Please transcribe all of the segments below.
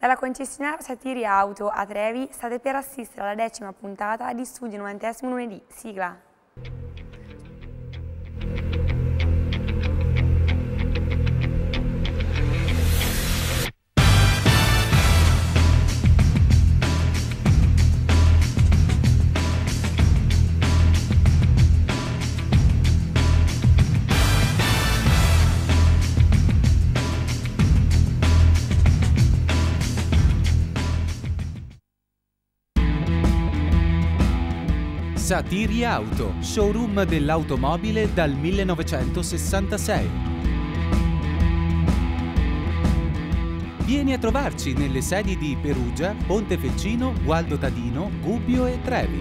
Dalla concessionaria Satiri Auto a Trevi state per assistere alla decima puntata di Studio 90 lunedì. Sigla! Satiri Auto, showroom dell'automobile dal 1966. Vieni a trovarci nelle sedi di Perugia, Pontefelcino, Gualdo Tadino, Gubbio e Trevi.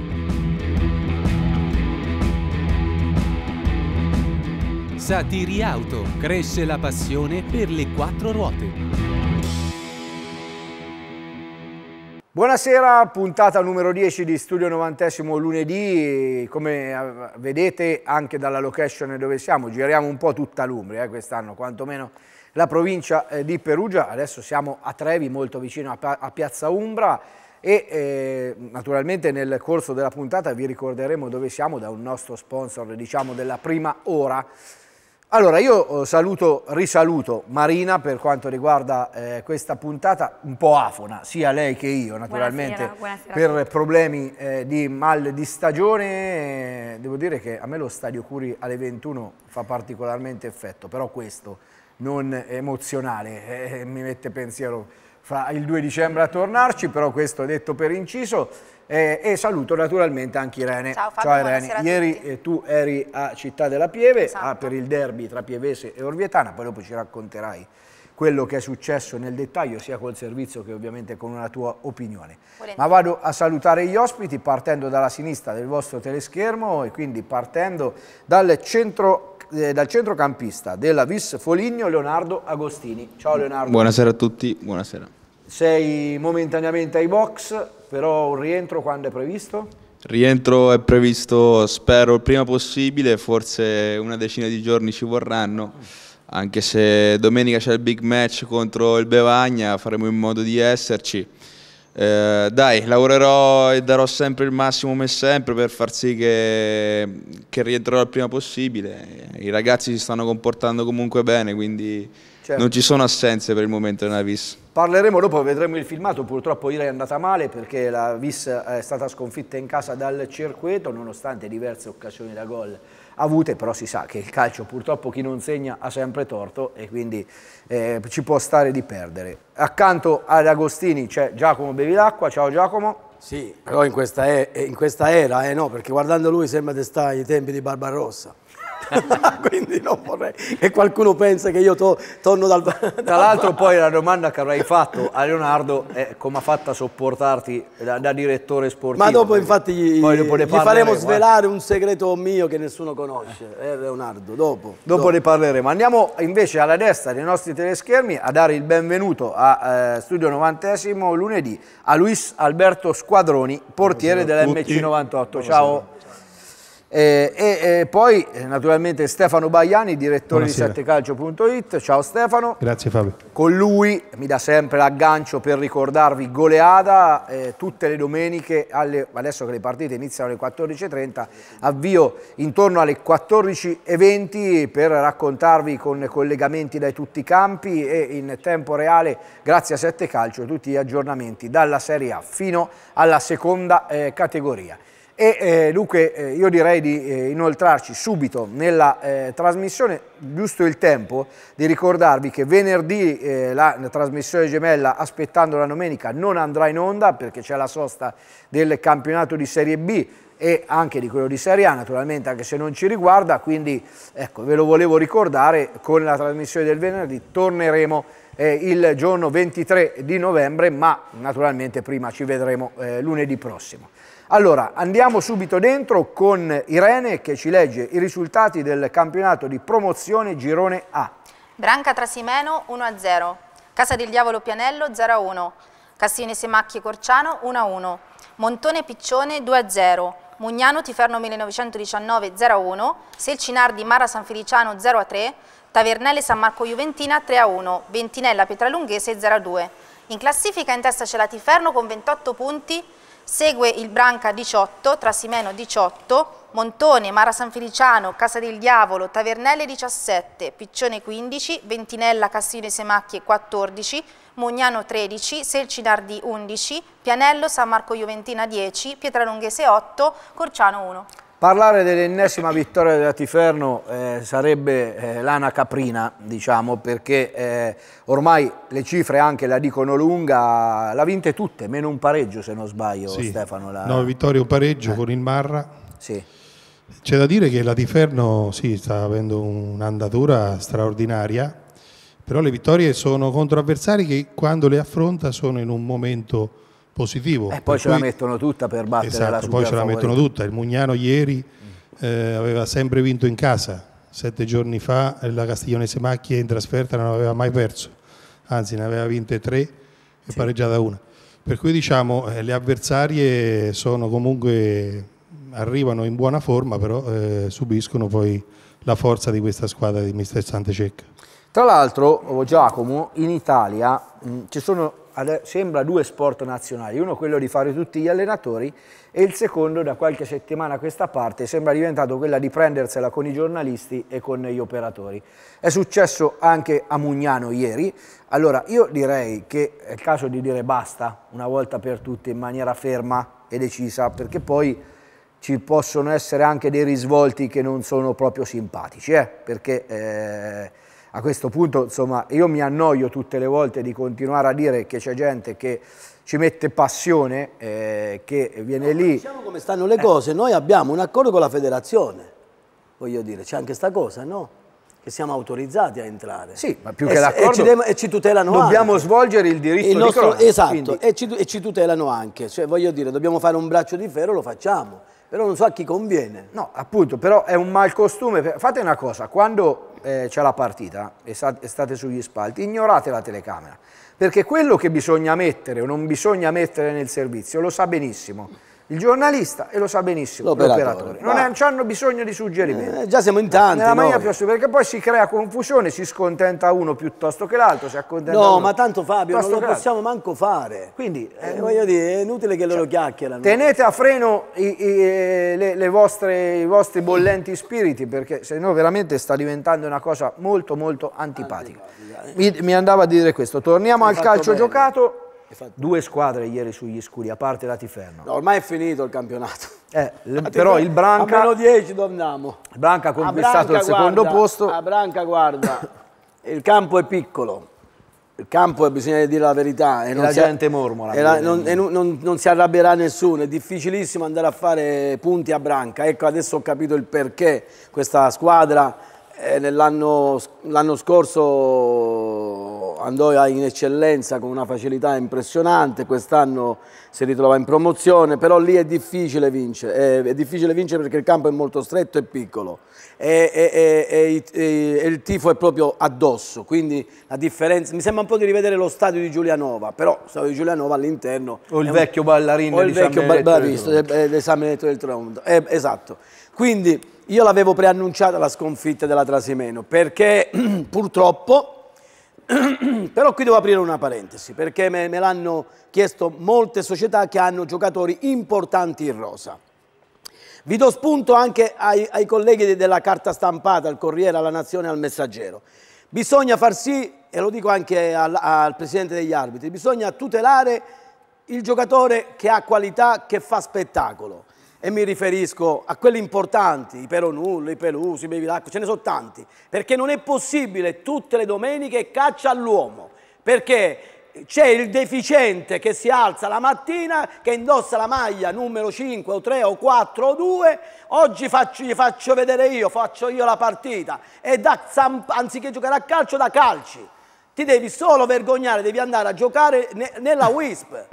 Satiri Auto, cresce la passione per le quattro ruote. Buonasera, puntata numero 10 di Studio 90 lunedì, come eh, vedete anche dalla location dove siamo, giriamo un po' tutta l'Umbria eh, quest'anno, quantomeno la provincia eh, di Perugia, adesso siamo a Trevi, molto vicino a, Piazza Umbra e eh, naturalmente nel corso della puntata vi ricorderemo dove siamo da un nostro sponsor diciamo della prima ora allora, io eh, saluto, risaluto Marina per quanto riguarda eh, questa puntata un po' afona, sia lei che io naturalmente, buonasera, buonasera. per problemi eh, di mal di stagione. Eh, devo dire che a me lo Stadio Curi alle 21 fa particolarmente effetto, però questo non emozionale eh, mi mette pensiero fra il 2 dicembre a tornarci, però questo detto per inciso. Eh, e saluto naturalmente anche Irene. Ciao, Fabio, Ciao Irene. Ieri eh, tu eri a Città della Pieve ah, esatto. ah, per il derby tra Pievese e Orvietana, poi dopo ci racconterai quello che è successo nel dettaglio sia col servizio che ovviamente con una tua opinione. Volente. Ma vado a salutare gli ospiti partendo dalla sinistra del vostro teleschermo e quindi partendo dal, centro, eh, dal centrocampista della Vis Foligno, Leonardo Agostini. Ciao Leonardo. Buonasera a tutti, buonasera. Sei momentaneamente ai box, però un rientro quando è previsto? Rientro è previsto, spero, il prima possibile, forse una decina di giorni ci vorranno, anche se domenica c'è il big match contro il Bevagna, faremo in modo di esserci. Eh, dai, lavorerò e darò sempre il massimo come sempre per far sì che, che rientrerò il prima possibile. I ragazzi si stanno comportando comunque bene, quindi Certo. Non ci sono assenze per il momento nella VIS. Parleremo dopo, vedremo il filmato, purtroppo ieri è andata male perché la VIS è stata sconfitta in casa dal circuito, nonostante diverse occasioni da gol avute, però si sa che il calcio purtroppo chi non segna ha sempre torto e quindi eh, ci può stare di perdere. Accanto ad Agostini c'è Giacomo Bevilacqua, ciao Giacomo. Sì, però in questa, in questa era, eh no, perché guardando lui sembra di stare ai tempi di Barbarossa. quindi non vorrei che qualcuno pensa che io to torno dal... Tra l'altro poi la domanda che avrei fatto a Leonardo è come ha fatto a sopportarti da, da direttore sportivo. Ma dopo infatti gli, poi dopo gli faremo svelare un segreto mio che nessuno conosce, eh. eh, Leonardo, dopo, dopo. Dopo ne parleremo. Andiamo invece alla destra dei nostri teleschermi a dare il benvenuto a eh, Studio 90 lunedì a Luis Alberto Squadroni, portiere dell'MC98. Ciao. E, eh, e, e, poi eh, naturalmente Stefano Baiani, direttore Buonasera. di settecalcio.it. Ciao Stefano. Grazie Fabio. Con lui mi dà sempre l'aggancio per ricordarvi goleada eh, tutte le domeniche, alle, adesso che le partite iniziano alle 14.30, avvio intorno alle 14.20 per raccontarvi con collegamenti dai tutti i campi e in tempo reale, grazie a Sette Calcio, tutti gli aggiornamenti dalla Serie A fino alla seconda eh, categoria. E eh, dunque eh, io direi di eh, inoltrarci subito nella eh, trasmissione, giusto il tempo di ricordarvi che venerdì la, eh, la, trasmissione gemella aspettando la domenica non andrà in onda perché c'è la sosta del campionato di Serie B e anche di quello di Serie A naturalmente anche se non ci riguarda, quindi ecco ve lo volevo ricordare con la trasmissione del venerdì torneremo eh, il giorno 23 di novembre ma naturalmente prima ci vedremo lunedì prossimo. Allora, andiamo subito dentro con Irene che ci legge i risultati del campionato di promozione Girone A. Branca Trasimeno 1-0, Casa del Diavolo Pianello 0-1, Cassini Semacchi Corciano 1-1, Montone Piccione 2-0, Mugnano Tiferno 1919 0-1, Selcinardi Mara San Feliciano 0-3, Tavernelle San Marco Juventina 3-1, Ventinella Pietralunghese 0-2. In classifica in testa c'è la Tiferno con 28 punti, Segue il Branca 18, Trasimeno 18, Montone, Mara San Feliciano, Casa del Diavolo, Tavernelle 17, Piccione 15, Ventinella, Cassino e Semacchie 14, Mugnano 13, Selcinardi 11, Pianello, San Marco Juventina 10, Pietralunghese 8, Corciano 1. Parlare dell'ennesima vittoria della Tiferno eh, sarebbe eh, lana caprina, diciamo, perché eh, ormai le cifre anche la dicono lunga, l'ha vinte tutte, meno un pareggio se non sbaglio sì. Stefano. La... No, vittoria un pareggio eh. con il Marra. Sì. C'è da dire che la Tiferno sì, sta avendo un'andatura straordinaria, però le vittorie sono contro avversari che quando le affronta sono in un momento positivo. E eh, poi ce cui... la mettono tutta per battere esatto, la Poi ce la mettono tutta. Il Mugnano ieri eh, aveva sempre vinto in casa. Sette giorni fa la Castiglionese Macchie in trasferta non aveva mai perso, anzi ne aveva vinte tre e sì. pareggiata una. Per cui diciamo eh, le avversarie sono comunque arrivano in buona forma, però eh, subiscono poi la forza di questa squadra di Mister Santececca. Tra l'altro, Giacomo, in Italia mh, ci sono sembra due sport nazionali, uno quello di fare tutti gli allenatori e il secondo da qualche settimana a questa parte sembra diventato quella di prendersela con i giornalisti e con gli operatori. È successo anche a Mugnano ieri, allora io direi che è il caso di dire basta una volta per tutte in maniera ferma e decisa perché poi ci possono essere anche dei risvolti che non sono proprio simpatici, eh? perché... Eh, a questo punto insomma io mi annoio tutte le volte di continuare a dire che c'è gente che ci mette passione, eh, che viene no, lì. Diciamo come stanno le cose, noi abbiamo un accordo con la federazione, voglio dire, c'è anche sta cosa, no? Che siamo autorizzati a entrare. Sì, ma più e, che l'accordo. E, e, ci tutelano dobbiamo anche. svolgere il diritto il nostro, di cronaca. Esatto, e ci, e ci, tutelano anche, cioè voglio dire, dobbiamo fare un braccio di ferro, lo facciamo, però non so a chi conviene. No, appunto, però è un mal costume. Fate una cosa, quando eh, c'è la partita e state sugli spalti, ignorate la telecamera, perché quello che bisogna mettere o non bisogna mettere nel servizio lo sa benissimo il giornalista, e lo sa benissimo, l'operatore. Non è, ah. hanno bisogno di suggerimenti. Eh, già siamo in eh, tanti. Nella maniera più assoluta, perché poi si crea confusione, si scontenta uno piuttosto che l'altro, si accontenta No, uno, ma tanto Fabio, non lo possiamo manco fare. Quindi, eh, eh, voglio dire, è inutile che loro cioè, chiacchierano. Tenete a freno i, i, eh, le, le vostre, i vostri bollenti spiriti, perché se no veramente sta diventando una cosa molto molto antipatica. antipatica. Mi, mi andava a dire questo. Torniamo Hai al calcio bene. giocato Infatti. Esatto. due squadre ieri sugli scuri, a parte la Tiferno. No, ormai è finito il campionato. Eh, le, però il Branca... A meno 10 dove andiamo? Il Branca ha conquistato Branca il secondo guarda, posto. A Branca guarda, il campo è piccolo. Il campo è, eh, bisogna dire la verità. E, e la si, gente mormora. E la, non, e non, non si arrabbierà nessuno. È difficilissimo andare a fare punti a Branca. Ecco, adesso ho capito il perché questa squadra eh, l'anno scorso andò in eccellenza con una facilità impressionante, quest'anno si ritrova in promozione, però lì è difficile vincere, è, è difficile vincere perché il campo è molto stretto e piccolo e, e, e, e, il tifo è proprio addosso, quindi la differenza, mi sembra un po' di rivedere lo stadio di Giulianova, però lo stadio di Giulianova all'interno... O il vecchio ballarino di San l'esame del Tronto. Eh, esatto, quindi io l'avevo preannunciata la sconfitta della Trasimeno perché purtroppo Però qui devo aprire una parentesi, perché me, me l'hanno chiesto molte società che hanno giocatori importanti in rosa. Vi do spunto anche ai, ai, colleghi della carta stampata, al Corriere, alla Nazione, al Messaggero. Bisogna far sì, e lo dico anche al, al Presidente degli arbitri, bisogna tutelare il giocatore che ha qualità, che fa spettacolo e mi riferisco a quelli importanti, i Peronulli, i Pelusi, i Bevilacco, ce ne sono tanti, perché non è possibile tutte le domeniche caccia all'uomo, perché c'è il deficiente che si alza la mattina, che indossa la maglia numero 5 o 3 o 4 o 2, oggi faccio, gli faccio vedere io, faccio io la partita, e da, anziché giocare a calcio da calci, ti devi solo vergognare, devi andare a giocare nella WISP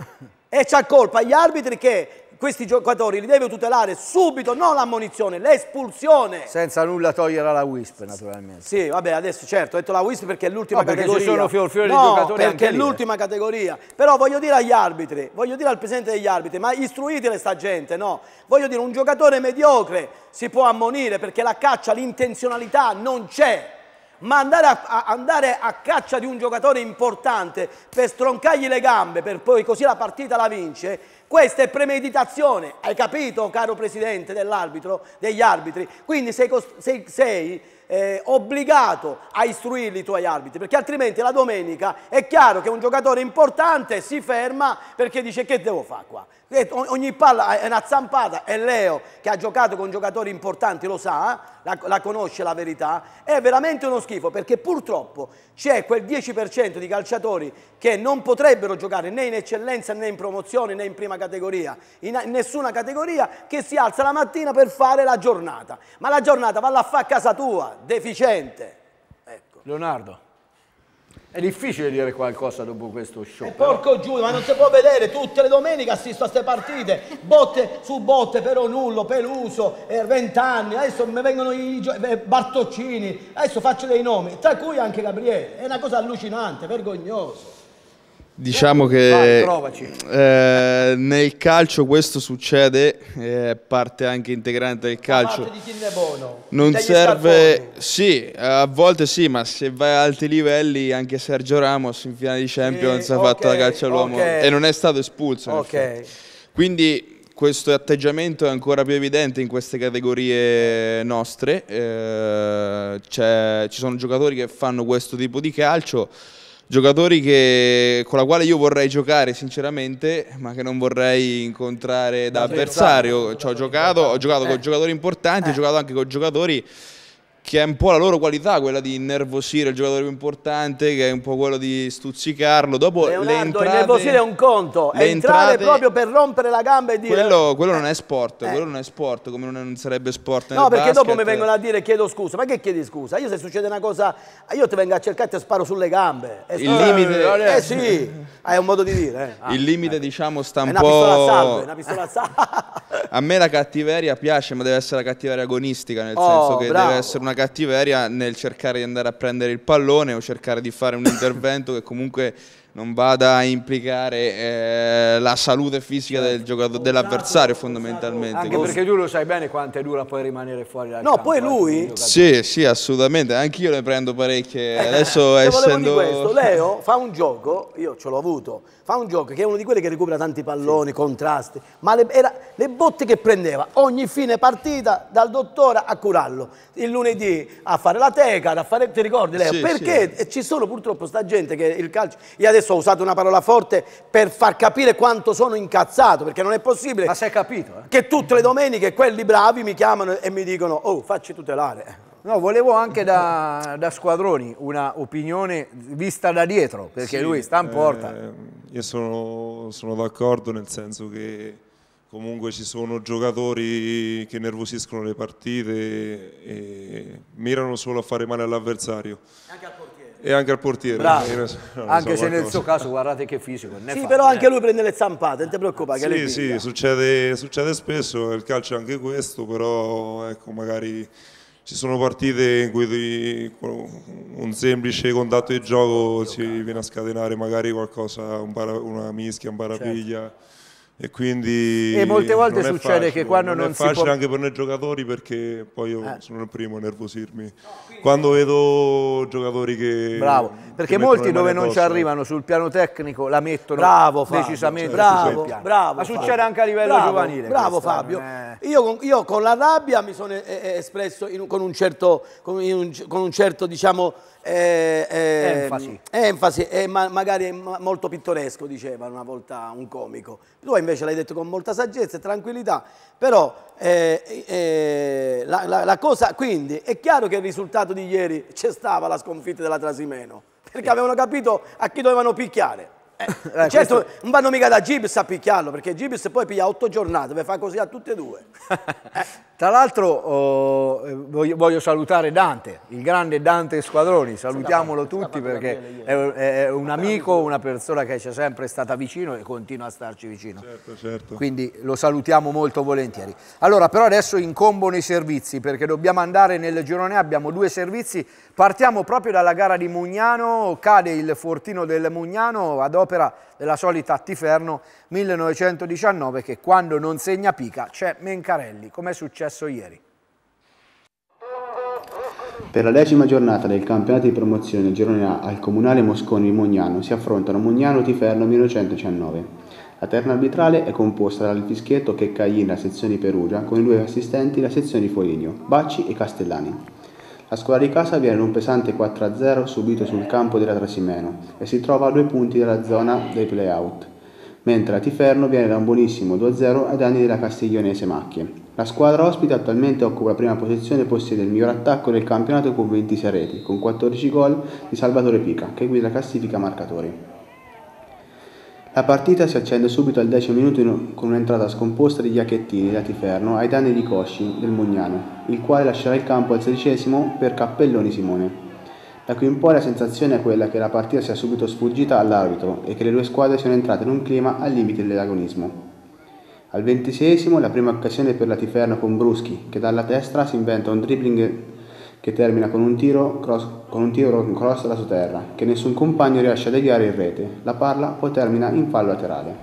e c'ha colpa gli arbitri che questi giocatori li deve tutelare subito, non l'ammonizione, l'espulsione. Senza nulla togliere alla Wisp, naturalmente. Sì, vabbè, adesso certo, ho detto la Wisp perché è l'ultima no, categoria. Perché ci sono fior fiori no, di giocatori. Perché è l'ultima eh. categoria. Però voglio dire agli arbitri, voglio dire al presidente degli arbitri, ma istruitele sta gente, no? Voglio dire, un giocatore mediocre si può ammonire perché la caccia, l'intenzionalità non c'è ma andare a, a, andare a, caccia di un giocatore importante per stroncargli le gambe, per poi così la partita la vince, questa è premeditazione, hai capito caro Presidente dell'arbitro, degli arbitri? Quindi sei, sei, sei eh, obbligato a istruirli i tuoi arbitri, perché altrimenti la domenica è chiaro che un giocatore importante si ferma perché dice che devo fare qua? Ogni palla è una zampata e Leo, che ha giocato con giocatori importanti, lo sa, eh? la, la conosce la verità, è veramente uno schifo perché purtroppo c'è quel 10% di calciatori che non potrebbero giocare né in eccellenza né in promozione né in prima categoria, in, in nessuna categoria, che si alza la mattina per fare la giornata. Ma la giornata va a fare a casa tua, deficiente. Ecco. Leonardo. È difficile dire qualcosa dopo questo show. E eh, porco Giulio, ma non si può vedere, tutte le domeniche assisto a queste partite, botte su botte, però nullo, Peluso, eh, Vent'anni, adesso mi vengono i eh, Bartoccini, adesso faccio dei nomi, tra cui anche Gabriele, è una cosa allucinante, vergognosa. Diciamo che Vai, eh, nel calcio questo succede, è eh, parte anche integrante del calcio. Non serve, sì, a volte sì, ma se vai a alti livelli anche Sergio Ramos in finale di Champions ha okay, fatto la calcio all'uomo okay. e non è stato espulso. Okay. Quindi questo atteggiamento è ancora più evidente in queste categorie nostre, eh, ci sono giocatori che fanno questo tipo di calcio giocatori che, con la quale io vorrei giocare sinceramente, ma che non vorrei incontrare da avversario. Ci ho giocato, ho giocato eh. con giocatori importanti, eh. ho giocato anche con giocatori che è un po' la loro qualità, quella di innervosire il giocatore più importante, che è un po' quello di stuzzicarlo. Dopo Leonardo, le entrate, innervosire è un conto, entrare proprio per rompere la gamba e dire... Quello, quello eh, non è eh, sport, eh. quello non è sport, come non sarebbe sport No, perché basket. dopo mi vengono a dire chiedo scusa, ma che chiedi scusa? Io se succede una cosa, io ti vengo a cercare e ti sparo sulle gambe. E il limite... Eh, eh sì, è un modo di dire. Eh. Ah, il limite diciamo sta un è po'... Salve, una pistola a salve, a me la cattiveria piace, ma deve essere la cattiveria agonistica, nel oh, senso che bravo. deve essere una cattiveria nel cercare di andare a prendere il pallone o cercare di fare un intervento che comunque non vada a implicare eh, la salute fisica del certo. giocatore, dell'avversario esatto, esatto. fondamentalmente. Anche perché lui lo sai bene quanto è dura poi rimanere fuori dal No, campo, poi eh, lui? Sì, sì, assolutamente, anch'io ne prendo parecchie. Eh, Adesso eh, essendo... Leo fa un gioco, io ce l'ho avuto, fa un gioco che è uno di quelli che recupera tanti palloni, sì. contrasti, ma le, era, le, botte che prendeva ogni fine partita dal dottore a curarlo, il lunedì a fare la teca, a fare, ti ricordi Leo? Sì, perché sì. ci sono purtroppo sta gente che il calcio, io adesso ho usato una parola forte per far capire quanto sono incazzato, perché non è possibile ma sei capito, eh? che tutte le domeniche quelli bravi mi chiamano e mi dicono oh facci tutelare. No, volevo anche da, da Squadroni una opinione vista da dietro, perché sì, lui sta in porta. Eh, io sono, sono d'accordo nel senso che comunque ci sono giocatori che nervosiscono le partite e mirano solo a fare male all'avversario. Anche al portiere. E anche al portiere. No, anche so se nel suo caso guardate che fisico. Sì, fa, però anche eh. lui prende le zampate, non ti preoccupare. Sì, sì, succede, succede spesso, il calcio è anche questo, però ecco, magari ci sono partite in cui un semplice contatto di gioco si viene a scatenare magari qualcosa, una mischia, un parapiglia. Certo. E quindi e molte volte succede facile, che quando non, non è facile anche per noi giocatori perché poi io ah. sono il primo a nervosirmi quando vedo giocatori che bravo perché che molti dove non ci arrivano sul piano tecnico la mettono bravo, Fabio, decisamente cioè, bravo, certo. bravo ma succede Fabio. anche a livello bravo, giovanile bravo questa, Fabio è... io, con, io, con, la rabbia mi sono espresso in, con un certo con un, con un certo diciamo eh, ehm, enfasi. Enfasi, eh, ma magari molto pittoresco, diceva una volta un comico. Tu invece l'hai detto con molta saggezza e tranquillità, però eh, eh, la, la, la, cosa, quindi, è chiaro che il risultato di ieri c'è stava la sconfitta della Trasimeno, perché sì. avevano capito a chi dovevano picchiare. Eh, eh certo, questo... non vanno mica da Gibbs a picchiarlo, perché Gibbs poi piglia otto giornate, per fa così a tutte e due. Tra l'altro oh, voglio, voglio, salutare Dante, il grande Dante Squadroni, salutiamolo tutti perché è, è, un amico, una persona che ci è sempre stata vicino e continua a starci vicino. Certo, certo. Quindi lo salutiamo molto volentieri. Allora però adesso incombono i servizi perché dobbiamo andare nel girone, abbiamo due servizi, partiamo proprio dalla gara di Mugnano, cade il fortino del Mugnano ad opera della solita Tiferno 1919 che quando non segna pica c'è Mencarelli, com'è successo? successo ieri. Per la decima giornata del campionato di promozione girone A al comunale Mosconi di Mognano si affrontano Mognano Tiferno 1919. La terna arbitrale è composta dal fischietto Checcaglin nella sezione Perugia con i due assistenti la sezione Foligno, Bacci e Castellani. La squadra di casa viene un pesante 4-0 subito sul campo della Trasimeno e si trova a due punti dalla zona dei playout, mentre la Tiferno viene da un buonissimo 2-0 ai danni della Castiglionese Macchie. La squadra ospite attualmente occupa la prima posizione e possiede il miglior attacco del campionato con 26 reti, con 14 gol di Salvatore Pica, che guida la classifica marcatori. La partita si accende subito al decimo minuto con un'entrata scomposta di Iachettini da Tiferno ai danni di Cosci del Mugnano, il quale lascerà il campo al sedicesimo per Cappelloni Simone. Da qui in poi la sensazione è quella che la partita sia subito sfuggita all'arbitro e che le due squadre siano entrate in un clima al limite dell'agonismo. Al ventiseiesimo la prima occasione per la Tiferno con Bruschi, che dalla destra si inventa un dribbling che termina con un tiro cross, con un tiro cross da sotterra, che nessun compagno riesce a deviare in rete. La palla poi termina in fallo laterale.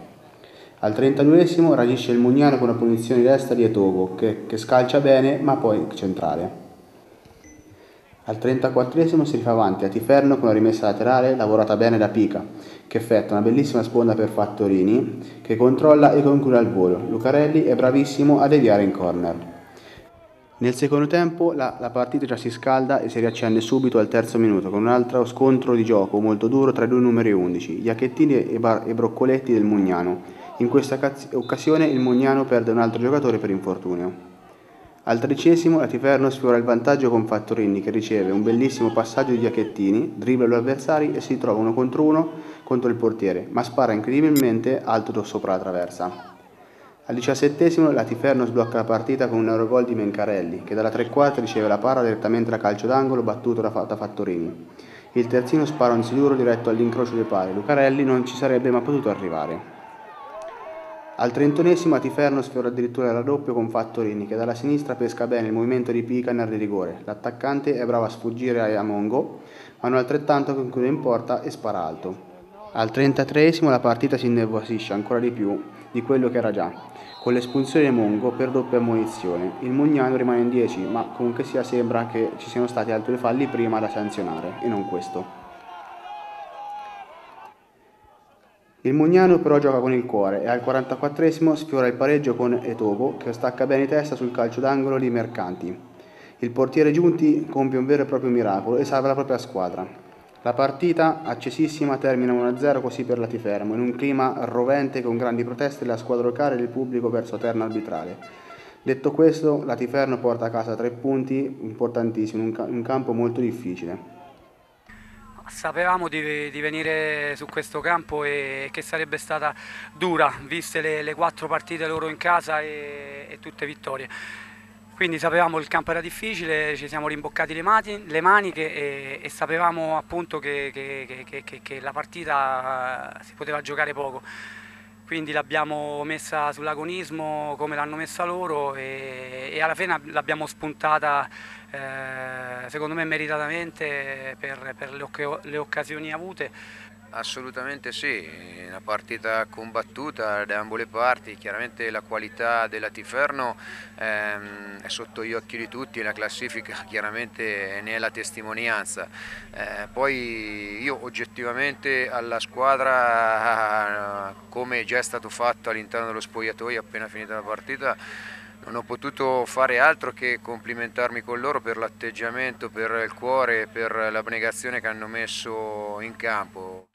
Al 32esimo ragisce il Mugnano con una punizione destra di Etogo, che, che scalcia bene ma poi centrale. Al 34esimo si rifà avanti a Tiferno con una rimessa laterale lavorata bene da Pica, che effettua una bellissima sponda per Fattorini, che controlla e conclude al volo. Lucarelli è bravissimo a deviare in corner. Nel secondo tempo la, la, partita già si scalda e si riaccende subito al terzo minuto con un altro scontro di gioco molto duro tra i due numeri 11, Iacchettini e, Bar- e Broccoletti del Mugnano. In questa caz- occasione il Mugnano perde un altro giocatore per infortunio. Al tredicesimo la Tiferno sfiora il vantaggio con Fattorini che riceve un bellissimo passaggio di Iacchettini, dribbla gli avversari e si trova uno contro uno contro il portiere, ma spara incredibilmente alto sopra la traversa. Al diciassettesimo Latiferno sblocca la partita con un aerogol di Mencarelli, che dalla tre quarti riceve la para direttamente da calcio d'angolo battuto da, Fattorini. Il terzino spara un siluro diretto all'incrocio dei pali, Lucarelli non ci sarebbe mai potuto arrivare. Al trentonesimo Latiferno sfiora addirittura il raddoppio con Fattorini, che dalla sinistra pesca bene il movimento di Pica nel rigore. L'attaccante è bravo a sfuggire a Mongo, ma non altrettanto conclude in porta e spara alto. Al 33 la partita si innervosisce ancora di più di quello che era già. Con l'espulsione di Mongo per doppia ammunizione. il Mugnano rimane in 10, ma comunque sia sembra che ci siano stati altri falli prima da sanzionare, e non questo. Il Mugnano però gioca con il cuore e al 44 sfiora il pareggio con Etobo che stacca bene testa sul calcio d'angolo di Mercanti. Il portiere Giunti compie un vero e proprio miracolo e salva la propria squadra. La partita, accesissima, termina 1-0 così per Latifermo, in un clima rovente con grandi proteste della squadra locale e del pubblico verso terna arbitrale. Detto questo, Latiferno porta a casa tre punti importantissimi, un, ca un campo molto difficile. Sapevamo di, di, venire su questo campo e che sarebbe stata dura, viste le, le quattro partite loro in casa e, e tutte vittorie. Quindi sapevamo che il campo era difficile, ci siamo rimboccati le, mati, le maniche e, e, sapevamo appunto che, che, che, che la partita eh, si poteva giocare poco quindi l'abbiamo messa sull'agonismo come l'hanno messa loro e, e alla fine l'abbiamo spuntata eh, secondo me meritatamente per, per le, le, occasioni avute. Assolutamente sì, una partita combattuta da ambo le parti, chiaramente la qualità della Tiferno ehm, è sotto gli occhi di tutti, e la classifica chiaramente ne è la testimonianza. Eh, poi io oggettivamente alla squadra, come già è stato fatto all'interno dello spogliatoio appena finita la partita, non ho potuto fare altro che complimentarmi con loro per l'atteggiamento, per il cuore, e per l'abnegazione che hanno messo in campo.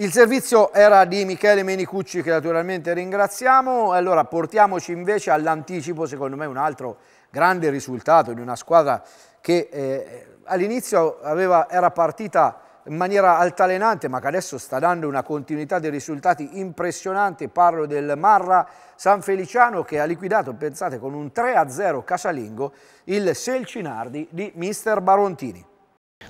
Il servizio era di Michele Menicucci che naturalmente ringraziamo. Allora portiamoci invece all'anticipo, secondo me un altro grande risultato di una squadra che eh, all'inizio era partita in maniera altalenante ma che adesso sta dando una continuità di risultati impressionanti, Parlo del Marra San Feliciano che ha liquidato, pensate, con un 3-0 casalingo il Selcinardi di mister Barontini.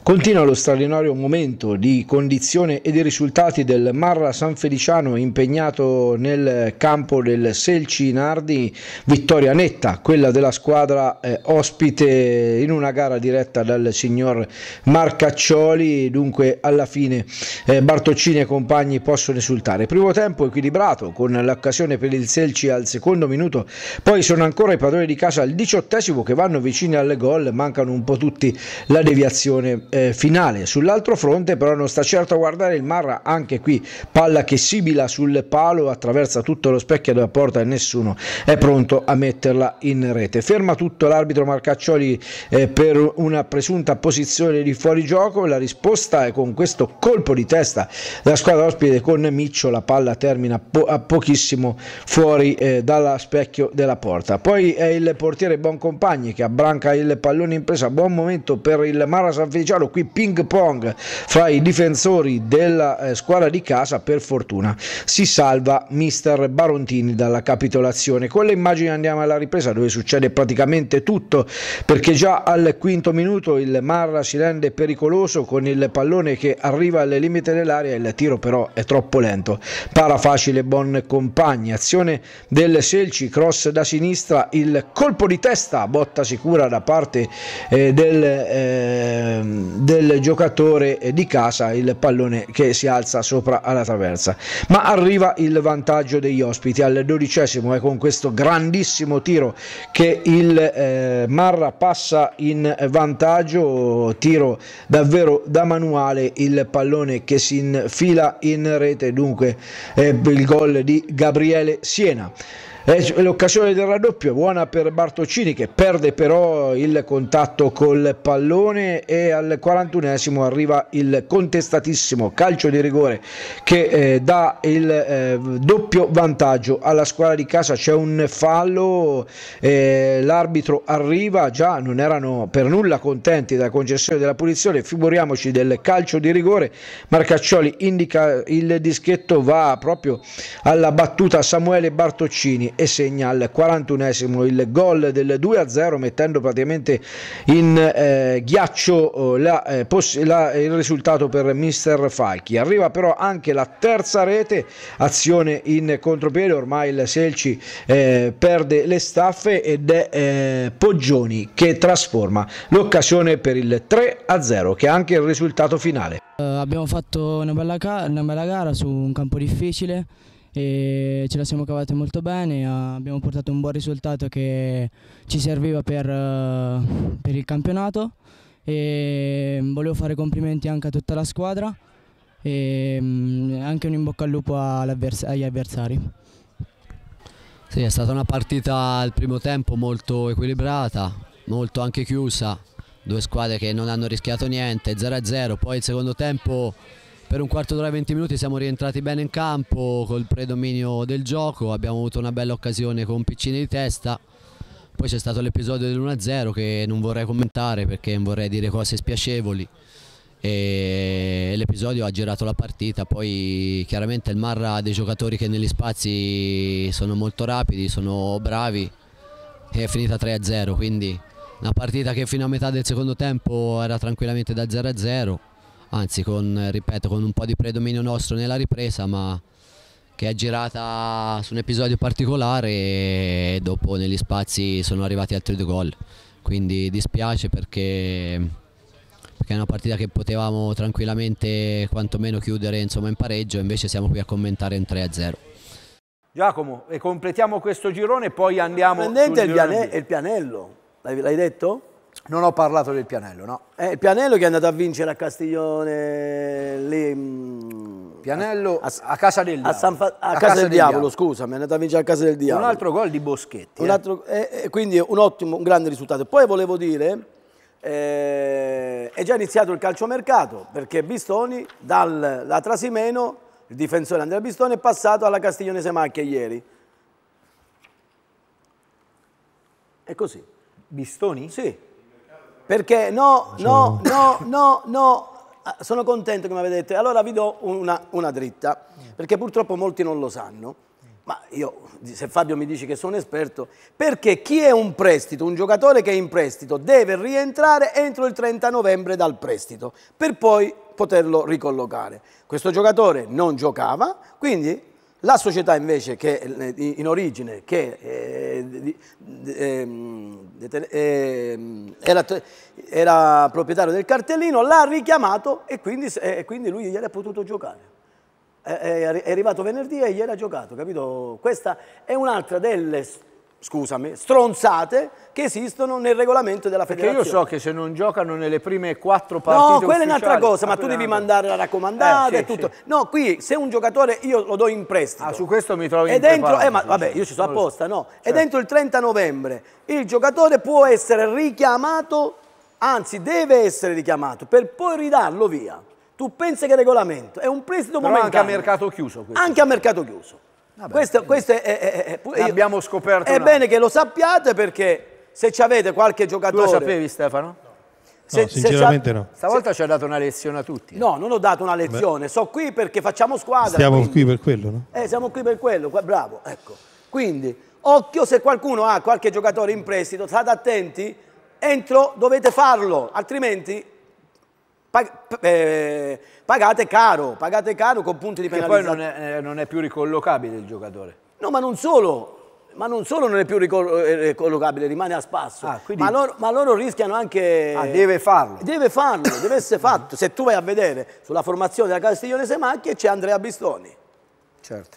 Continua lo straordinario momento di condizione e di risultati del Marra San Feliciano impegnato nel campo del Selci Nardi, vittoria netta quella della squadra eh, ospite in una gara diretta dal signor Marcaccioli, dunque alla fine eh, Bartoccini e compagni possono risultare. Primo tempo equilibrato con l'occasione per il Selci al secondo minuto, poi sono ancora i padroni di casa al diciottesimo che vanno vicini al gol, mancano un po' tutti la deviazione eh, finale sull'altro fronte però non sta certo a guardare il Marra anche qui palla che sibila sul palo attraversa tutto lo specchio della porta e nessuno è pronto a metterla in rete ferma tutto l'arbitro Marcaccioli eh, per una presunta posizione di fuorigioco la risposta è con questo colpo di testa della squadra ospite con Miccio la palla termina po- a pochissimo fuori eh, dallo specchio della porta poi è il portiere Boncompagni che abbranca il pallone in presa buon momento per il Mara San Felice giallo, qui ping pong fra i difensori della eh, squadra di casa, per fortuna si salva mister Barontini dalla capitolazione. Con le immagini andiamo alla ripresa dove succede praticamente tutto perché già al quinto minuto il Marra si rende pericoloso con il pallone che arriva al limite dell'area, il tiro però è troppo lento. Para facile buon Compagni, azione del Selci, cross da sinistra, il colpo di testa, botta sicura da parte eh, del, eh, del giocatore di casa il pallone che si alza sopra alla traversa ma arriva il vantaggio degli ospiti al dodicesimo è con questo grandissimo tiro che il eh, Marra passa in vantaggio tiro davvero da manuale il pallone che si infila in rete dunque eh, il gol di Gabriele Siena eh, l'occasione del raddoppio è buona per Bartocini che perde però il contatto col pallone e al 41esimo arriva il contestatissimo calcio di rigore che eh, dà il eh, doppio vantaggio alla squadra di casa. C'è un fallo, eh, l'arbitro arriva, già non erano per nulla contenti della concessione della punizione, figuriamoci del calcio di rigore. Marcaccioli indica il dischetto, va proprio alla battuta Samuele Bartocini e segna al 41esimo il gol del 2-0 mettendo praticamente in eh, ghiaccio oh, la, eh, poss- la, il risultato per mister Falchi. Arriva però anche la terza rete, azione in contropiede, ormai il Selci eh, perde le staffe ed è eh, Poggioni che trasforma l'occasione per il 3-0 che è anche il risultato finale. Eh, abbiamo fatto una bella, ca- una bella gara su un campo difficile e ce la siamo cavate molto bene, abbiamo portato un buon risultato che ci serviva per, eh, per il campionato e mm, volevo fare complimenti anche a tutta la squadra e mm, anche un in bocca al lupo agli avversari. Sì, è stata una partita al primo tempo molto equilibrata, molto anche chiusa, due squadre che non hanno rischiato niente, 0-0, poi il secondo tempo per un quarto d'ora e 20 minuti siamo rientrati bene in campo col predominio del gioco, abbiamo avuto una bella occasione con Piccini di testa, poi c'è stato l'episodio dell'1-0 che non vorrei commentare perché non vorrei dire cose spiacevoli e l'episodio ha girato la partita, poi chiaramente il Marra ha dei giocatori che negli spazi sono molto rapidi, sono bravi e è finita 3-0, quindi una partita che fino a metà del secondo tempo era tranquillamente da 0-0 anzi con, ripeto, con un po' di predominio nostro nella ripresa, ma che è girata su un episodio particolare e dopo negli spazi sono arrivati altri due gol. Quindi dispiace perché, perché è una partita che potevamo tranquillamente quantomeno chiudere insomma, in pareggio, invece siamo qui a commentare un 3-0. Giacomo, e completiamo questo girone e poi andiamo... Prendente il, il pianello, l'hai detto? Non ho parlato del pianello, no. Eh, il pianello che è andato a vincere a Castiglione, lì, mm, pianello a, a, casa del diavolo. A, San Fa, a, a casa, casa, del, del diavolo, diavolo, scusa, mi è andato a vincere a casa del diavolo. Un altro gol di Boschetti. Un eh. altro, eh, eh quindi un ottimo, un grande risultato. Poi volevo dire, eh, è già iniziato il calciomercato, perché Bistoni, dalla Trasimeno, il difensore Andrea Bistoni, è passato alla Castiglionese Macchia ieri. È così. Bistoni? Sì. Perché no, no, cioè. no, no, no, ah, sono contento che mi avete detto. Allora vi do una, una dritta, perché purtroppo molti non lo sanno. Ma io, se Fabio mi dice che sono esperto, perché chi è un prestito, un giocatore che è in prestito, deve rientrare entro il 30 novembre dal prestito per poi poterlo ricollocare. Questo giocatore non giocava, quindi la società invece che eh, in origine che, eh, ehm, ehm, era, era, proprietario del cartellino l'ha richiamato e quindi, e quindi lui ieri ha potuto giocare. È, arrivato venerdì e ieri ha giocato, capito? Questa è un'altra delle storie scusami, stronzate che esistono nel regolamento della federazione. Perché io so che se non giocano nelle prime quattro partite No, quella è un'altra cosa, ma tu devi mandare la eh, raccomandata eh, e tutto. Sì. No, qui se un giocatore io lo do in prestito. Ah, su questo mi trovi e dentro, eh, ma, vabbè, io ci sto apposta, no. Certo. dentro il 30 novembre il giocatore può essere richiamato, anzi deve essere richiamato, per poi ridarlo via. Tu pensi che regolamento? È un prestito Però momentaneo. anche a mercato chiuso questo. Anche a mercato chiuso. Vabbè, questo, questo è, è, è, è abbiamo scoperto. È bene che lo sappiate perché se ci avete qualche giocatore. Tu lo sapevi, Stefano? No. Se, no, sinceramente no. Stavolta se... ci ha dato una lezione a tutti. No, non ho dato una lezione, Beh. so qui perché facciamo squadra. Siamo quindi... qui per quello, no? Eh, siamo qui per quello, bravo, ecco. Quindi, occhio se qualcuno ha qualche giocatore in prestito, state attenti, entro dovete farlo, altrimenti eh, pagate caro, pagate caro con punti di penalizzazione. E poi non è, eh, non è più ricollocabile il giocatore. No, ma non solo, ma non solo non è più eh, ricollocabile, rimane a spasso. Ah, quindi... ma, loro, ma, loro, rischiano anche. Ah, deve farlo. Deve farlo, deve essere fatto. Se tu vai a vedere sulla formazione della Castiglione Semacchi c'è Andrea Bistoni. Certo.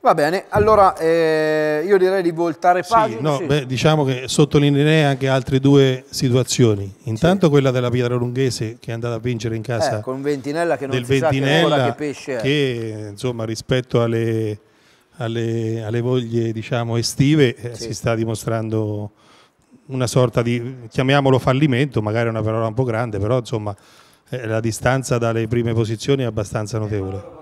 Va bene, allora eh, io direi di voltare pagina. Sì, no, sì. Beh, diciamo che sottolineerei anche altre due situazioni. Intanto sì. quella della Pietra Lunghese che è andata a vincere in casa eh, con Ventinella che non del si Ventinella, sa che, che pesce è. Che insomma rispetto alle, alle, alle voglie diciamo, estive eh, si sta dimostrando una sorta di, chiamiamolo fallimento, magari è una parola un po' grande, però insomma eh, la distanza dalle prime posizioni è abbastanza notevole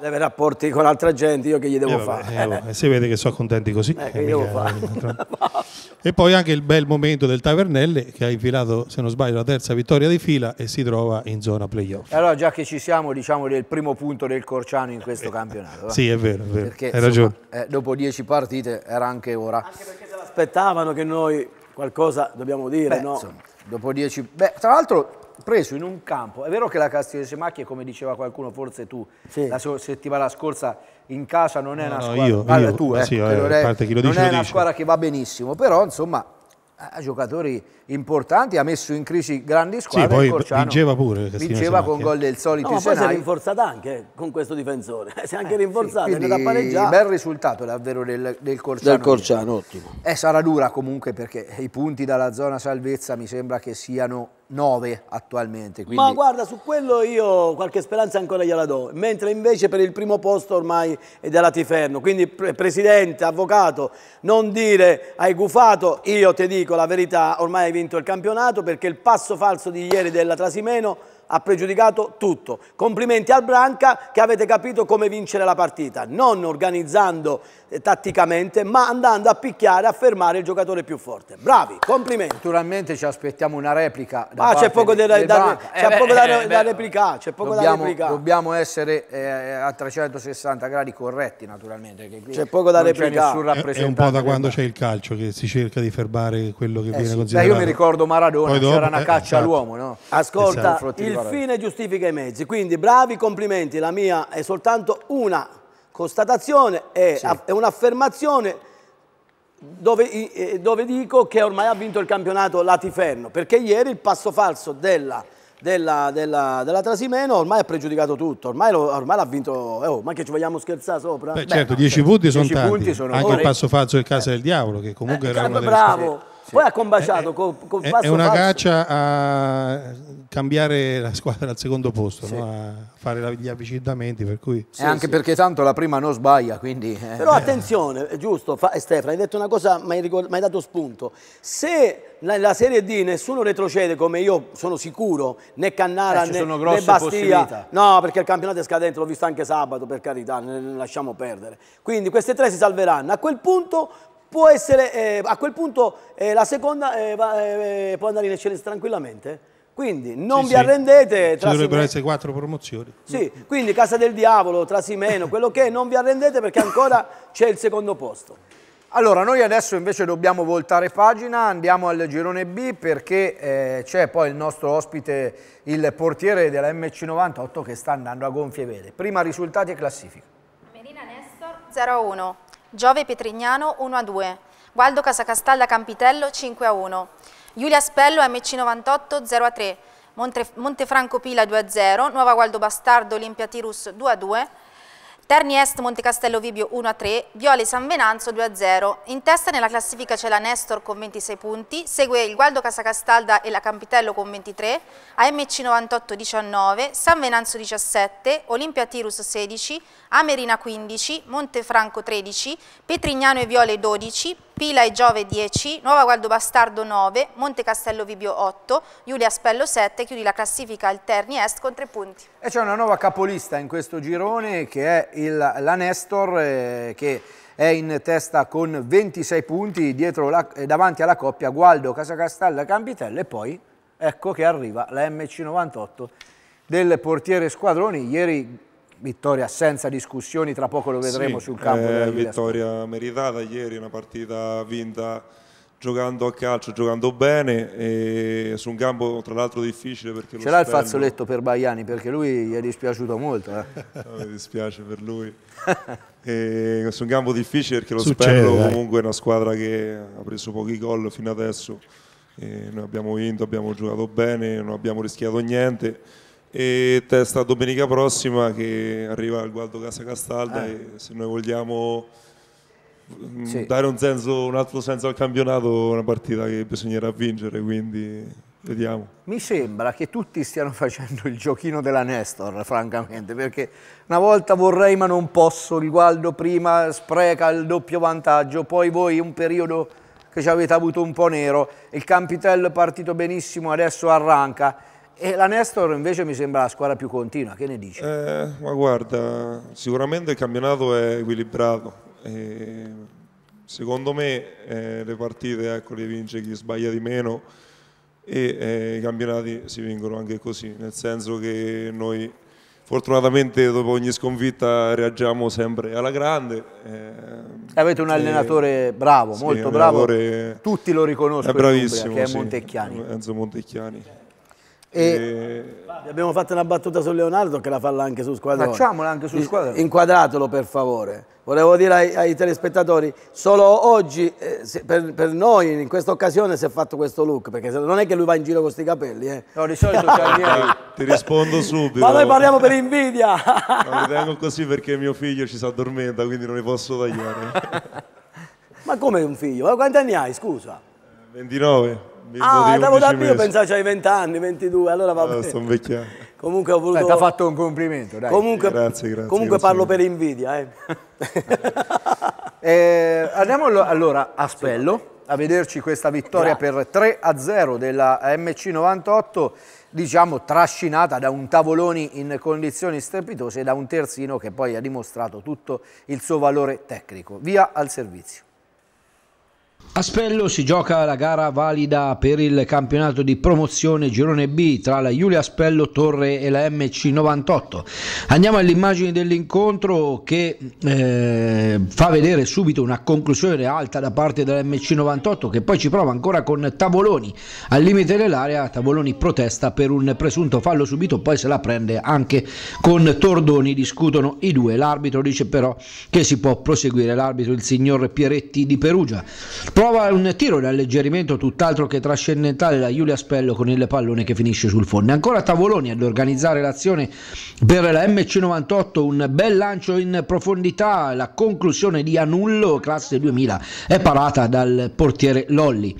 deve rapporti con altra gente, io che gli devo eh, fare? Eh, si vede che sono contenti così. Eh, eh mica, mica. e poi anche il bel momento del Tavernelle che ha infilato, se non sbaglio, la terza vittoria di fila e si trova in zona playoff. allora già che ci siamo, diciamo del primo punto del Corciano in questo campionato. Eh. Sì, è vero, è vero. Perché, Hai ragione. Insomma, eh, dopo dieci partite era anche ora. Anche perché se l'aspettavano che noi qualcosa dobbiamo dire, beh, no? insomma, dopo dieci... Beh, tra l'altro preso in un campo. È vero che la Castiglione Semacchi, come diceva qualcuno, forse tu, sì. la settimana scorsa in casa non è no, una squadra. No, io, allora, io, tu, eh, sì, eh, non è, non dice, è una squadra che va benissimo, però insomma ha giocatori importanti, ha messo in crisi grandi squadre. Sì, poi Corciano vinceva pure. Vinceva con gol del solito no, ma poi Senai. si è rinforzata anche con questo difensore, si è anche eh, rinforzata, sì, è andata pareggiare. bel risultato davvero del, del Corciano. Del Corciano, ottimo. Eh, sarà dura comunque perché i punti dalla zona salvezza mi sembra che siano 9 attualmente. Quindi... Ma guarda, su quello io qualche speranza ancora gliela do, mentre invece per il primo posto ormai è della Tiferno, quindi pre Presidente, Avvocato, non dire hai gufato, io ti dico la verità, ormai vinto il campionato perché il passo falso di ieri della Trasimeno ha pregiudicato tutto. Complimenti al Branca che avete capito come vincere la partita, non organizzando eh, tatticamente, ma andando a picchiare, a fermare il giocatore più forte. Bravi, complimenti. Naturalmente ci aspettiamo una replica. Da ah, c'è poco, di, da, eh, da, eh, beh, poco eh, da, replicare, c'è poco dobbiamo, da replicare. Dobbiamo essere eh, a 360 gradi corretti naturalmente. C'è poco da replicare. È, un po' da quando c'è il calcio che si cerca di fermare quello che eh viene sì. considerato. Beh, io mi ricordo Maradona, c'era una caccia esatto. all'uomo. No? Ascolta, esatto. il guarda. fine giustifica i mezzi, quindi bravi complimenti, la mia è soltanto una constatazione, è, sì. è un'affermazione dove, dove, dico che ormai ha vinto il campionato Latiferno, perché ieri il passo falso della, della, della, della Trasimeno ormai ha pregiudicato tutto, ormai, l'ha vinto, oh, ma che ci vogliamo scherzare sopra? Beh, Beh certo, 10 no, cioè, punti, sono, punti sono anche il passo falso del Casa eh. del Diavolo, che comunque eh, era una eh, bravo. Delle... Sì. Poi ha combaciato eh, con, eh, con È, è una falso. caccia a cambiare la squadra al secondo posto, sì. no? a fare gli avvicinamenti. Per cui... Sì, anche perché tanto la prima non sbaglia. Quindi, eh. Però attenzione, è giusto, fa, eh, Stefano, hai detto una cosa, mi hai dato spunto. Se nella Serie D nessuno retrocede come io sono sicuro, né Cannara eh, né, né Bastia. No, perché il campionato è scadente, l'ho visto anche sabato, per carità, ne lasciamo perdere. Quindi queste tre si salveranno. A quel punto può essere, eh, a quel punto eh, la seconda eh, va, eh, può andare in eccellenza tranquillamente. Quindi non sì, vi arrendete. Sì. Ci dovrebbero essere quattro promozioni. Sì, quindi Casa del Diavolo, Trasimeno, quello che è, non vi arrendete perché ancora c'è il secondo posto. Allora, noi adesso invece dobbiamo voltare pagina, andiamo al girone B perché eh, c'è poi il nostro ospite, il portiere della MC98 che sta andando a gonfie vele. Prima risultati e classifica. Merina Nestor 0-1. Giove Petrignano 1-2, a Gualdo Casacastalla Campitello 5-1, a Giulia Spello MC98 0-3, a Montefranco Pila 2-0, a Nuova Gualdo Bastardo Olimpia Tirus 2-2, a Terni Est Montecastello Vibio 1-3, a Viole San Venanzo 2-0. a In testa nella classifica c'è la Nestor con 26 punti, segue il Gualdo Casacastalda e la Campitello con 23, AMC 98-19, San Venanzo 17, Olimpia Tirus 16, Amerina 15, Montefranco 13, Petrignano e Viole 12, Pila e Giove 10, Nuova Gualdo Bastardo 9, Monte Castello Vibio 8, Giulia Spello 7, chiudi la classifica Alterni Est con 3 punti. E c'è una nuova capolista in questo girone che è il, la Nestor eh, che è in testa con 26 punti la, eh, davanti alla coppia Gualdo, Casacastella, Campitelle e poi ecco che arriva la MC98 del portiere Squadroni. Ieri Vittoria senza discussioni, tra poco lo vedremo sì, sul campo. Eh, vittoria meritata ieri, una partita vinta giocando a calcio, giocando bene su un campo tra l'altro difficile perché Ce l'ha il fazzoletto per Baiani perché lui gli è dispiaciuto molto. Eh. no, mi dispiace per lui. e, su un campo difficile perché lo Succede, Spello comunque è una squadra che ha preso pochi gol fino adesso. E noi abbiamo vinto, abbiamo giocato bene, non abbiamo rischiato niente e testa domenica prossima che arriva il Gualdo Casa Castalda ah. e se noi vogliamo mm, sì. dare un, senso, un altro senso al campionato, una partita che bisognerà vincere, quindi Vediamo. Mi sembra che tutti stiano facendo il giochino della Nestor, francamente, perché una volta vorrei ma non posso, il Gualdo prima spreca il doppio vantaggio, poi voi un periodo che ci avete avuto un po' nero, il Campitello è partito benissimo, adesso arranca e la Nestor invece mi sembra la squadra più continua, che ne dici? Eh, ma guarda, sicuramente il campionato è equilibrato. E secondo me eh, le partite ecco, le vince chi sbaglia di meno e eh, i campionati si vincono anche così, nel senso che noi fortunatamente dopo ogni sconfitta reagiamo sempre alla grande. Eh, Avete un allenatore bravo, sì, molto bravo, tutti lo riconoscono, è bravissimo, Umbria, che è Montecchiani. Enzo Montecchiani. E eh, abbiamo fatto una battuta su Leonardo che la falla anche su Squadrone. Facciamola anche su Squadrone. Inquadratelo per favore. Volevo dire ai, ai telespettatori, solo oggi eh, se, per, per, noi in questa occasione si è fatto questo look, perché non è che lui va in giro con questi capelli. Eh. No, di solito c'è Ti rispondo subito. Ma noi parliamo per invidia. Ma li tengo così perché mio figlio ci si addormenta, quindi non li posso tagliare. Ma come un figlio? Quanti anni hai, scusa? 29. Eh, ah, andavo da Pio, pensavo c'hai 20 anni, 22, allora va eh, bene. Ah, sono vecchiato. Comunque ho voluto... Ti ha fatto un complimento, dai. Comunque, grazie, grazie. Comunque grazie. parlo per invidia, eh. eh, andiamo allora a Spello a vederci questa vittoria per 3 a 0 della MC98 diciamo trascinata da un tavoloni in condizioni strepitose e da un terzino che poi ha dimostrato tutto il suo valore tecnico via al servizio a Spello si gioca la gara valida per il campionato di promozione girone B tra la Giulia Spello Torre e la MC98. Andiamo all'immagine dell'incontro che eh, fa vedere subito una conclusione alta da parte della MC98 che poi ci prova ancora con Tavoloni al limite dell'area. Tavoloni protesta per un presunto fallo subito, poi se la prende anche con Tordoni. Discutono i due. L'arbitro dice però che si può proseguire. L'arbitro, il signor Pieretti di Perugia Prova un tiro di alleggerimento tutt'altro che trascendentale da Giulia Spello con il pallone che finisce sul fondo. Ancora Tavoloni ad organizzare l'azione per la MC98, un bel lancio in profondità, la conclusione di Anullo, classe 2000, è parata dal portiere Lolli.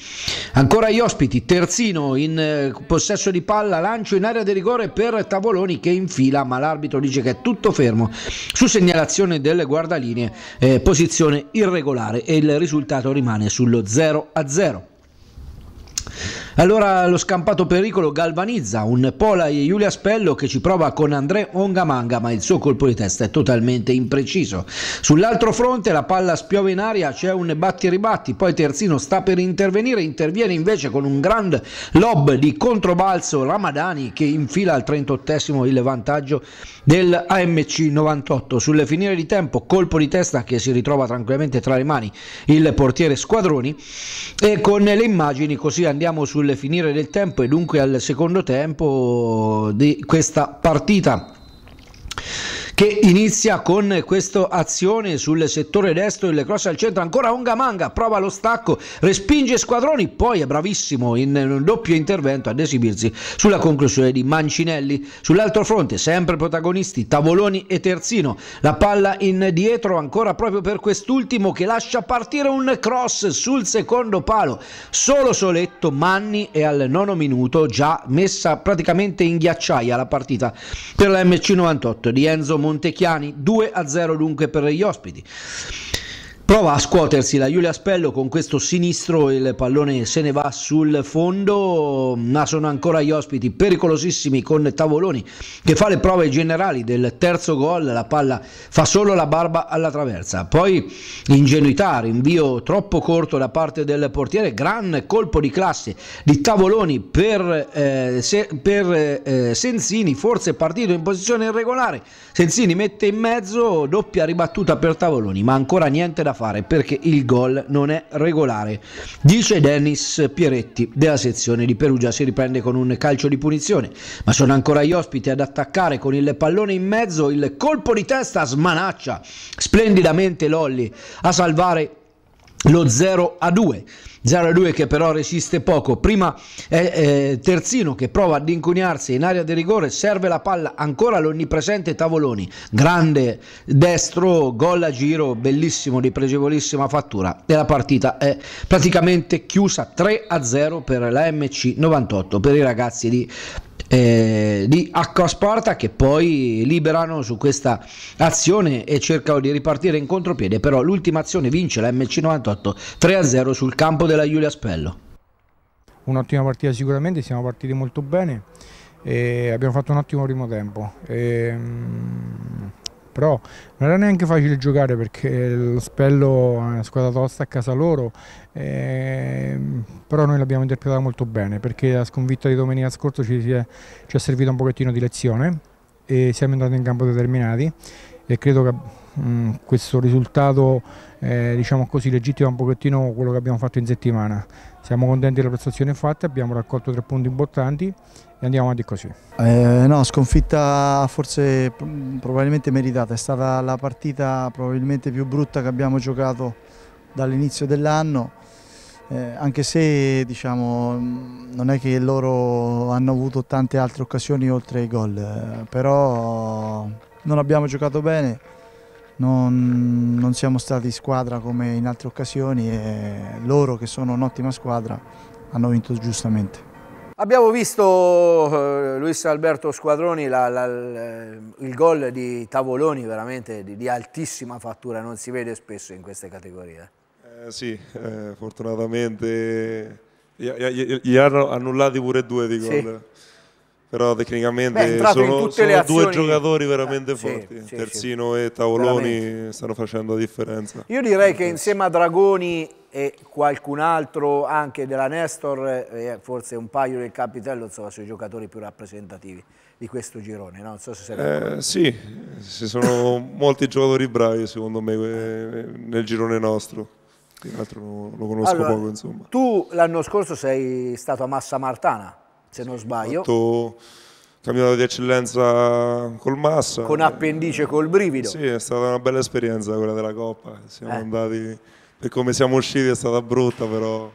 Ancora gli ospiti, Terzino in eh, possesso di palla, lancio in area di rigore per Tavoloni che infila, ma l'arbitro dice che è tutto fermo su segnalazione del guardalinee, eh, posizione irregolare e il risultato rimane sul sullo 0 a 0. Allora lo scampato pericolo galvanizza un Pola e Giulia Spello che ci prova con André Ongamanga, ma il suo colpo di testa è totalmente impreciso. Sull'altro fronte la palla spiove in aria, c'è un batti ribatti, poi Terzino sta per intervenire, interviene invece con un grand lob di controbalzo Ramadani che infila al 38 il vantaggio del AMC 98. Sulle finire di tempo colpo di testa che si ritrova tranquillamente tra le mani il portiere Squadroni e con le immagini così andiamo sul sul finire del tempo e dunque al secondo tempo di questa partita che inizia con questa azione sul settore destro, il cross al centro, ancora Ongamanga, prova lo stacco, respinge Squadroni, poi è bravissimo in un doppio intervento ad esibirsi sulla conclusione di Mancinelli. Sull'altro fronte, sempre protagonisti, Tavoloni e Terzino, la palla indietro ancora proprio per quest'ultimo che lascia partire un cross sul secondo palo, solo Soletto, Manni e al nono minuto già messa praticamente in ghiacciaia la partita per la MC98 di Enzo Monti Montechiani 2-0 a dunque per gli ospiti. Prova a scuotersi la Giulia Spello con questo sinistro, il pallone se ne va sul fondo, ma sono ancora gli ospiti pericolosissimi con Tavoloni che fa le prove generali del terzo gol, la palla fa solo la barba alla traversa, poi ingenuità, rinvio troppo corto da parte del portiere, gran colpo di classe di Tavoloni per, eh, se, per eh, Senzini, forse partito in posizione irregolare, Senzini mette in mezzo, doppia ribattuta per Tavoloni, ma ancora niente da fare perché il gol non è regolare, dice Dennis Pieretti della sezione di Perugia. Si riprende con un calcio di punizione, ma sono ancora gli ospiti ad attaccare con il pallone in mezzo. Il colpo di testa smanaccia splendidamente Lolli a salvare lo 0 a 2. 0 a 2 che però resiste poco. Prima è eh, Terzino che prova ad incunearsi in area di rigore, serve la palla ancora all'onnipresente Tavoloni. Grande destro, gol a giro, bellissimo, di pregevolissima fattura. E la partita è praticamente chiusa 3 a 0 per la MC 98, per i ragazzi di eh, di H che poi liberano su questa azione e cercano di ripartire in contropiede, però l'ultima azione vince la MC98 3-0 sul campo della Giulia Spello. Un'ottima partita sicuramente, siamo partiti molto bene e abbiamo fatto un ottimo primo tempo. E, ehm, però non era neanche facile giocare perché lo spello è una squadra tosta a casa loro, eh, però noi l'abbiamo interpretata molto bene perché la sconfitta di domenica scorsa ci, è, ci è servita un pochettino di lezione e siamo andati in campo determinati e credo che mh, mm, questo risultato eh, diciamo così legittima un pochettino quello che abbiamo fatto in settimana siamo contenti della prestazione fatta abbiamo raccolto tre punti importanti e andiamo avanti così. Eh, no, sconfitta forse probabilmente meritata, è stata la partita probabilmente più brutta che abbiamo giocato dall'inizio dell'anno, eh, anche se diciamo, non è che loro hanno avuto tante altre occasioni oltre ai gol, eh, però non abbiamo giocato bene, non, non, siamo stati squadra come in altre occasioni e loro che sono un'ottima squadra hanno vinto giustamente. Abbiamo visto eh, Luis Alberto Squadroni la, la, il gol di Tavoloni veramente di, di, altissima fattura, non si vede spesso in queste categorie. Eh, sì, eh, fortunatamente gli hanno annullati pure due di gol. Sì però tecnicamente Beh, sono, sono due giocatori veramente ah, forti. Sì, Terzino sì, e Tavoloni veramente. stanno facendo la differenza. Io direi che insieme a Dragoni e qualcun altro anche della Nestor, eh, eh forse un paio del Capitello, insomma, sono i giocatori più rappresentativi di questo girone. No? Non so se sei eh, sì, ci sono molti giocatori bravi secondo me eh, nel girone nostro. L'altro lo conosco allora, poco, insomma. Tu l'anno scorso sei stato a Massa Martana, se sì, non sbaglio. Ho fatto camminata di eccellenza col Massa. Con appendice col brivido. Sì, è stata una bella esperienza quella della Coppa. Siamo eh. andati per come siamo usciti è stata brutta, però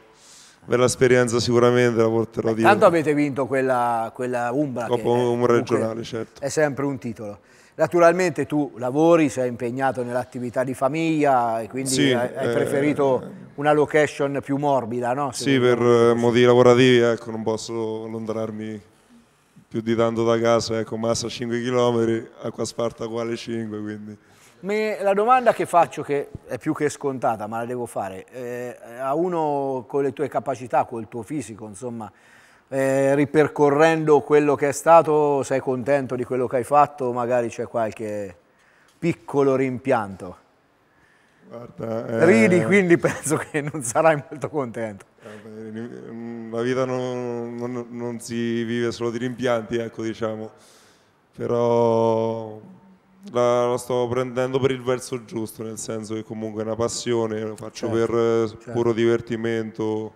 bella esperienza sicuramente la porterò dietro. Tanto avete vinto quella, quella Umbra. Coppa Umbra regionale, certo. È sempre un titolo. Naturalmente tu lavori, sei impegnato nell'attività di famiglia e quindi sì, hai, hai eh, preferito eh, una location più morbida, no? Se sì, per così. Eh, motivi lavorativi ecco, non posso allontanarmi più di tanto da casa, ecco, Massa 5 km, Acqua Sparta quale 5, quindi... Me, la domanda che faccio, che è più che scontata, ma la devo fare, eh, a uno con le tue capacità, col tuo fisico, insomma, eh, ripercorrendo quello che è stato, sei contento di quello che hai fatto, magari c'è qualche piccolo rimpianto? Guarda, eh, Ridi, quindi penso che non sarai molto contento. La vita non, non, non si vive solo di rimpianti, ecco, diciamo. Però la, la, sto prendendo per il verso giusto, nel senso che comunque è una passione, lo faccio certo, per eh, certo. puro divertimento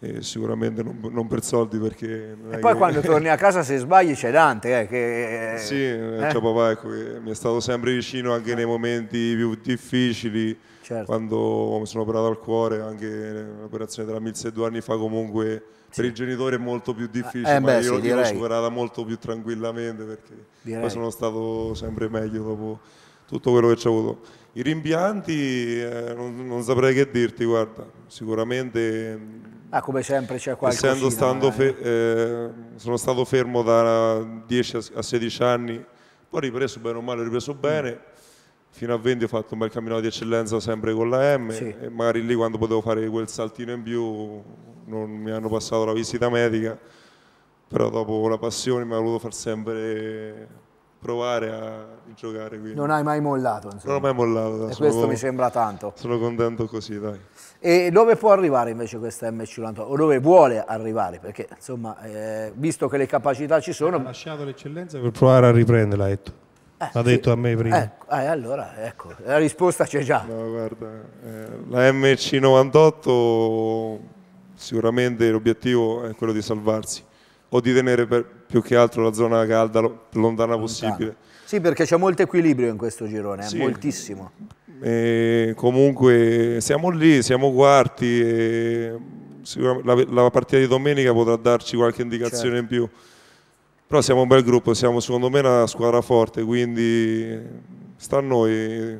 e sicuramente non, non per soldi perché... E poi che... quando torni a casa se sbagli c'è Dante eh, che... Eh, sì, eh, eh? c'è papà ecco, che mi è stato sempre vicino anche nei momenti più difficili Certo. Quando mi sono operato al cuore, anche l'operazione della Mills due anni fa comunque sì. per il genitore è molto più difficile, eh, eh beh, io sì, l'ho superata molto più tranquillamente perché poi sono stato sempre meglio dopo tutto quello che ci ho avuto. I rimpianti eh, non, non, saprei che dirti, guarda, sicuramente... Ah, come sempre c'è qualcosa... Essendo stando eh. fe- eh, sono stato fermo da 10 a 16 anni, poi ripreso bene o male, ripreso bene. Mm fino a 20 ho fatto un bel cammino di eccellenza sempre con la M sì. e magari lì quando potevo fare quel saltino in più non mi hanno passato la visita medica, però dopo la passione mi ha voluto far sempre provare a giocare. Quindi. Non hai mai mollato? Insomma. Non ho mai mollato. e questo con... mi sembra tanto. Sono contento così, dai. E dove può arrivare invece questa MC98? O dove vuole arrivare? Perché, insomma, eh, visto che le capacità ci sono... Ha lasciato l'eccellenza per provare a riprenderla, ha detto. Eh, L'ha detto a me eh, prima. Eh, eh, allora, ecco, la risposta c'è già. No, guarda, eh, la MC98 sicuramente l'obiettivo è quello di salvarsi o di tenere per, più che altro la zona calda lo, più lontana, lontana possibile. Sì, perché c'è molto equilibrio in questo girone, eh, sì. moltissimo. E comunque siamo lì, siamo quarti la, la, partita di domenica potrà darci qualche indicazione certo. in più. Però siamo un bel gruppo, siamo secondo me una squadra forte, quindi sta a noi,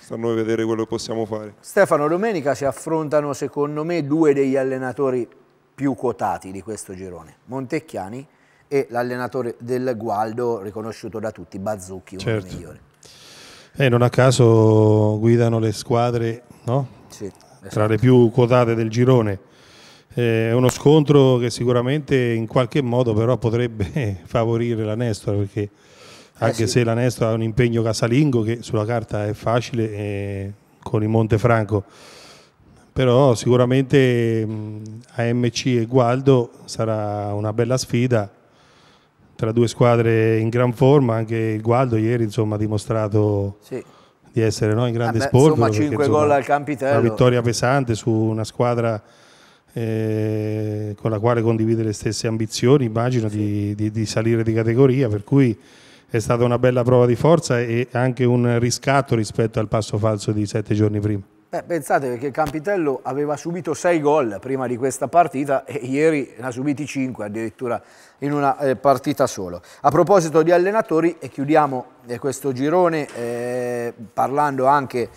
sta a noi vedere quello che possiamo fare. Stefano, domenica si affrontano secondo me due degli allenatori più quotati di questo girone, Montecchiani e l'allenatore del Gualdo riconosciuto da tutti, Bazzucchi, uno certo. dei migliori. E eh, non a caso guidano le squadre no? sì, esatto. tra le esatto. più quotate del girone eh, è uno scontro che sicuramente in qualche modo però potrebbe favorire la Nestor perché eh, anche eh sì. se la Nestor ha un impegno casalingo che sulla carta è facile eh, con il Montefranco però sicuramente AMC e Gualdo sarà una bella sfida tra due squadre in gran forma anche il Gualdo ieri insomma, ha dimostrato sì. di essere no, in grande ah beh, sport insomma 5 gol al Campitello una vittoria pesante su una squadra eh, con la quale condivide le stesse ambizioni, immagino, sì. di, di, di, salire di categoria, per cui è stata una bella prova di forza e anche un riscatto rispetto al passo falso di sette giorni prima. Beh, pensate che Campitello aveva subito sei gol prima di questa partita e ieri ne ha subiti cinque addirittura in una eh, partita solo. A proposito di allenatori e chiudiamo eh, questo girone eh, parlando anche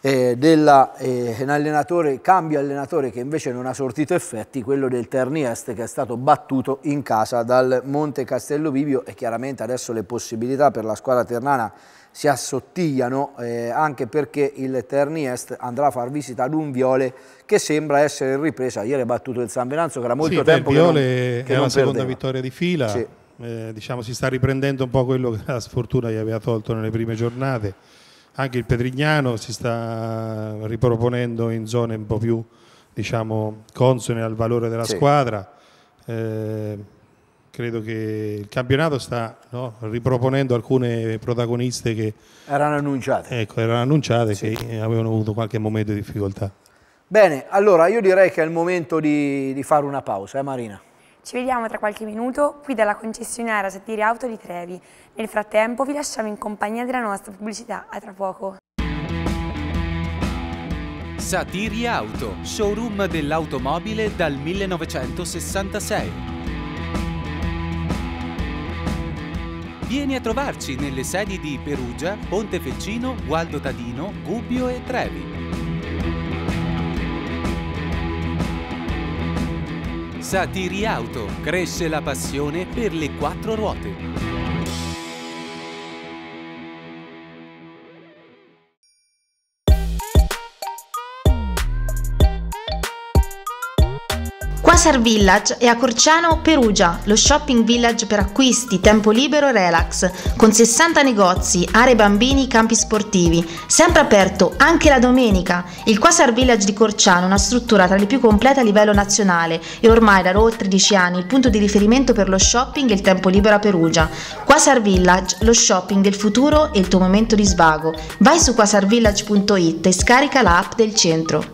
eh, dell'allenatore, eh, cambio allenatore che invece non ha sortito effetti, quello del Terni Est che è stato battuto in casa dal Monte Castello Vivio e chiaramente adesso le possibilità per la squadra ternana si assottigliano eh, anche perché il Terni Est andrà a far visita ad un Viole che sembra essere in ripresa. Ieri ha battuto il San Venanzo che era molto sì, tempo beh, Viole che non, che è la seconda perdeva. vittoria di fila, sì. eh, diciamo si sta riprendendo un po' quello che la sfortuna gli aveva tolto nelle prime giornate. Anche il Pedrignano si sta riproponendo in zone un po' più diciamo, consone al valore della sì. squadra. Eh, credo che il campionato sta no, riproponendo alcune protagoniste che erano annunciate, ecco, erano annunciate sì. che avevano avuto qualche momento di difficoltà. Bene, allora io direi che è il momento di, di fare una pausa, eh Marina? Ci vediamo tra qualche minuto qui dalla concessionaria Satiri Auto di Trevi. Nel frattempo vi lasciamo in compagnia della nostra pubblicità. A tra poco. Satiri Auto, showroom dell'automobile dal 1966. Vieni a trovarci nelle sedi di Perugia, Ponte Feccino, Gualdo Tadino, Gubbio e Trevi. Salsa Tiri Auto. Cresce la passione per le quattro ruote. Pasar Village è a Corciano, Perugia, lo shopping village per acquisti, tempo libero e relax, con 60 negozi, aree bambini, campi sportivi, sempre aperto anche la domenica. Il Quasar Village di Corciano è una struttura tra le più complete a livello nazionale e ormai da oltre 10 anni il punto di riferimento per lo shopping e il tempo libero a Perugia. Quasar Village, lo shopping del futuro e il tuo momento di svago. Vai su quasarvillage.it e scarica la app del centro.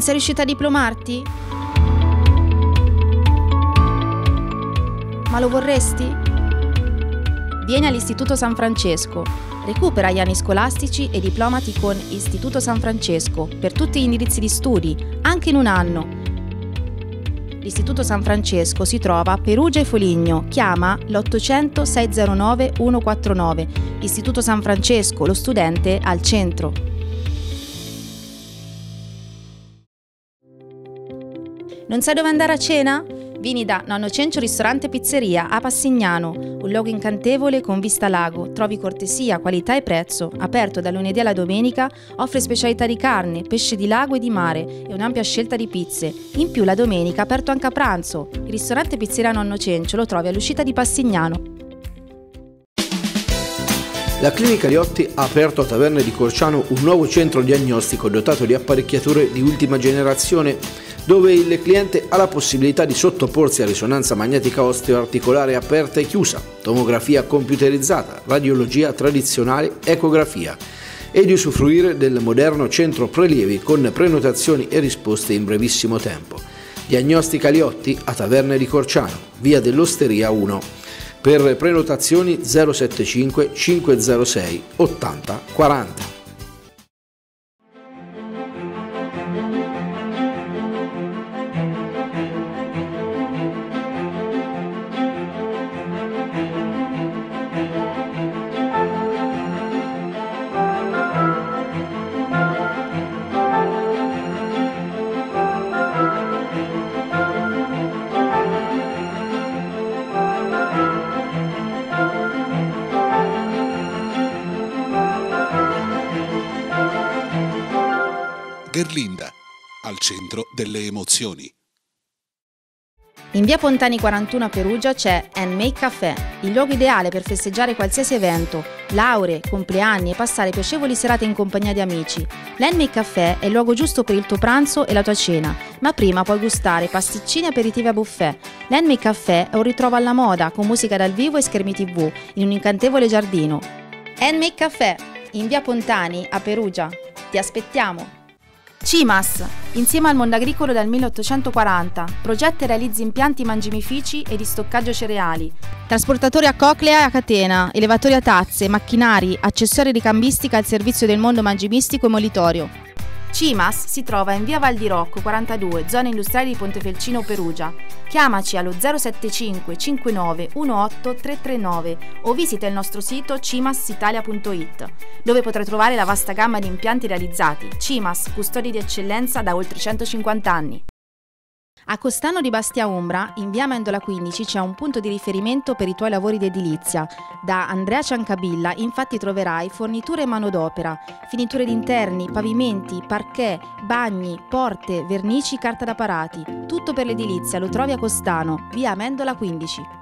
Non sei riuscita a diplomarti? Ma lo vorresti? Vieni all'Istituto San Francesco. Recupera gli anni scolastici e diplomati con Istituto San Francesco per tutti gli indirizzi di studi, anche in un anno. L'Istituto San Francesco si trova a Perugia e Foligno. Chiama l'800 609 149. Istituto San Francesco, lo studente al centro. Non sai dove andare a cena? Vieni da Nonno Cencio Ristorante Pizzeria a Passignano, un luogo incantevole con vista lago, trovi cortesia, qualità e prezzo, aperto da lunedì alla domenica, offre specialità di carne, pesce di lago e di mare e un'ampia scelta di pizze. In più la domenica aperto anche a pranzo. Il ristorante pizzeria Nonno Cencio lo trovi all'uscita di Passignano. La clinica Liotti ha aperto a Taverne di Corciano un nuovo centro diagnostico dotato di apparecchiature di ultima generazione dove il cliente ha la possibilità di sottoporsi a risonanza magnetica osteoarticolare aperta e chiusa, tomografia computerizzata, radiologia tradizionale, ecografia e di usufruire del moderno centro prelievi con prenotazioni e risposte in brevissimo tempo. Diagnostica Liotti a Taverne di Corciano, via dell'Osteria 1. Per prenotazioni 075 506 80 40. azioni. In via Pontani 41 a Perugia c'è Handmade Café, il luogo ideale per festeggiare qualsiasi evento, lauree, compleanni e passare piacevoli serate in compagnia di amici. L'Handmade Café è il luogo giusto per il tuo pranzo e la tua cena, ma prima puoi gustare pasticcini aperitivi a buffet. L'Handmade Café è un ritrovo alla moda, con musica dal vivo e schermi tv, in un incantevole giardino. Handmade Café, in via Pontani a Perugia. Ti aspettiamo! CIMAS, insieme al mondo agricolo dal 1840, progetta e realizza impianti mangimifici e di stoccaggio cereali. Trasportatori a coclea e a catena, elevatori a tazze, macchinari, accessori di cambistica al servizio del mondo mangimistico e molitorio. CIMAS si trova in via Val di Rocco 42, zona industriale di Pontefelcino Perugia. Chiamaci allo 075 59 18 339 o visita il nostro sito cimasitalia.it, dove potrai trovare la vasta gamma di impianti realizzati. CIMAS, custodi di eccellenza da oltre 150 anni. A Costano di Bastia Umbra, in via Mendola 15, c'è un punto di riferimento per i tuoi lavori di edilizia. Da Andrea Ciancabilla infatti troverai forniture e manodopera, finiture di interni, pavimenti, parquet, bagni, porte, vernici, carta da parati. Tutto per l'edilizia lo trovi a Costano, via Mendola 15.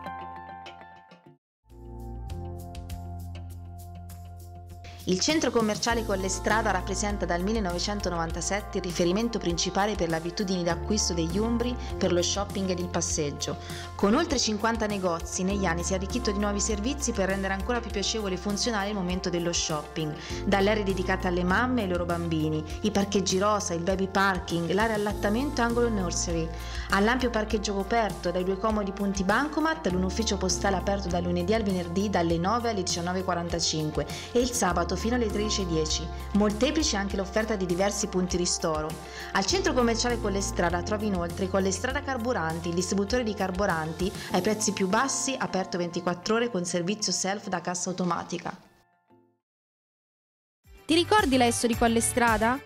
Il centro commerciale con le Collestrada rappresenta dal 1997 il riferimento principale per le abitudini d'acquisto degli umbri per lo shopping ed il passeggio. Con oltre 50 negozi, negli anni si è arricchito di nuovi servizi per rendere ancora più piacevole e funzionale il momento dello shopping, dall'area dedicata alle mamme e ai loro bambini, i parcheggi rosa, il baby parking, l'area allattamento e angolo nursery, all'ampio parcheggio coperto dai due comodi punti bancomat all'un ufficio postale aperto da lunedì al venerdì dalle 9 alle 19.45 e il sabato fino alle 13.10, Molteplici anche l'offerta di diversi punti ristoro. Al centro commerciale Collestrada trovi inoltre Collestrada Carburanti, il distributore di carburanti, ai prezzi più bassi, aperto 24 ore con servizio self da cassa automatica. Ti ricordi l'esso di Collestrada?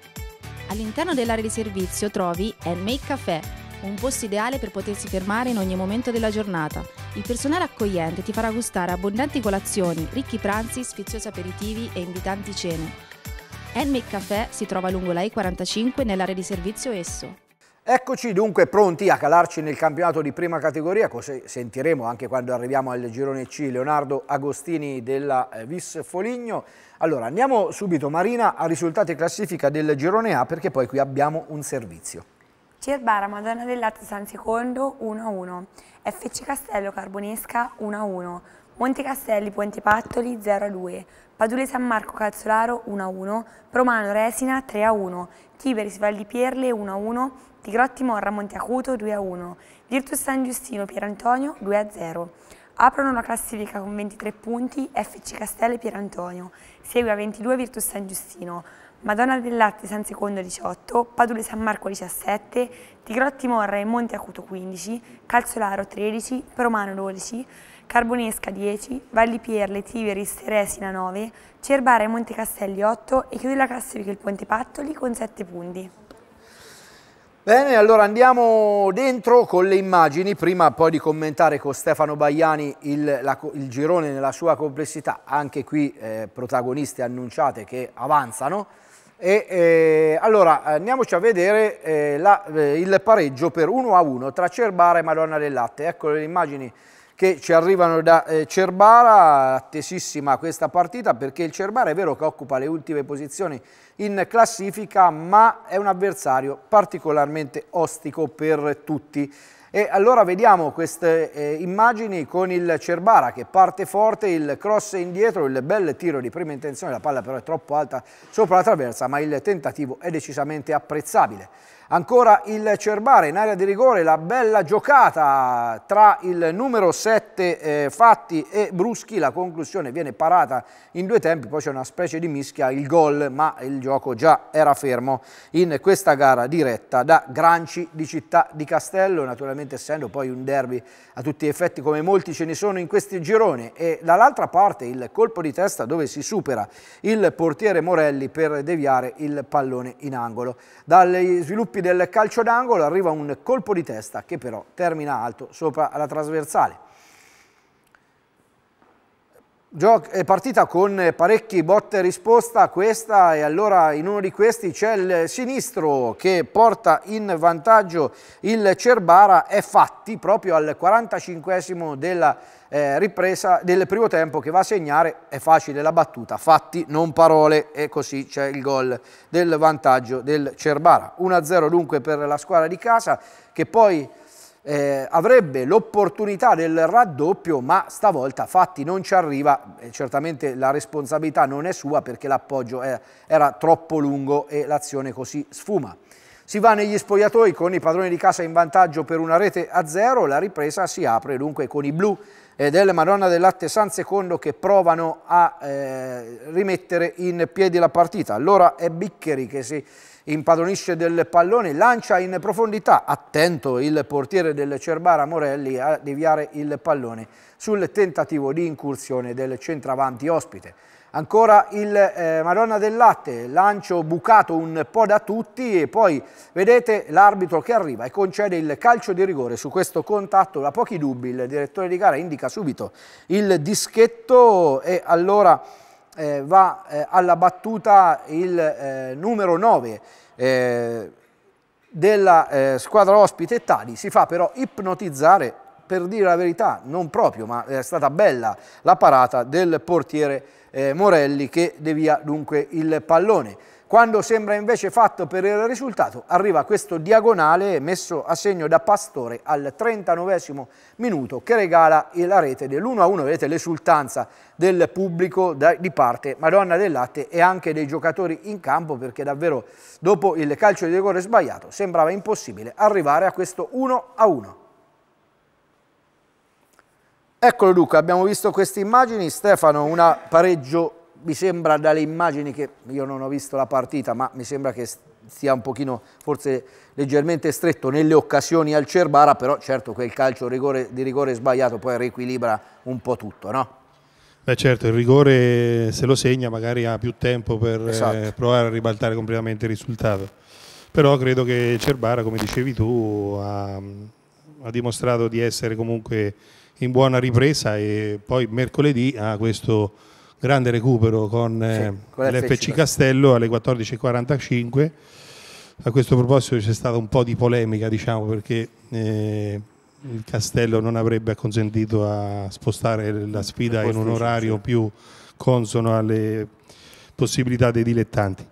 All'interno dell'area di servizio trovi El Handmade Café, un posto ideale per potersi fermare in ogni momento della giornata. Il personale accogliente ti farà gustare abbondanti colazioni, ricchi pranzi, sfiziosi aperitivi e invitanti cene. Handmade Café si trova lungo la E45 nell'area di servizio Esso. Eccoci dunque pronti a calarci nel campionato di prima categoria, così sentiremo anche quando arriviamo al girone C Leonardo Agostini della eh, Vis Foligno. Allora andiamo subito Marina a risultati classifica del girone A perché poi qui abbiamo un servizio. Cerbara Madonna del Latte San Secondo 1-1, FC Castello Carbonesca 1-1, Monte Castelli Ponte Pattoli 0-2, Padule San Marco Calzolaro 1-1, Romano Resina 3-1, Tiberis Val Pierle 1-1, Tigrotti Morra Monteacuto 2-1, Virtus San Giustino Pierantonio 2-0. Aprono la classifica con 23 punti FC Castello e Pierantonio, segue a 22 Virtus San Giustino, Madonna del Latte San Secondo 18, Padule San Marco 17, Tigrotti Morra e Monte Acuto 15, Calzolaro 13, Promano 12, Carbonesca 10, Valli Pierle, Tiveris, Resina 9, Cerbara e Monte Castelli 8 e chiude la classifica il Ponte Pattoli con 7 punti. Bene, allora andiamo dentro con le immagini, prima poi di commentare con Stefano Baiani il, la, il girone nella sua complessità, anche qui eh, protagoniste annunciate che avanzano, e, eh, allora andiamoci a vedere eh, la, eh, il pareggio per 1 a 1 tra Cerbara e Madonna del Latte. Ecco le immagini che ci arrivano da eh, Cerbara, attesissima questa partita perché il Cerbara è vero che occupa le ultime posizioni in classifica ma è un avversario particolarmente ostico per tutti. E allora vediamo queste eh, immagini con il Cerbara che parte forte, il cross indietro, il bel tiro di prima intenzione, la palla però è troppo alta sopra la traversa, ma il tentativo è decisamente apprezzabile. Ancora il Cerbare in area di rigore, la bella giocata tra il numero 7 eh, Fatti e Bruschi, la conclusione viene parata in due tempi, poi c'è una specie di mischia, il gol, ma il gioco già era fermo in questa gara diretta da Granci di Città di Castello, naturalmente essendo poi un derby a tutti gli effetti come molti ce ne sono in questi gironi e dall'altra parte il colpo di testa dove si supera il portiere Morelli per deviare il pallone in angolo. Dagli sviluppi del calcio d'angolo arriva un colpo di testa che però termina alto sopra la trasversale è partita con parecchi botte risposta questa e allora in uno di questi c'è il sinistro che porta in vantaggio il Cerbara è Fatti proprio al 45 esimo della eh, ripresa del primo tempo che va a segnare è facile la battuta Fatti non parole e così c'è il gol del vantaggio del Cerbara 1-0 dunque per la squadra di casa che poi eh, avrebbe l'opportunità del raddoppio, ma stavolta Fatti non ci arriva, eh, certamente la responsabilità non è sua perché l'appoggio era troppo lungo e l'azione così sfuma. Si va negli spogliatoi con i padroni di casa in vantaggio per una rete a zero, la ripresa si apre dunque con i blu eh, del Madonna del Latte San Secondo che provano a eh, rimettere in piedi la partita. Allora è Biccheri che si impadronisce del pallone, lancia in profondità, attento il portiere del Cerbara Morelli a deviare il pallone sul tentativo di incursione del centravanti ospite. Ancora il eh, Madonna del Latte, lancio bucato un po' da tutti e poi vedete l'arbitro che arriva e concede il calcio di rigore su questo contatto, da pochi dubbi il direttore di gara indica subito il dischetto e allora eh, va eh, alla battuta il eh, numero 9 eh, della eh, squadra ospite Tali si fa però ipnotizzare, per dire la verità, non proprio, ma è stata bella la parata del portiere eh, Morelli che devia dunque il pallone. Quando sembra invece fatto per il risultato, arriva questo diagonale messo a segno da Pastore al 39 minuto che regala la rete dell'1-1. Vedete l'esultanza del pubblico di parte Madonna del Latte e anche dei giocatori in campo perché davvero dopo il calcio di rigore sbagliato sembrava impossibile arrivare a questo 1-1. Eccolo Luca, abbiamo visto queste immagini, Stefano, una pareggio mi sembra dalle immagini che io non ho visto la partita, ma mi sembra che sia un pochino forse leggermente stretto nelle occasioni al Cerbara, però certo quel calcio rigore, di rigore sbagliato poi riequilibra un po' tutto, no? Beh certo, il rigore se lo segna magari ha più tempo per eh, esatto. eh, provare a ribaltare completamente il risultato, però credo che Cerbara, come dicevi tu, ha, ha dimostrato di essere comunque in buona ripresa e poi mercoledì ha questo grande recupero con, eh, con l'FC Castello alle 14.45. A questo proposito c'è stata un po' di polemica, diciamo, perché eh, il Castello non avrebbe consentito a spostare la sfida in un orario più consono alle possibilità dei dilettanti.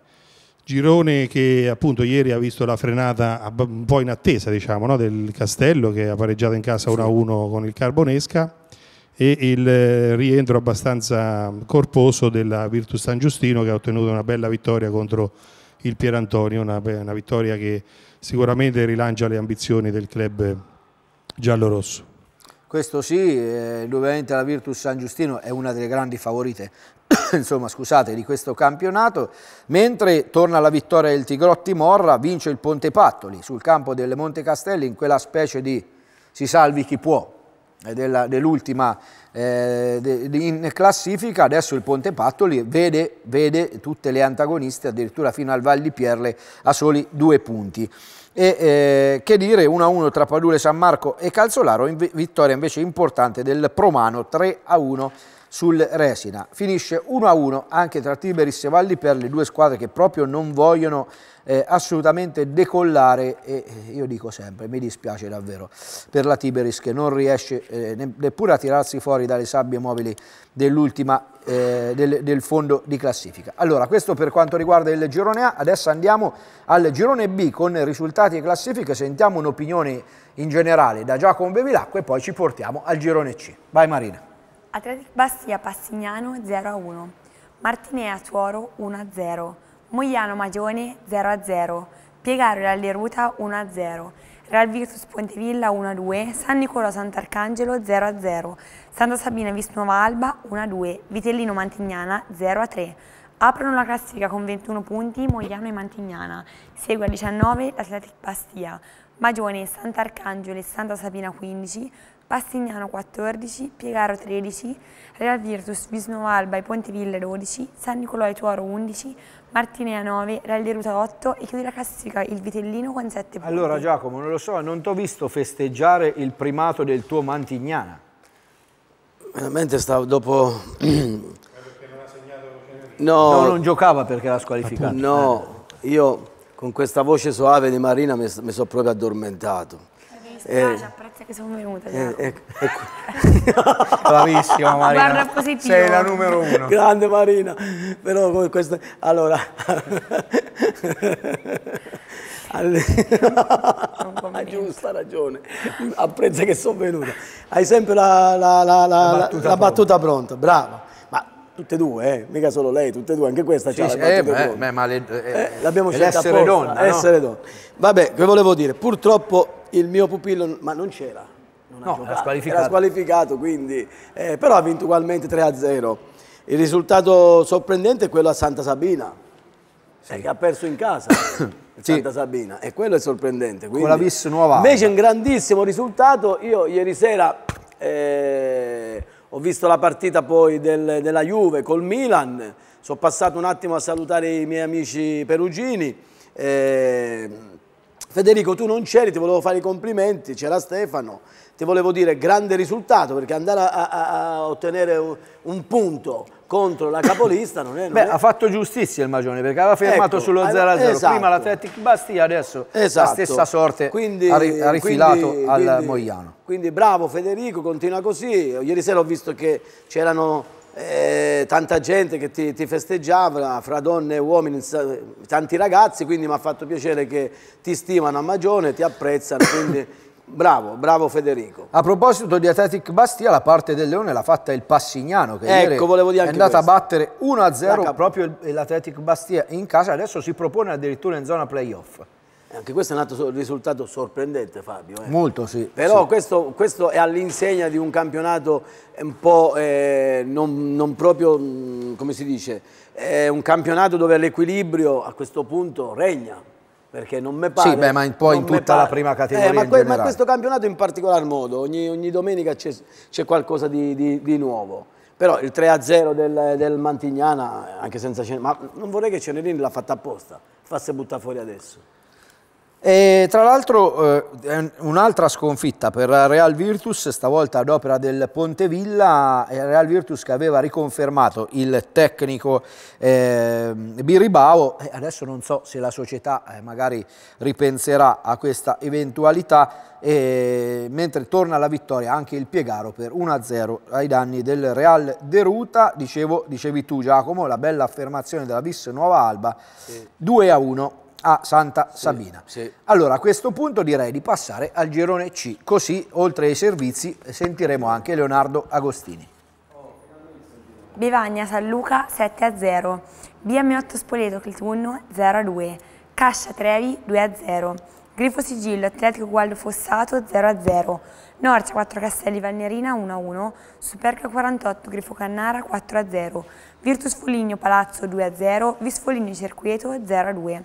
Girone che appunto ieri ha visto la frenata un po' in attesa diciamo, no, del Castello che ha pareggiato in casa 1-1 con il Carbonesca e il eh, rientro abbastanza corposo della Virtus San Giustino che ha ottenuto una bella vittoria contro il Pierantonio, una, una vittoria che sicuramente rilancia le ambizioni del club giallorosso. Questo sì, eh, ovviamente la Virtus San Giustino è una delle grandi favorite insomma, scusate, di questo campionato, mentre torna la vittoria il Tigrotti Morra, vince il Ponte Pattoli sul campo del Monte Castelli in quella specie di si salvi chi può, eh, dell'ultima eh, de, de, in classifica, adesso il Ponte Pattoli vede, vede, tutte le antagoniste addirittura fino al Val di Pierle a soli due punti. E, eh, che dire 1-1 tra Padule San Marco e Calzolaro, in vittoria invece importante del Promano 3-1 sul Resina. Finisce 1-1 anche tra Tiberis e Val di Perle, due squadre che proprio non vogliono eh, assolutamente decollare e eh, io dico sempre, mi dispiace davvero per la Tiberis che non riesce eh, neppure a tirarsi fuori dalle sabbie mobili dell'ultima eh, del, del, fondo di classifica. Allora, questo per quanto riguarda il girone A, adesso andiamo al girone B con risultati e classifiche, sentiamo un'opinione in generale da Giacomo Bevilacqua e poi ci portiamo al girone C. Vai Marina. Atletic Bastia Passignano 0-1, Martinea Tuoro 1-0, Mogliano Magione 0-0, Piegaro Real Deruta 1-0, Real Virtus Pontevilla 1-2, San Nicola Sant'Arcangelo 0-0, Santa Sabina Visnova Alba 1-2, Vitellino Mantignana 0-3. Aprono la classifica con 21 punti Mogliano e Mantignana, segue a 19 l'Atletic Bastia, Magione, Sant'Arcangelo e Santa Sabina 15, Bastignano 14, Piegaro 13, Real Virtus, Visno Alba e Ponteville 12, San Nicolò e Tuoro 11, Martinea 9, Real di 8 e chiude la classifica il Vitellino con 7 punti. Allora Giacomo, non lo so, non ti ho visto festeggiare il primato del tuo Mantignana. Veramente stavo dopo... No, no, non giocava perché era squalificato. No, eh. io con questa voce soave di Marina mi sono proprio addormentato dispiace, eh, apprezzo che sono venuta. Eh, ecco, ecco. Bravissima Marina. Guarda positivo. Sei la numero uno. Grande Marina. Però questa... Allora... Ha ah, giusta ragione, apprezza che sono venuta. Hai sempre la, la, la, la battuta, battuta pronta, brava. Tutte e due, eh? mica solo lei, tutte e due, anche questa sì, c'ha sì, eh, beh, ma le, eh, eh l'abbiamo scelta essere apposta, donna, essere donna. Vabbè, che volevo dire, purtroppo il mio pupillo, ma non c'era, non no, era squalificato. era squalificato, quindi, eh, però ha vinto ugualmente 3-0. Il risultato sorprendente è quello a Santa Sabina, sì. Eh, che ha perso in casa. Santa sì. Sabina e quello è sorprendente quindi, con la bis nuova invece un grandissimo risultato io ieri sera eh, ho visto la partita poi del, della Juve col Milan, sono passato un attimo a salutare i miei amici perugini. Eh, Federico, tu non c'eri, ti volevo fare i complimenti, c'era Stefano, ti volevo dire grande risultato perché andare a, a, a ottenere un, un punto contro la capolista non è... Non Beh, è... ha fatto giustizia il Magione perché aveva fermato ecco, sullo 0-0 esatto. prima l'Atletic Bastia, adesso esatto. la stessa sorte quindi, ha, ri ha rifilato quindi, al quindi, Mogliano. Quindi bravo Federico, continua così. Ieri sera ho visto che c'erano eh, tanta gente che ti, ti, festeggiava, fra donne e uomini, tanti ragazzi, quindi mi ha fatto piacere che ti stimano a Magione, ti apprezzano, quindi Bravo, bravo Federico. A proposito di Athletic Bastia, la parte del Leone l'ha fatta il Passignano che ecco, volevo dire è andata questo. a battere 1-0 proprio l'Athletic Bastia in casa, adesso si propone addirittura in zona playoff. Eh, anche questo è un altro risultato sorprendente Fabio. Eh. Molto sì. Però sì. Questo, questo, è all'insegna di un campionato un po' eh, non, non, proprio, mm, come si dice, è un campionato dove l'equilibrio a questo punto regna perché non mi pare... Sì, beh, ma in, poi in tutta la prima categoria eh, ma, que ma, questo campionato in particolar modo, ogni, ogni domenica c'è qualcosa di, di, di, nuovo. Però il 3-0 del, del, Mantignana, anche senza... Ma non vorrei che Cenerini l'ha fatta apposta, fasse buttare fuori adesso. E tra l'altro eh, un'altra sconfitta per Real Virtus, stavolta ad opera del Pontevilla, eh, Real Virtus che aveva riconfermato il tecnico eh, Biribao, e adesso non so se la società eh, magari ripenserà a questa eventualità, e, mentre torna alla vittoria anche il Piegaro per 1-0 ai danni del Real Deruta, dicevo, dicevi tu Giacomo, la bella affermazione della Vis Nuova Alba, sì. 2-1 a Santa sì, Sabina. Sì. Allora a questo punto direi di passare al girone C, così oltre ai servizi sentiremo anche Leonardo Agostini. Bevagna San Luca 7 a 0, BM8 Spoleto Clitunno 0 a 2, Cascia Trevi 2 a 0, Grifo Sigillo Atletico Gualdo Fossato 0 a 0, Norcia 4 Castelli Vannerina 1 a 1, Superca 48 Grifo Cannara 4 a 0, Virtus Foligno Palazzo 2 a 0, Visfoligno Circueto 0 a 2.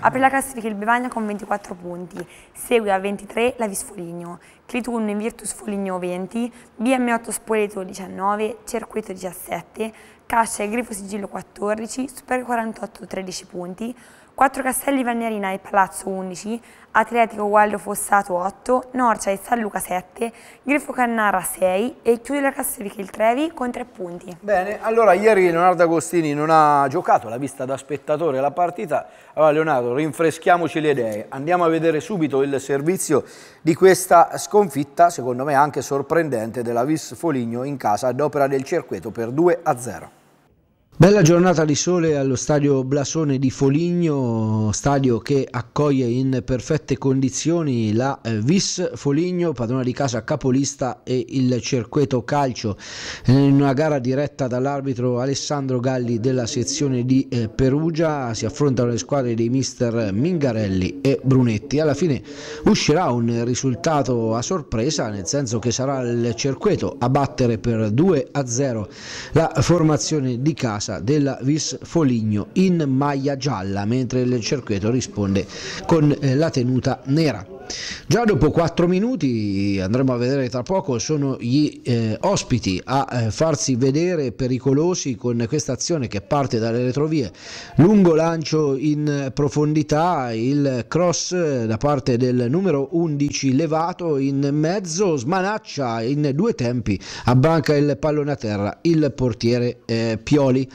Apri la classifica il Bevagna con 24 punti, segue a 23 la Visfoligno, Clitunno in Virtus Foligno 20, BM8 Spoleto 19, Cerqueto 17, Cascia e Grifo Sigillo 14, Super 48 13 punti, 4 Castelli Valnerina e Palazzo 11, Atletico Gualdo Fossato 8, Norcia e San Luca 7, Grifo Cannara 6 e chiude la classifica il Trevi con 3 punti. Bene, allora ieri Leonardo Agostini non ha giocato, l'ha vista da spettatore la partita. Allora Leonardo, rinfreschiamoci le idee, andiamo a vedere subito il servizio di questa sconfitta, secondo me anche sorprendente, della Vis Foligno in casa ad opera del circuito per 2 a 0. Bella giornata di sole allo stadio Blasone di Foligno, stadio che accoglie in perfette condizioni la eh, Vis Foligno, padrona di casa capolista e il circuito Calcio, in una gara diretta dall'arbitro Alessandro Galli della sezione di eh, Perugia, si affrontano le squadre dei mister Mingarelli e Brunetti. Alla fine uscirà un risultato a sorpresa, nel senso che sarà il circuito a battere per 2 a 0 la formazione di casa rimessa della Vis Foligno in maglia gialla mentre il circuito risponde con eh, la tenuta nera. Già dopo 4 minuti, andremo a vedere tra poco, sono gli eh, ospiti a eh, farsi vedere pericolosi con questa azione che parte dalle retrovie. Lungo lancio in profondità, il cross eh, da parte del numero 11 levato in mezzo, smanaccia in due tempi, abbanca il pallone a terra il portiere eh, Pioli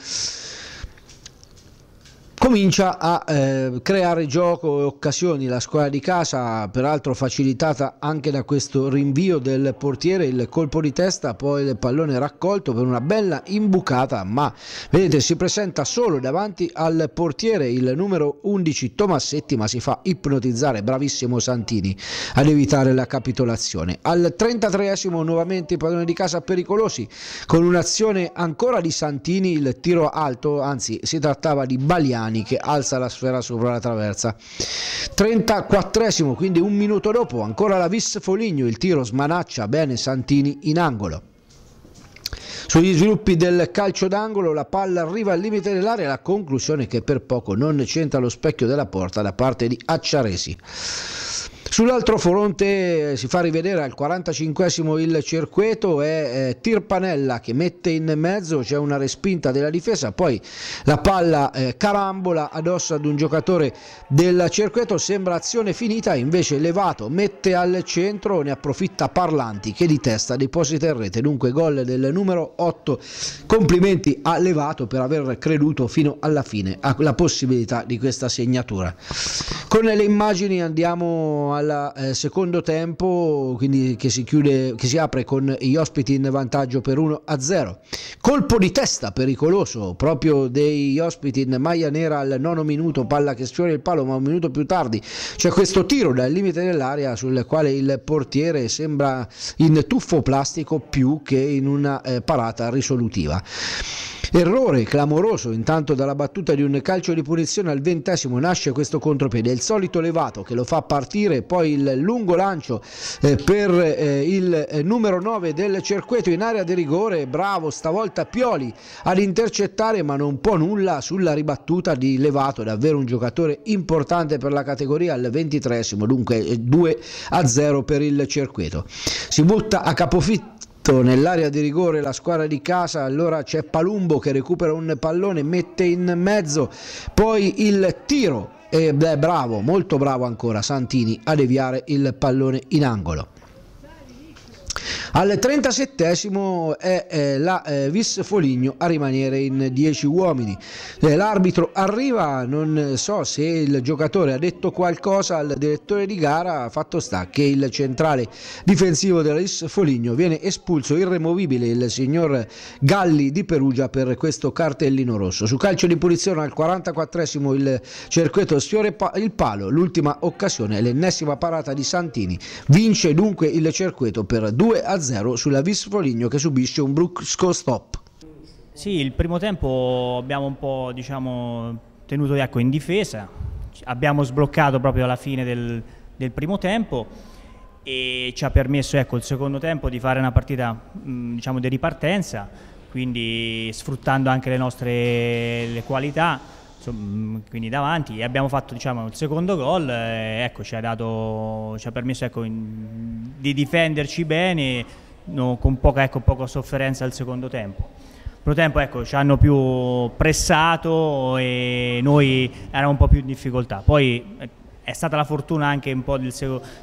comincia a eh, creare gioco e occasioni la squadra di casa peraltro facilitata anche da questo rinvio del portiere il colpo di testa poi il pallone raccolto per una bella imbucata ma vedete si presenta solo davanti al portiere il numero 11 Tomassetti ma si fa ipnotizzare bravissimo Santini ad evitare la capitolazione al 33esimo nuovamente i palloni di casa pericolosi con un'azione ancora di Santini il tiro alto anzi si trattava di Baliani maniche, alza la sfera sopra la traversa. 34esimo, quindi un minuto dopo, ancora la Vis Foligno, il tiro smanaccia bene Santini in angolo. Sugli sviluppi del calcio d'angolo la palla arriva al limite dell'area, la conclusione che per poco non c'entra lo specchio della porta da parte di Acciaresi. Sull'altro fronte eh, si fa rivedere al 45 il circuito, è eh, Tirpanella che mette in mezzo, c'è una respinta della difesa, poi la palla eh, carambola addosso ad un giocatore del circuito, sembra azione finita, invece Levato mette al centro, ne approfitta Parlanti che di testa deposita in rete, dunque gol del numero 8. Complimenti a Levato per aver creduto fino alla fine alla possibilità di questa segnatura. Con le immagini andiamo a al eh, secondo tempo, quindi che si, chiude, che si apre con gli ospiti in vantaggio per 1-0. Colpo di testa pericoloso proprio degli ospiti in maglia nera al nono minuto, palla che sfiora il palo, ma un minuto più tardi c'è questo tiro dal limite dell'area sul quale il portiere sembra in tuffo plastico più che in una eh, parata risolutiva. Errore clamoroso, intanto dalla battuta di un calcio di punizione al ventesimo nasce questo contropiede, il solito levato che lo fa partire, poi il lungo lancio eh, per eh, il eh, numero 9 del circuito in area di rigore, bravo stavolta Pioli ad intercettare ma non può nulla sulla ribattuta di Levato, davvero un giocatore importante per la categoria al ventitresimo, dunque 2 a 0 per il circuito. Si butta a capofitto nell'area di rigore la squadra di casa, allora c'è Palumbo che recupera un pallone, mette in mezzo, poi il tiro e beh, bravo, molto bravo ancora Santini a deviare il pallone in angolo. Al 37 è eh, la eh, Vis Foligno a rimanere in 10 uomini. Eh, l'arbitro arriva, non so se il giocatore ha detto qualcosa al direttore di gara, fatto sta che il centrale difensivo della Vis Foligno viene espulso irremovibile il signor Galli di Perugia per questo cartellino rosso. Su calcio di punizione al 44 il circuito sfiora il palo, l'ultima occasione, l'ennesima parata di Santini. Vince dunque il circuito per 2 2-0 sulla Vis Foligno che subisce un brusco stop. Sì, il primo tempo abbiamo un po' diciamo, tenuto ecco, in difesa, abbiamo sbloccato proprio alla fine del, del primo tempo e ci ha permesso ecco, il secondo tempo di fare una partita diciamo, di ripartenza, quindi sfruttando anche le nostre le qualità insomma, mm, quindi davanti e abbiamo fatto diciamo, il secondo gol eh, ecco, ci, ha dato, ci ha permesso ecco, in, di difenderci bene no, con poca, ecco, poca sofferenza al secondo tempo primo tempo ecco, ci hanno più pressato e noi eravamo un po' più in difficoltà. Poi eh, è stata la fortuna anche un po' del,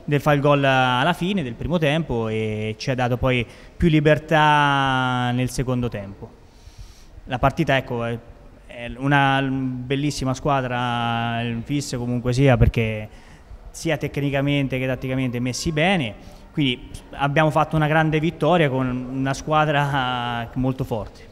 del fare il gol alla fine del primo tempo e ci ha dato poi più libertà nel secondo tempo. La partita ecco, una bellissima squadra, il FIS comunque sia, perché sia tecnicamente che tatticamente messi bene. Quindi abbiamo fatto una grande vittoria con una squadra molto forte.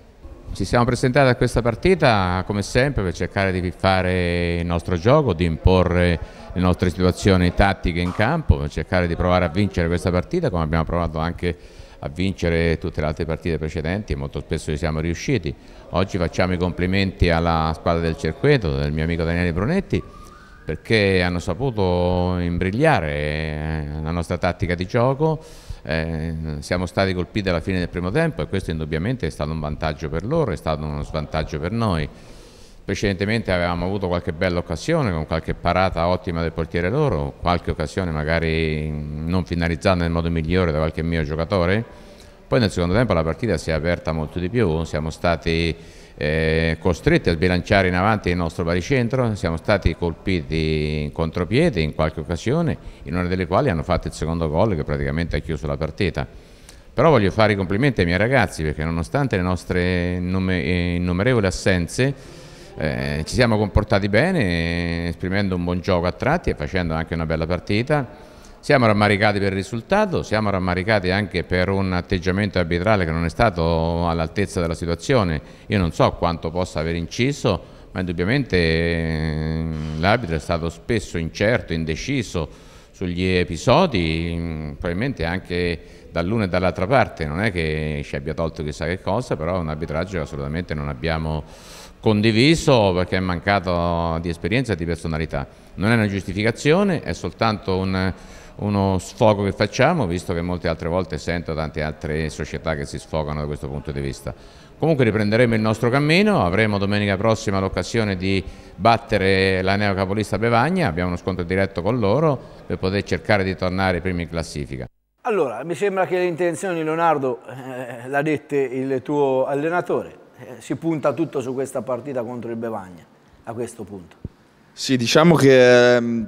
Ci siamo presentati a questa partita come sempre per cercare di fare il nostro gioco, di imporre le nostre situazioni tattiche in campo, per cercare di provare a vincere questa partita come abbiamo provato anche a vincere tutte le altre partite precedenti e molto spesso ci siamo riusciti. Oggi facciamo i complimenti alla squadra del Cerqueto, del mio amico Daniele Brunetti, perché hanno saputo imbrigliare eh, la nostra tattica di gioco, eh, siamo stati colpiti alla fine del primo tempo e questo indubbiamente è stato un vantaggio per loro, è stato uno svantaggio per noi. Precedentemente avevamo avuto qualche bella occasione con qualche parata ottima del portiere loro, qualche occasione magari non finalizzata nel modo migliore da qualche mio giocatore. Poi nel secondo tempo la partita si è aperta molto di più, siamo stati eh, costretti a sbilanciare in avanti il nostro baricentro, siamo stati colpiti in contropiede in qualche occasione, in una delle quali hanno fatto il secondo gol che praticamente ha chiuso la partita. Però voglio fare i complimenti ai miei ragazzi perché nonostante le nostre eh, innumerevoli assenze eh, ci siamo comportati bene, esprimendo un buon gioco a tratti e facendo anche una bella partita. Siamo rammaricati per il risultato, siamo rammaricati anche per un atteggiamento arbitrale che non è stato all'altezza della situazione. Io non so quanto possa aver inciso, ma indubbiamente eh, l'arbitro è stato spesso incerto, indeciso sugli episodi, probabilmente anche dall'una e dall'altra parte, non è che ci abbia tolto chissà che cosa, però è un arbitraggio che assolutamente non abbiamo condiviso perché è mancato di esperienza e di personalità. Non è una giustificazione, è soltanto un, uno sfogo che facciamo, visto che molte altre volte sento tante altre società che si sfogano da questo punto di vista. Comunque riprenderemo il nostro cammino, avremo domenica prossima l'occasione di battere la neocapolista Bevagna, abbiamo uno scontro diretto con loro per poter cercare di tornare primi in classifica. Allora, mi sembra che le intenzioni Leonardo eh, l'ha dette il tuo allenatore si punta tutto su questa partita contro il Bevagna a questo punto. Sì, diciamo che è ehm,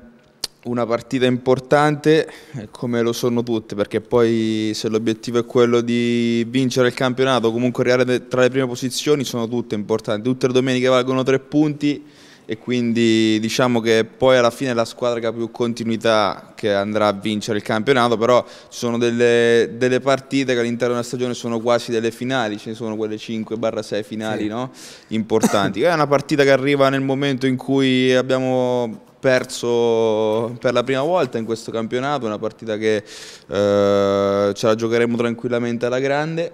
una partita importante come lo sono tutte perché poi se l'obiettivo è quello di vincere il campionato comunque arrivare tra le prime posizioni sono tutte importanti, tutte le domeniche valgono tre punti e quindi diciamo che poi alla fine è la squadra che ha più continuità che andrà a vincere il campionato, però ci sono delle, delle partite che all'interno della stagione sono quasi delle finali, ce ne sono quelle 5-6 finali sì. no? importanti. È una partita che arriva nel momento in cui abbiamo perso per la prima volta in questo campionato, una partita che eh, ce la giocheremo tranquillamente alla grande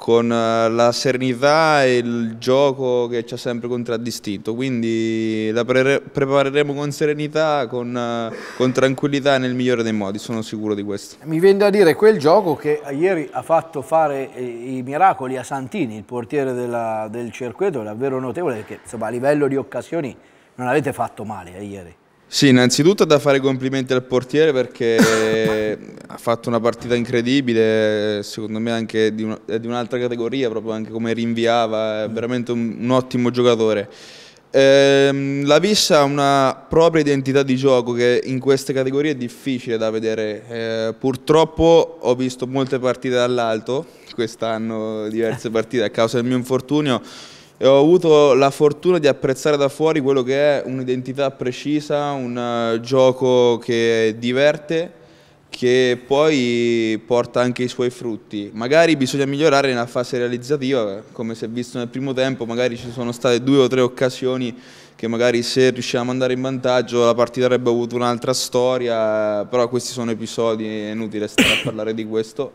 con eh, la serenità e il gioco che ci ha sempre contraddistinto, quindi la pre prepareremo con serenità, con, eh, con, tranquillità nel migliore dei modi, sono sicuro di questo. Mi vendo a dire quel gioco che ieri ha fatto fare eh, i miracoli a Santini, il portiere della, del circuito, davvero notevole perché insomma, a livello di occasioni non avete fatto male a ieri. Sì, innanzitutto da fare complimenti al portiere perché ha fatto una partita incredibile, secondo me anche di, un'altra un categoria, proprio anche come rinviava, è mm. veramente un, un ottimo giocatore. Ehm, la Vissa ha una propria identità di gioco che in queste categorie è difficile da vedere. Ehm, purtroppo ho visto molte partite dall'alto quest'anno, diverse partite a causa del mio infortunio e ho avuto la fortuna di apprezzare da fuori quello che è un'identità precisa, un eh, gioco che diverte, che poi porta anche i suoi frutti. Magari bisogna migliorare nella fase realizzativa, come si è visto nel primo tempo, magari ci sono state due o tre occasioni che magari se riusciamo ad andare in vantaggio la partita avrebbe avuto un'altra storia, però questi sono episodi, è inutile stare a parlare di questo.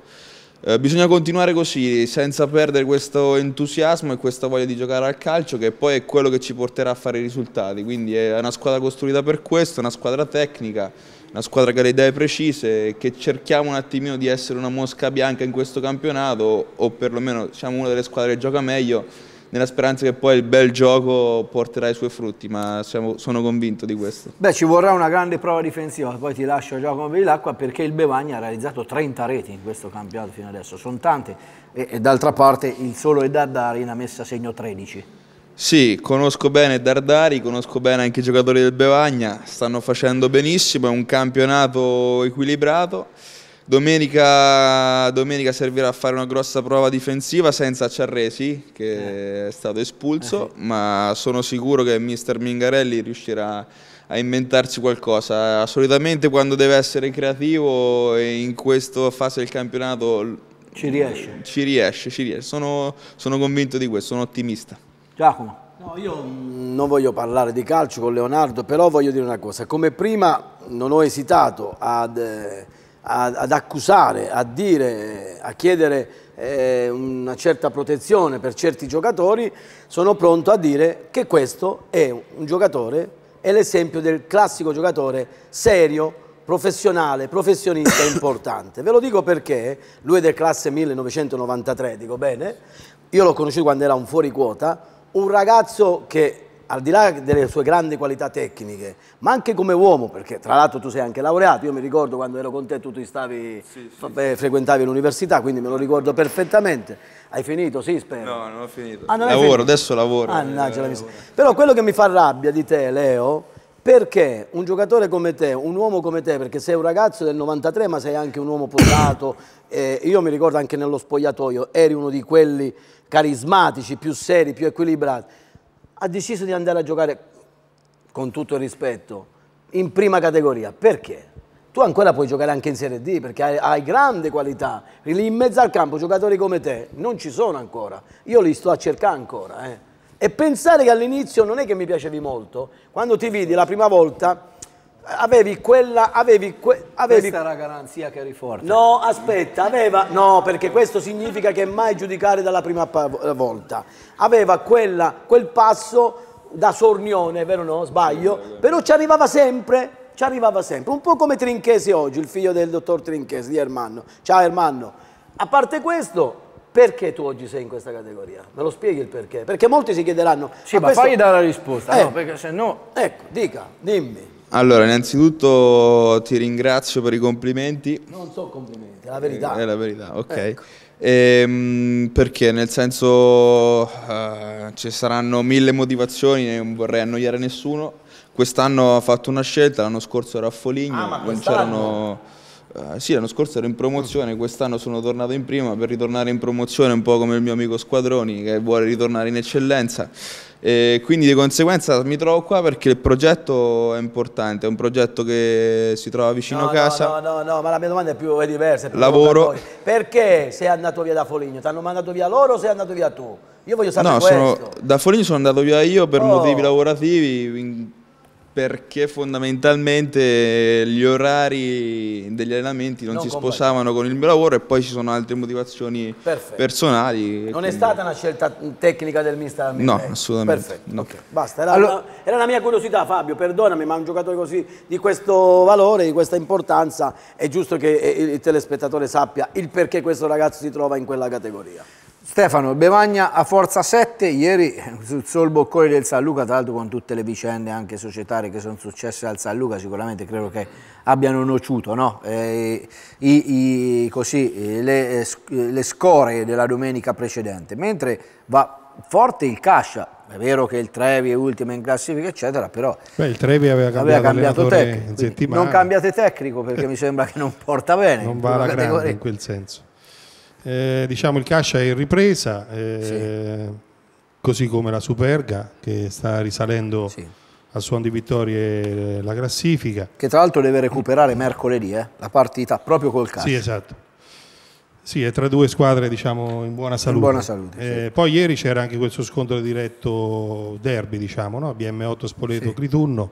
Eh, bisogna continuare così, senza perdere questo entusiasmo e questa voglia di giocare al calcio, che poi è quello che ci porterà a fare i risultati. Quindi è una squadra costruita per questo, una squadra tecnica, una squadra che ha le idee precise, che cerchiamo un attimino di essere una mosca bianca in questo campionato, o perlomeno siamo una delle squadre che gioca meglio nella speranza che poi il bel gioco porterà i suoi frutti, ma siamo, sono convinto di questo. Beh, ci vorrà una grande prova difensiva, poi ti lascio a Giacomo l'acqua perché il Bevagna ha realizzato 30 reti in questo campionato fino adesso, sono tante e, e d'altra parte il solo è Dardari ne ha messa a segno 13. Sì, conosco bene Dardari, conosco bene anche i giocatori del Bevagna, stanno facendo benissimo, è un campionato equilibrato. Domenica, domenica, servirà a fare una grossa prova difensiva senza Ciarresi che eh. è stato espulso, eh. ma sono sicuro che mister Mingarelli riuscirà a inventarsi qualcosa. Solitamente quando deve essere creativo in questa fase del campionato ci riesce. Ci riesce, ci riesce. Sono, sono convinto di questo, sono ottimista. Giacomo. No, io mm, non voglio parlare di calcio con Leonardo, però voglio dire una cosa. Come prima non ho esitato ad... Eh, a, ad accusare, a dire, a chiedere eh, una certa protezione per certi giocatori, sono pronto a dire che questo è un giocatore, è l'esempio del classico giocatore serio, professionale, professionista importante. Ve lo dico perché lui è del classe 1993, dico bene, io l'ho conosciuto quando era un fuori quota, un ragazzo che al di là delle sue grandi qualità tecniche, ma anche come uomo, perché tra l'altro tu sei anche laureato, io mi ricordo quando ero con te tu ti stavi, sì, sì, beh, frequentavi l'università, quindi me lo ricordo perfettamente. Hai finito, sì, spero. No, non ho finito. Ah, non lavoro, finito? adesso lavoro. Ah, no, eh, lavoro. Però quello che mi fa rabbia di te, Leo, perché un giocatore come te, un uomo come te, perché sei un ragazzo del 93 ma sei anche un uomo posato, eh, io mi ricordo anche nello spogliatoio, eri uno di quelli carismatici, più seri, più equilibrati, ha deciso di andare a giocare, con tutto il rispetto, in prima categoria. Perché? Tu ancora puoi giocare anche in Serie D perché hai, hai grande qualità. Lì in mezzo al campo giocatori come te non ci sono ancora. Io li sto a cercare ancora. Eh. E pensare che all'inizio non è che mi piacevi molto, quando ti vidi la prima volta avevi quella avevi, que, avevi... questa era la garanzia che eri forte no aspetta aveva no perché questo significa che mai giudicare dalla prima volta aveva quella, quel passo da sornione vero no sbaglio sì, però ci arrivava sempre ci arrivava sempre un po' come Trinchese oggi il figlio del dottor Trinchese di Ermanno ciao Ermanno a parte questo perché tu oggi sei in questa categoria? Me lo spieghi il perché? Perché molti si chiederanno... Sì, ma questo... fagli dare la risposta, eh, no, perché se no... Ecco, dica, dimmi. Allora, innanzitutto ti ringrazio per i complimenti. Non so complimenti, è la eh, verità. È la verità, ok. Ecco. Ehm, perché nel senso uh, ci saranno mille motivazioni, eh, non vorrei annoiare nessuno. Quest'anno ho fatto una scelta, l'anno scorso ero a Foligno, ah, ma non c'erano... Uh, sì, l'anno scorso ero in promozione, quest'anno sono tornato in prima per ritornare in promozione, un po' come il mio amico Squadroni che vuole ritornare in eccellenza. E quindi di conseguenza mi trovo qua perché il progetto è importante, è un progetto che si trova vicino no, a casa. No, no, no, ma la mia domanda è più è diversa. È più Lavoro. Perché sei andato via da Foligno? Ti hanno mandato via loro o sei andato via tu? Io voglio sapere no, questo. Sono, da Foligno sono andato via io per oh. motivi lavorativi, perché fondamentalmente eh, gli orari degli allenamenti non, non si compagno. sposavano con il mio lavoro e poi ci sono altre motivazioni Perfetto. personali. Non quindi... è stata una scelta tecnica del mister Almirei? No, assolutamente. Perfetto, no. Okay. basta. Era, allora... una, era, una, mia curiosità Fabio, perdonami, ma un giocatore così di questo valore, di questa importanza, è giusto che eh, il telespettatore sappia il perché questo ragazzo si trova in quella categoria. Stefano Bevagna a Forza 7, ieri sul, sul boccone del San Luca, tra l'altro con tutte le vicende anche societarie che sono successe al San Luca, sicuramente credo che abbiano nociuto no? eh, i, i, così, eh, le, eh, eh, le scorie della domenica precedente, mentre va forte il Cascia, è vero che il Trevi è ultimo in classifica, eccetera, però Beh, il Trevi aveva cambiato, aveva cambiato tecnico. Non cambiate tecnico perché mi sembra che non porta bene. Non va alla grande in quel senso. Eh, diciamo il Cascia è in ripresa, eh, sì. così come la Superga che sta risalendo sì. a suon di vittorie eh, la classifica. Che tra l'altro deve recuperare mercoledì eh, la partita proprio col Cascia. Sì, esatto. Sì, è tra due squadre diciamo, in buona salute. In buona salute eh, sì. Poi ieri c'era anche questo scontro diretto derby, diciamo, no? BM8 Spoleto-Critunno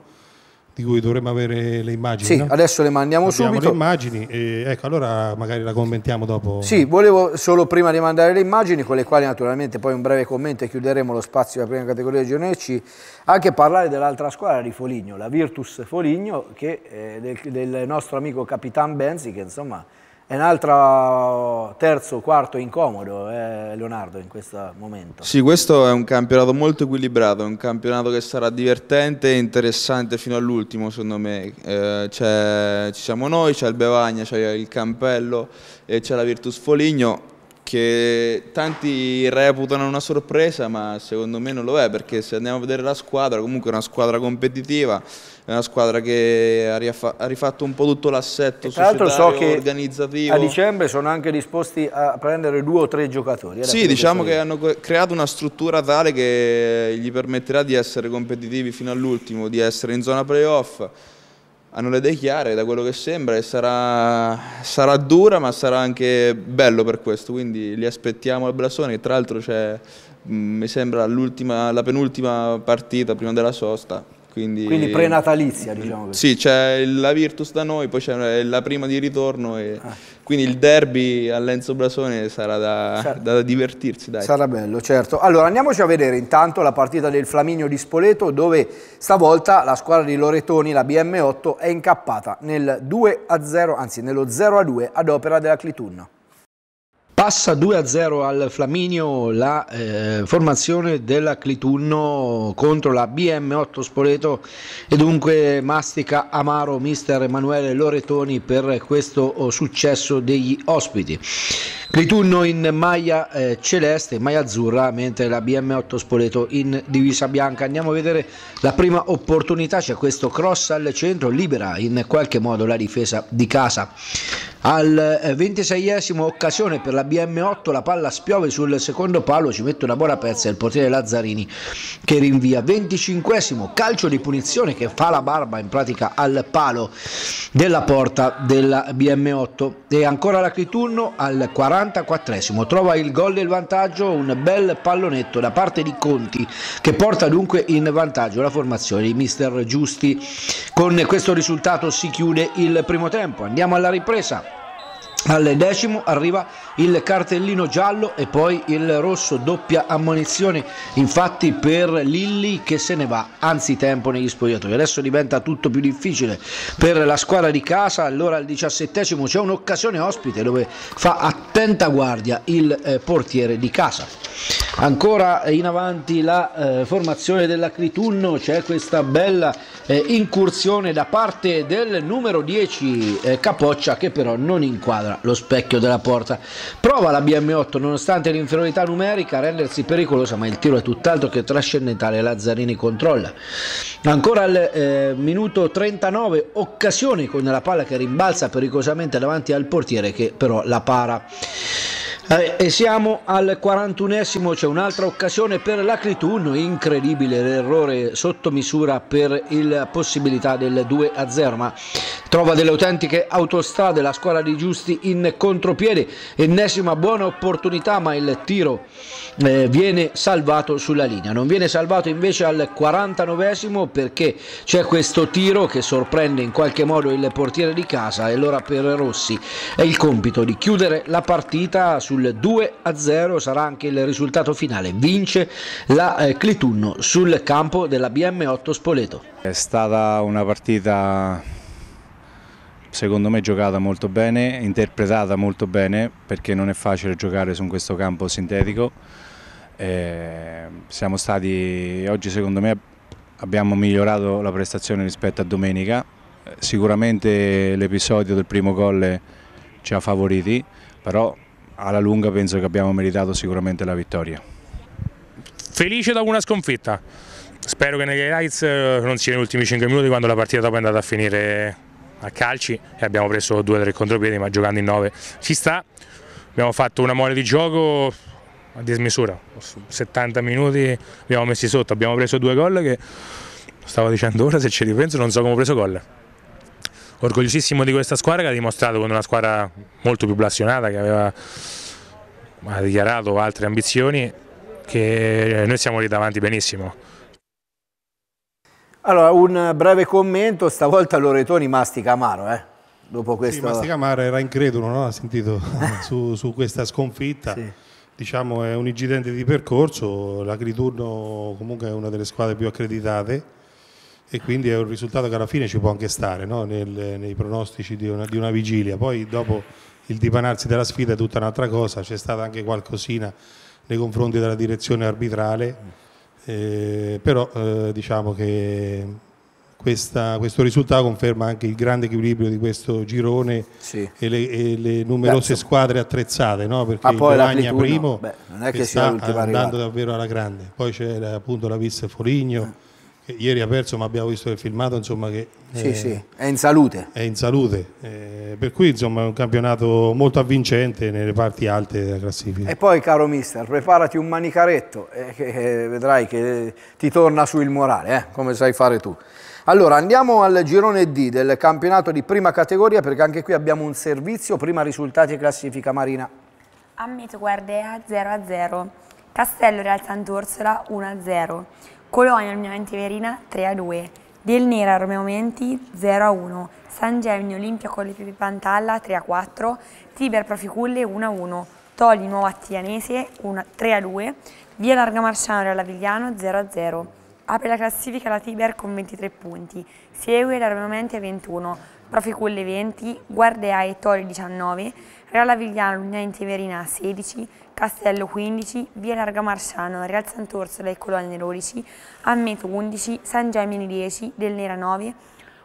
di cui dovremmo avere le immagini. Sì, no? adesso le mandiamo Abbiamo subito. le immagini, e, ecco, allora magari la commentiamo dopo. Sì, volevo solo prima di mandare le immagini, con le quali naturalmente poi un breve commento e chiuderemo lo spazio della prima categoria di Giornale anche parlare dell'altra squadra di Foligno, la Virtus Foligno, che, eh, del, del nostro amico Capitan Benzi, che insomma è un altro oh, terzo, quarto incomodo, eh, Leonardo, in questo momento. Sì, questo è un campionato molto equilibrato, è un campionato che sarà divertente e interessante fino all'ultimo, secondo me. Eh, ci siamo noi, c'è il Bevagna, c'è il Campello e c'è la Virtus Foligno che tanti reputano una sorpresa, ma secondo me non lo è, perché se andiamo a vedere la squadra, comunque è una squadra competitiva, è una squadra che ha, rifa ha rifatto un po' tutto l'assetto societario, so che organizzativo. A dicembre sono anche disposti a prendere due o tre giocatori. Eh, sì, diciamo che hanno creato una struttura tale che gli permetterà di essere competitivi fino all'ultimo, di essere in zona playoff. Hanno le idee chiare da quello che sembra e sarà, sarà dura ma sarà anche bello per questo, quindi li aspettiamo al Blasone che tra l'altro c'è, mm, mi sembra, la penultima partita prima della sosta quindi, Quindi prenatalizia, diciamo così. Sì, c'è la Virtus da noi, poi c'è eh, la prima di ritorno. E, ah. Quindi il derby a Lenzo Brasone sarà da, certo. da divertirsi. Dai. Sarà bello, certo. Allora andiamoci a vedere intanto la partita del Flaminio di Spoleto, dove stavolta la squadra di Loretoni, la BM8, è incappata nel 2-0, anzi nello 0-2 ad opera della Clitunna. Passa 2-0 al Flaminio la eh, formazione della Clitunno contro la BM8 Spoleto e dunque mastica amaro mister Emanuele Loretoni per questo oh, successo degli ospiti. Clitunno in maglia eh, celeste, maglia azzurra, mentre la BM8 Spoleto in divisa bianca. Andiamo a vedere la prima opportunità, c'è questo cross al centro, libera in qualche modo la difesa di casa. Al 26esimo eh, occasione per la BM8 la palla spiove sul secondo palo, ci mette una buona pezza il portiere Lazzarini che rinvia. 25esimo calcio di punizione che fa la barba in pratica al palo della porta della BM8 e ancora la Criturno al 44esimo trova il gol del vantaggio, un bel pallonetto da parte di Conti che porta dunque in vantaggio la formazione di mister Giusti. Con questo risultato si chiude il primo tempo, andiamo alla ripresa al decimo arriva il cartellino giallo e poi il rosso, doppia ammonizione infatti per Lilli che se ne va anzitempo negli spogliatoi. Adesso diventa tutto più difficile per la squadra di casa, allora al diciassettesimo c'è un'occasione ospite dove fa attenta guardia il eh, portiere di casa. Ancora in avanti la eh, formazione dell'Acritunno, c'è questa bella eh, incursione da parte del numero 10 eh, Capoccia che però non inquadra lo specchio della porta. Prova la BM8, nonostante l'inferiorità numerica, a rendersi pericolosa, ma il tiro è tutt'altro che trascendentale. Lazzarini controlla. Ancora al eh, minuto 39, occasione con la palla che rimbalza pericolosamente davanti al portiere, che però la para. Eh, e siamo al 41esimo, c'è un'altra occasione per l'Acritun, incredibile l'errore sotto misura per la possibilità del 2-0, a ma trova delle autentiche autostrade, la squadra di Giusti in contropiede, ennesima buona opportunità ma il tiro eh, viene salvato sulla linea, non viene salvato invece al 49esimo perché c'è questo tiro che sorprende in qualche modo il portiere di casa e allora per Rossi è il compito di chiudere la partita su sul 2-0 sarà anche il risultato finale. Vince la eh, Clitunno sul campo della BM8 Spoleto. È stata una partita secondo me giocata molto bene, interpretata molto bene perché non è facile giocare su questo campo sintetico. Eh, siamo stati oggi secondo me abbiamo migliorato la prestazione rispetto a domenica. Sicuramente l'episodio del primo gol ci ha favoriti, però alla lunga penso che abbiamo meritato sicuramente la vittoria. Felice dopo una sconfitta, spero che negli highlights eh, non siano gli ultimi 5 minuti quando la partita dopo è andata a finire a calci e abbiamo preso 2-3 contropiedi ma giocando in 9 ci sta, abbiamo fatto una mole di gioco a dismisura, 70 minuti abbiamo messi sotto, abbiamo preso due gol che stavo dicendo ora se ci ripenso non so come ho preso gol orgogliosissimo di questa squadra che ha dimostrato con una squadra molto più blassionata che aveva ha dichiarato altre ambizioni che noi siamo lì davanti benissimo. Allora, un breve commento, stavolta Loretoni mastica amaro, eh? Dopo questo... Sì, mastica amaro era incredulo, no? Ha sentito su, su, questa sconfitta. Sì. Diciamo è un incidente di percorso, l'Agriturno comunque è una delle squadre più accreditate e quindi è un risultato che alla fine ci può anche stare no? Nel, nei pronostici di una, di una, vigilia. Poi dopo il dipanarsi della sfida è tutta un'altra cosa, c'è stata anche qualcosina nei confronti della direzione arbitrale, eh, però eh, diciamo che questa, questo risultato conferma anche il grande equilibrio di questo girone sì. e, le, e, le, numerose Grazie. squadre attrezzate, no? perché il Bologna primo beh, non è che, che sta andando davvero alla grande, poi c'è appunto la Visse Foligno. Eh ieri ha perso ma abbiamo visto il filmato insomma che sì, eh, sì. è in salute, è in salute. Eh, per cui insomma è un campionato molto avvincente nelle parti alte della classifica e poi caro mister preparati un manicaretto eh, che eh, vedrai che ti torna su il morale eh, come sai fare tu allora andiamo al girone D del campionato di prima categoria perché anche qui abbiamo un servizio prima risultati e classifica Marina Ammeto Guardea 0 0 Castello Real Sant'Orsola 1 0 Colonia Almiamente Verina 3 a 2, Del Nera Romeo Menti 0 a 1, San Gemini Olimpia Pipi Pantalla 3 a 4, Tiber Proficulle 1 a 1, Toli Nuova Attianese 3 a 2, Via Larga Marciano e Lavigliano 0 a 0. Apre la classifica la Tiber con 23 punti, segue la Romeo Menti 21, Proficulle 20, Guardea e Toli 19, Real Vigliano, Lunina Teverina 16, Castello 15, Via Larga Largamarciano, Real Sant'Orso e Colonne 12, Ammeto 11, San Gemini 10, Del Nera 9,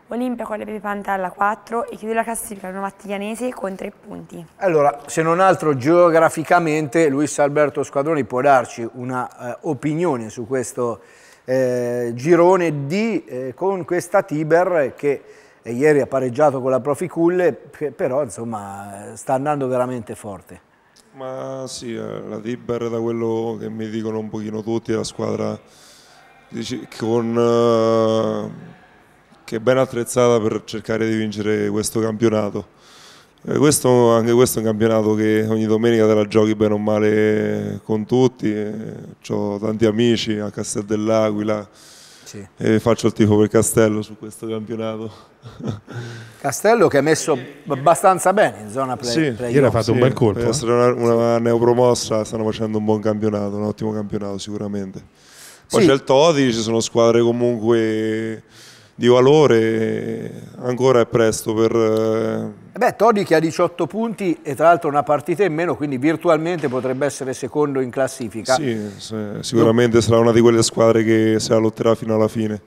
Olimpia con le Pantalla 4 e chiude la classifica Mattiglianese con 3 punti. Allora, se non altro geograficamente Luis Alberto Squadroni può darci un'opinione eh, su questo eh, girone D eh, con questa Tiber che e ieri ha pareggiato con la Proficulle, però insomma sta andando veramente forte. Ma sì, eh, la Tibber da quello che mi dicono un pochino tutti è la squadra con, eh, che è ben attrezzata per cercare di vincere questo campionato. Eh, questo, anche questo è un campionato che ogni domenica te la giochi bene o male con tutti, ho tanti amici a Castel dell'Aquila, sì. E faccio il tifo per Castello su questo campionato. Castello che ha messo abbastanza bene in zona play. Sì, play ieri ha fatto sì, un bel colpo. Per eh. essere una, una sì. neopromossa stanno facendo un buon campionato, un ottimo campionato sicuramente. Poi sì. c'è il Todi, ci sono squadre comunque di valore ancora è presto per... Eh, eh beh, Todi che ha 18 punti e tra l'altro una partita in meno, quindi virtualmente potrebbe essere secondo in classifica. Sì, sicuramente sarà una di quelle squadre che si allotterà fino alla fine.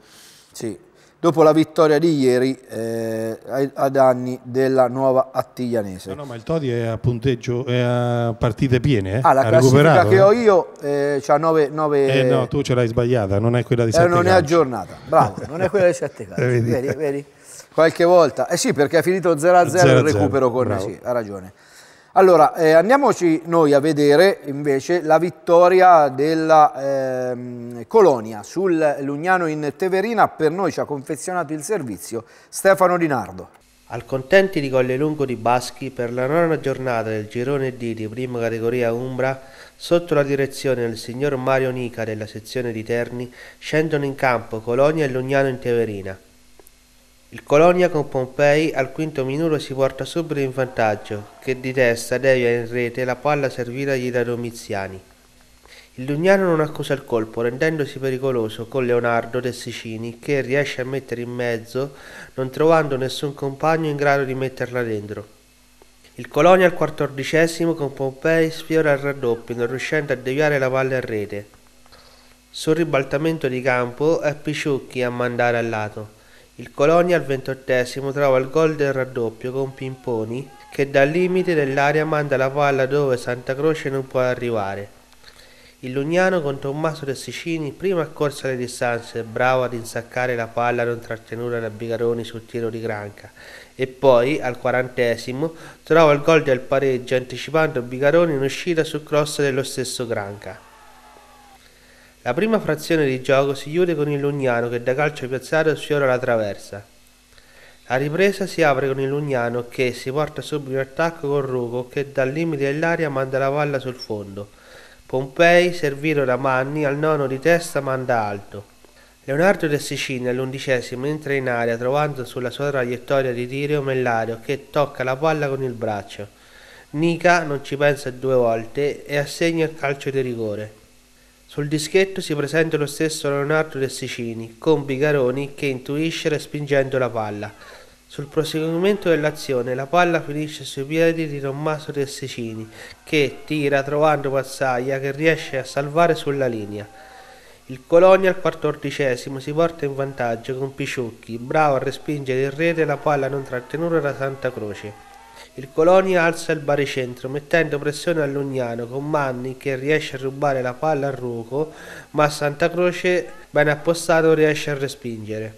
Sì, dopo la vittoria di ieri eh, a danni della nuova Attiglianese. No, no, ma il Todi è a punteggio, è a partite piene. Eh? Ah, la ha classifica che eh? ho io eh, ha 9, 9... Eh no, tu ce l'hai sbagliata, non è quella di 7 eh, Non calci. è aggiornata, bravo, non è quella di 7 calci, vedi, vedi? Qualche volta, eh sì, perché ha finito 0-0 il recupero con... Bravo. Sì, ha ragione. Allora, eh, andiamoci noi a vedere invece la vittoria della eh, Colonia sul Lugnano in Teverina. Per noi ci ha confezionato il servizio Stefano Dinardo. Al contenti di Collelungo di Baschi per la nona giornata del girone D di prima categoria Umbra, sotto la direzione del signor Mario Nica della sezione di Terni, scendono in campo Colonia e Lugnano in Teverina. Il Colonia con Pompei al quinto minuto si porta subito in vantaggio, che di testa devia in rete la palla serviragli da Domiziani. Il Dugnano non accusa il colpo, rendendosi pericoloso con Leonardo Tessicini, che riesce a mettere in mezzo, non trovando nessun compagno in grado di metterla dentro. Il Colonia al quattordicesimo con Pompei sfiora il raddoppio, non riuscendo a deviare la palla in rete. Sul ribaltamento di campo è Picciucchi a mandare al lato il Colonia al ventottesimo trova il gol del raddoppio con Pimponi che dal limite dell'area manda la palla dove Santa Croce non può arrivare. Il Lugnano con Tommaso Tessicini prima accorse le distanze, bravo ad insaccare la palla non trattenuta da Bigaroni sul tiro di Granca, e poi al quarantesimo trova il gol del pareggio anticipando Bigaroni in uscita su cross dello stesso Granca. La prima frazione di gioco si chiude con il Lugnano che da calcio piazzato sfiora la traversa. La ripresa si apre con il Lugnano che si porta subito in attacco con Rugo che dal limite dell'aria manda la palla sul fondo. Pompei, servito da Manni, al nono di testa manda alto. Leonardo De Sicini all'undicesimo entra in aria trovando sulla sua traiettoria di tiro Mellario che tocca la palla con il braccio. Nica non ci pensa due volte e assegna il calcio di rigore. Sul dischetto si presenta lo stesso Leonardo Lessicini, con Bigaroni che intuisce respingendo la palla. Sul proseguimento dell'azione la palla finisce sui piedi di Tommaso Lessicini, che tira trovando Pazzaia che riesce a salvare sulla linea. Il Colonia al quattordicesimo si porta in vantaggio con Piciucchi, bravo a respingere in rete la palla non trattenuta da Santa Croce. Il Colonia alza il baricentro mettendo pressione a Lugnano con Manni che riesce a rubare la palla a Ruco, ma Santa Croce ben appostato riesce a respingere.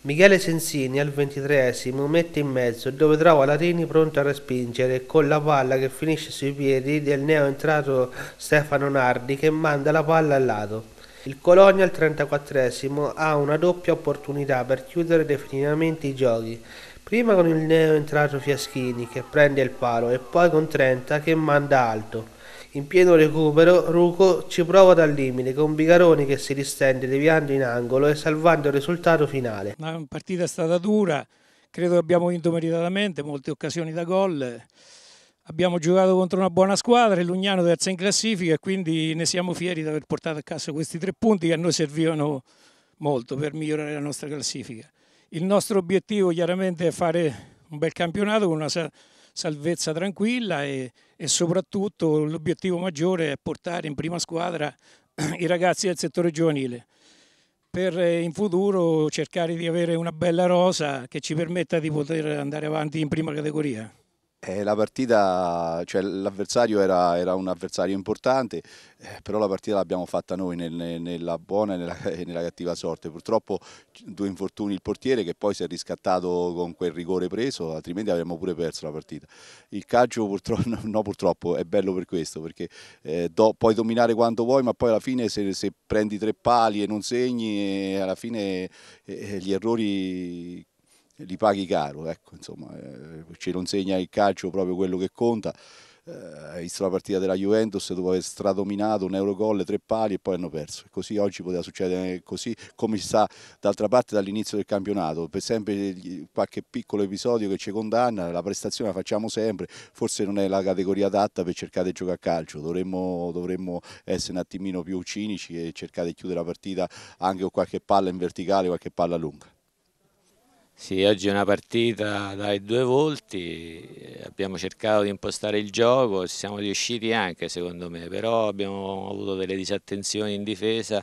Michele Sensini al ventitreesimo mette in mezzo dove trova Latini pronto a respingere con la palla che finisce sui piedi del neo entrato Stefano Nardi che manda la palla al lato. Il Colonia al 34 ha una doppia opportunità per chiudere definitivamente i giochi prima con il neo entrato Fiaschini che prende il palo e poi con Trenta che manda alto. In pieno recupero Ruco ci prova dal limite con Bigaroni che si distende deviando in angolo e salvando il risultato finale. La partita è stata dura, credo che abbiamo vinto meritatamente, molte occasioni da gol. Abbiamo giocato contro una buona squadra, il Lugnano terza in classifica e quindi ne siamo fieri di aver portato a casa questi tre punti che a noi servivano molto per migliorare la nostra classifica. Il nostro obiettivo chiaramente è fare un bel campionato con una salvezza tranquilla e, e soprattutto l'obiettivo maggiore è portare in prima squadra i ragazzi del settore giovanile per eh, in futuro cercare di avere una bella rosa che ci permetta di poter andare avanti in prima categoria. Eh, la partita, cioè l'avversario era, era, un avversario importante, eh, però la partita l'abbiamo fatta noi nel, nella buona e nella, nella, cattiva sorte. Purtroppo due infortuni il portiere che poi si è riscattato con quel rigore preso, altrimenti avremmo pure perso la partita. Il calcio purtroppo, no, purtroppo è bello per questo, perché eh, do, puoi dominare quanto vuoi, ma poi alla fine se, se prendi tre pali e non segni, eh, alla fine eh, eh, gli errori li paghi caro, ecco, insomma, eh, ce lo insegna il calcio proprio quello che conta. Eh, hai eh, visto la partita della Juventus dopo aver stradominato un Eurogol, tre pali e poi hanno perso. Così oggi poteva succedere così come si sa d'altra parte dall'inizio del campionato. Per sempre qualche piccolo episodio che ci condanna, la prestazione la facciamo sempre, forse non è la categoria adatta per cercare di giocare a calcio, dovremmo, dovremmo essere un attimino più cinici e cercare di chiudere la partita anche con qualche palla in verticale, qualche palla lunga. Sì, oggi è una partita dai due volti, eh, abbiamo cercato di impostare il gioco, ci siamo riusciti anche secondo me, però abbiamo avuto delle disattenzioni in difesa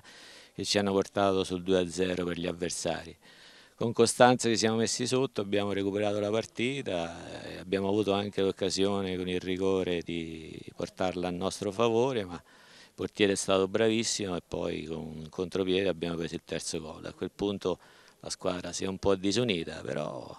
che ci hanno portato sul 2-0 per gli avversari. Con Costanza ci siamo messi sotto, abbiamo recuperato la partita, eh, abbiamo avuto anche l'occasione con il rigore di portarla a nostro favore, ma il portiere è stato bravissimo e poi con un contropiede abbiamo preso il terzo gol. A quel punto la squadra si è un po' disunita, però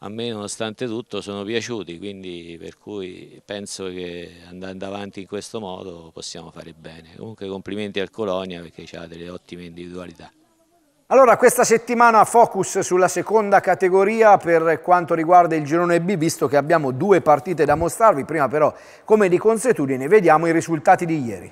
a me nonostante tutto sono piaciuti, quindi per cui penso che andando avanti in questo modo possiamo fare bene. Comunque complimenti al Colonia perché ha delle ottime individualità. Allora, questa settimana focus sulla seconda categoria per quanto riguarda il girone B, visto che abbiamo due partite da mostrarvi, prima però, come di consuetudine, vediamo i risultati di ieri.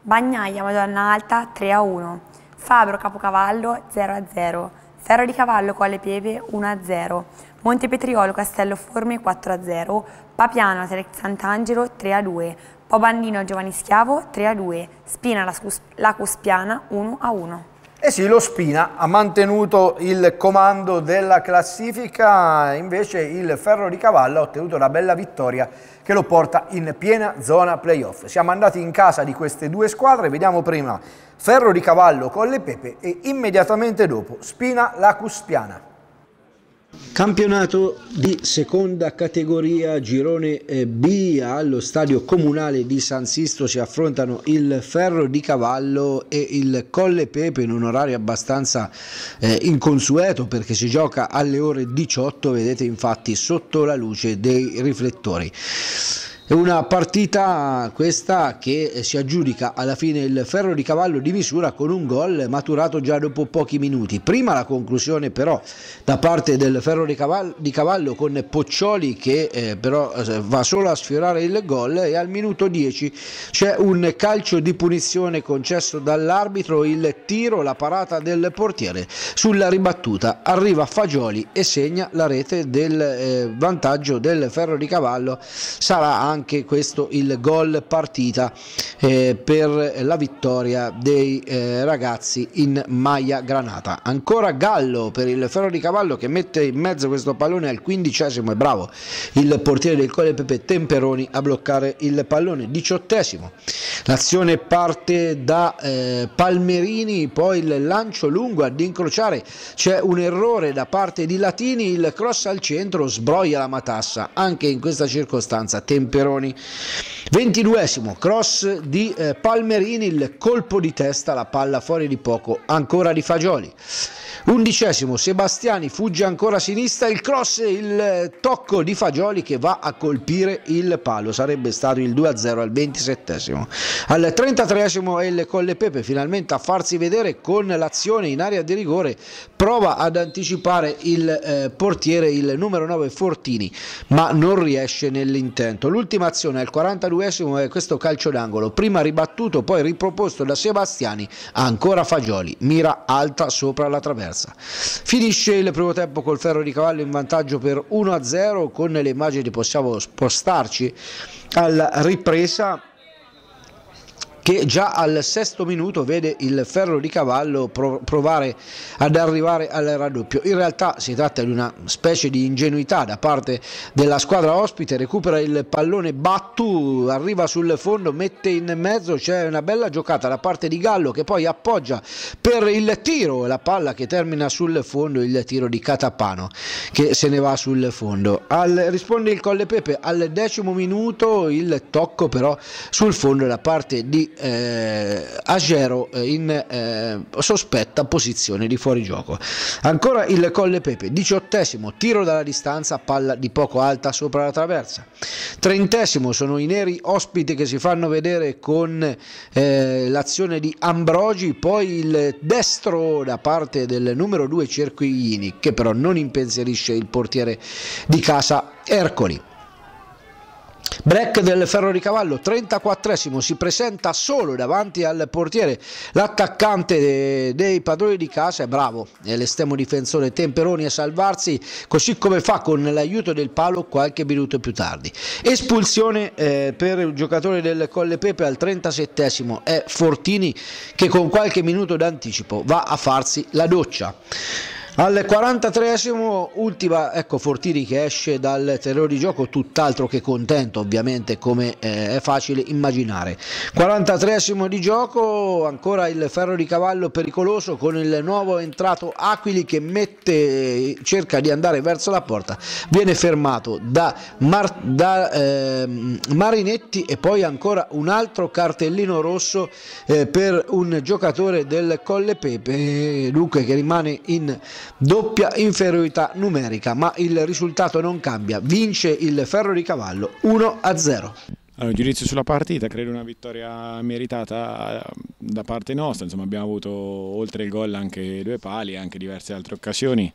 Bagnaia, Madonna Alta, 3 a 1. Fabro, Capocavallo, 0 a 0. Serra di Cavallo, Colle Pieve 1-0, a Monte Petriolo, Castello Forme 4-0, a Papiano, Sant'Angelo 3-2, a Pobandino, Giovanni Schiavo 3-2, a Spina, La Cuspiana 1-1. E eh sì, lo Spina ha mantenuto il comando della classifica, invece il Ferro di Cavallo ha ottenuto una bella vittoria che lo porta in piena zona playoff. Siamo andati in casa di queste due squadre, vediamo prima Ferro di Cavallo con le Pepe e immediatamente dopo Spina la Cuspiana. Campionato di seconda categoria, girone eh, B allo stadio comunale di San Sisto si affrontano il Ferro di Cavallo e il Colle Pepe in un orario abbastanza eh, inconsueto perché si gioca alle ore 18, vedete infatti sotto la luce dei riflettori. È una partita questa che si aggiudica alla fine il ferro di cavallo di misura con un gol maturato già dopo pochi minuti. Prima la conclusione però da parte del ferro di cavallo, di cavallo con Poccioli che eh, però eh, va solo a sfiorare il gol e al minuto 10 c'è un calcio di punizione concesso dall'arbitro, il tiro, la parata del portiere sulla ribattuta. Arriva Fagioli e segna la rete del eh, vantaggio del ferro di cavallo. Sarà anche anche questo il gol partita eh, per la vittoria dei eh, ragazzi in maglia granata. Ancora Gallo per il ferro di cavallo che mette in mezzo questo pallone al quindicesimo e bravo il portiere del Colle Pepe Temperoni a bloccare il pallone. Diciottesimo, l'azione parte da eh, Palmerini, poi il lancio lungo ad incrociare, c'è un errore da parte di Latini, il cross al centro sbroglia la matassa, anche in questa circostanza Temperoni Speroni. 22 cross di eh, Palmerini, il colpo di testa, la palla fuori di poco, ancora di Fagioli. 11 Sebastiani fugge ancora a sinistra, il cross, il eh, tocco di Fagioli che va a colpire il palo, sarebbe stato il 2-0 al 27 Al 33 è il Colle Pepe finalmente a farsi vedere con l'azione in area di rigore prova ad anticipare il eh, portiere, il numero 9 Fortini, ma non riesce nell'intento. L'ultima azione al 42esimo è questo calcio d'angolo, prima ribattuto, poi riproposto da Sebastiani, ancora Fagioli, mira alta sopra la traversa. Finisce il primo tempo col ferro di cavallo in vantaggio per 1-0, con le immagini possiamo spostarci alla ripresa che già al sesto minuto vede il ferro di cavallo provare ad arrivare al raddoppio. In realtà si tratta di una specie di ingenuità da parte della squadra ospite, recupera il pallone Battu, arriva sul fondo, mette in mezzo, c'è una bella giocata da parte di Gallo che poi appoggia per il tiro, la palla che termina sul fondo, il tiro di Catapano che se ne va sul fondo. Al, risponde il Colle Pepe al decimo minuto, il tocco però sul fondo da parte di eh, Agero eh, in eh, sospetta posizione di fuorigioco. Ancora il Colle Pepe, diciottesimo, tiro dalla distanza, palla di poco alta sopra la traversa. Trentesimo sono i neri ospiti che si fanno vedere con eh, l'azione di Ambrogi, poi il destro da parte del numero 2 Cerquiglini, che però non impensierisce il portiere di casa Ercoli. Break del ferro di cavallo, 34esimo, si presenta solo davanti al portiere. L'attaccante dei padroni di casa è bravo, è l'estremo difensore Temperoni a salvarsi, così come fa con l'aiuto del palo qualche minuto più tardi. Espulsione eh, per il giocatore del Colle Pepe al 37esimo, è Fortini che con qualche minuto d'anticipo va a farsi la doccia. Al 43esimo ultima, ecco Fortini che esce dal terreno di gioco, tutt'altro che contento ovviamente come eh, è facile immaginare. 43esimo di gioco, ancora il ferro di cavallo pericoloso con il nuovo entrato Aquili che mette, cerca di andare verso la porta, viene fermato da, Mar, da eh, Marinetti e poi ancora un altro cartellino rosso eh, per un giocatore del Colle Pepe, Luca che rimane in doppia inferiorità numerica, ma il risultato non cambia, vince il Ferro di Cavallo 1-0. Allora, giudizio sulla partita, credo una vittoria meritata eh, da parte nostra, insomma abbiamo avuto oltre il gol anche due pali, anche diverse altre occasioni,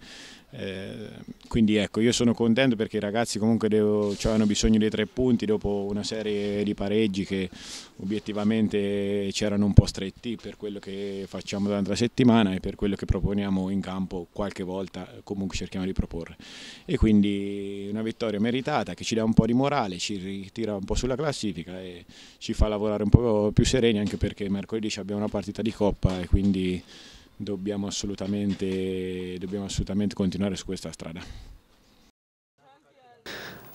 eh, quindi ecco, io sono contento perché i ragazzi comunque devo, cioè hanno bisogno dei tre punti dopo una serie di pareggi che obiettivamente c'erano un po' stretti per quello che facciamo durante la settimana e per quello che proponiamo in campo qualche volta comunque cerchiamo di proporre. E quindi una vittoria meritata che ci dà un po' di morale, ci ritira un po' sulla classifica e ci fa lavorare un po' più sereni anche perché mercoledì abbiamo una partita di coppa e quindi dobbiamo assolutamente, dobbiamo assolutamente continuare su questa strada.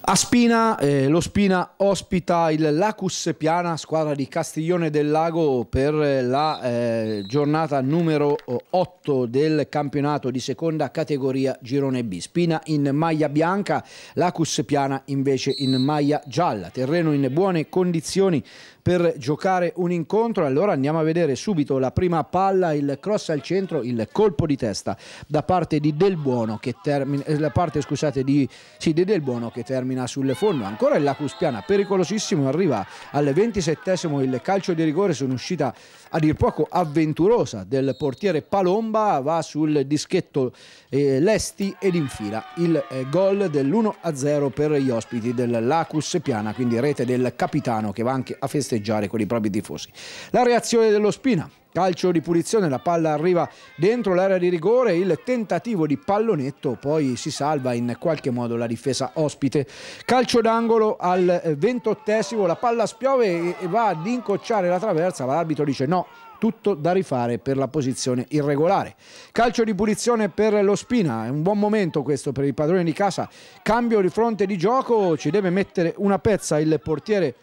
A Spina, eh, lo Spina ospita il Lacus Piana, squadra di Castiglione del Lago per la eh, giornata numero 8 eh, del campionato di seconda categoria Girone B. Spina in maglia bianca, Lacus Piana invece in maglia gialla. Terreno in buone condizioni per giocare un incontro. Allora andiamo a vedere subito la prima palla, il cross al centro, il colpo di testa da parte di Del Buono che termina, eh, la parte scusate di, sì, di Del Buono che termina sul fondo. Ancora il Lacuspiana, pericolosissimo, arriva al 27 il calcio di rigore sono uscita a dir poco avventurosa del portiere Palomba va sul dischetto eh, Lesti ed infila il eh, gol dell'1-0 per gli ospiti dell'Acus Piana, quindi rete del capitano che va anche a festeggiare con i propri tifosi. La reazione dello Spina calcio di punizione, la palla arriva dentro l'area di rigore, il tentativo di pallonetto, poi si salva in qualche modo la difesa ospite. Calcio d'angolo al ventottesimo, la palla spiove e va ad incocciare la traversa, l'arbitro dice no, tutto da rifare per la posizione irregolare. Calcio di punizione per lo Spina, è un buon momento questo per il padrone di casa, cambio di fronte di gioco, ci deve mettere una pezza il portiere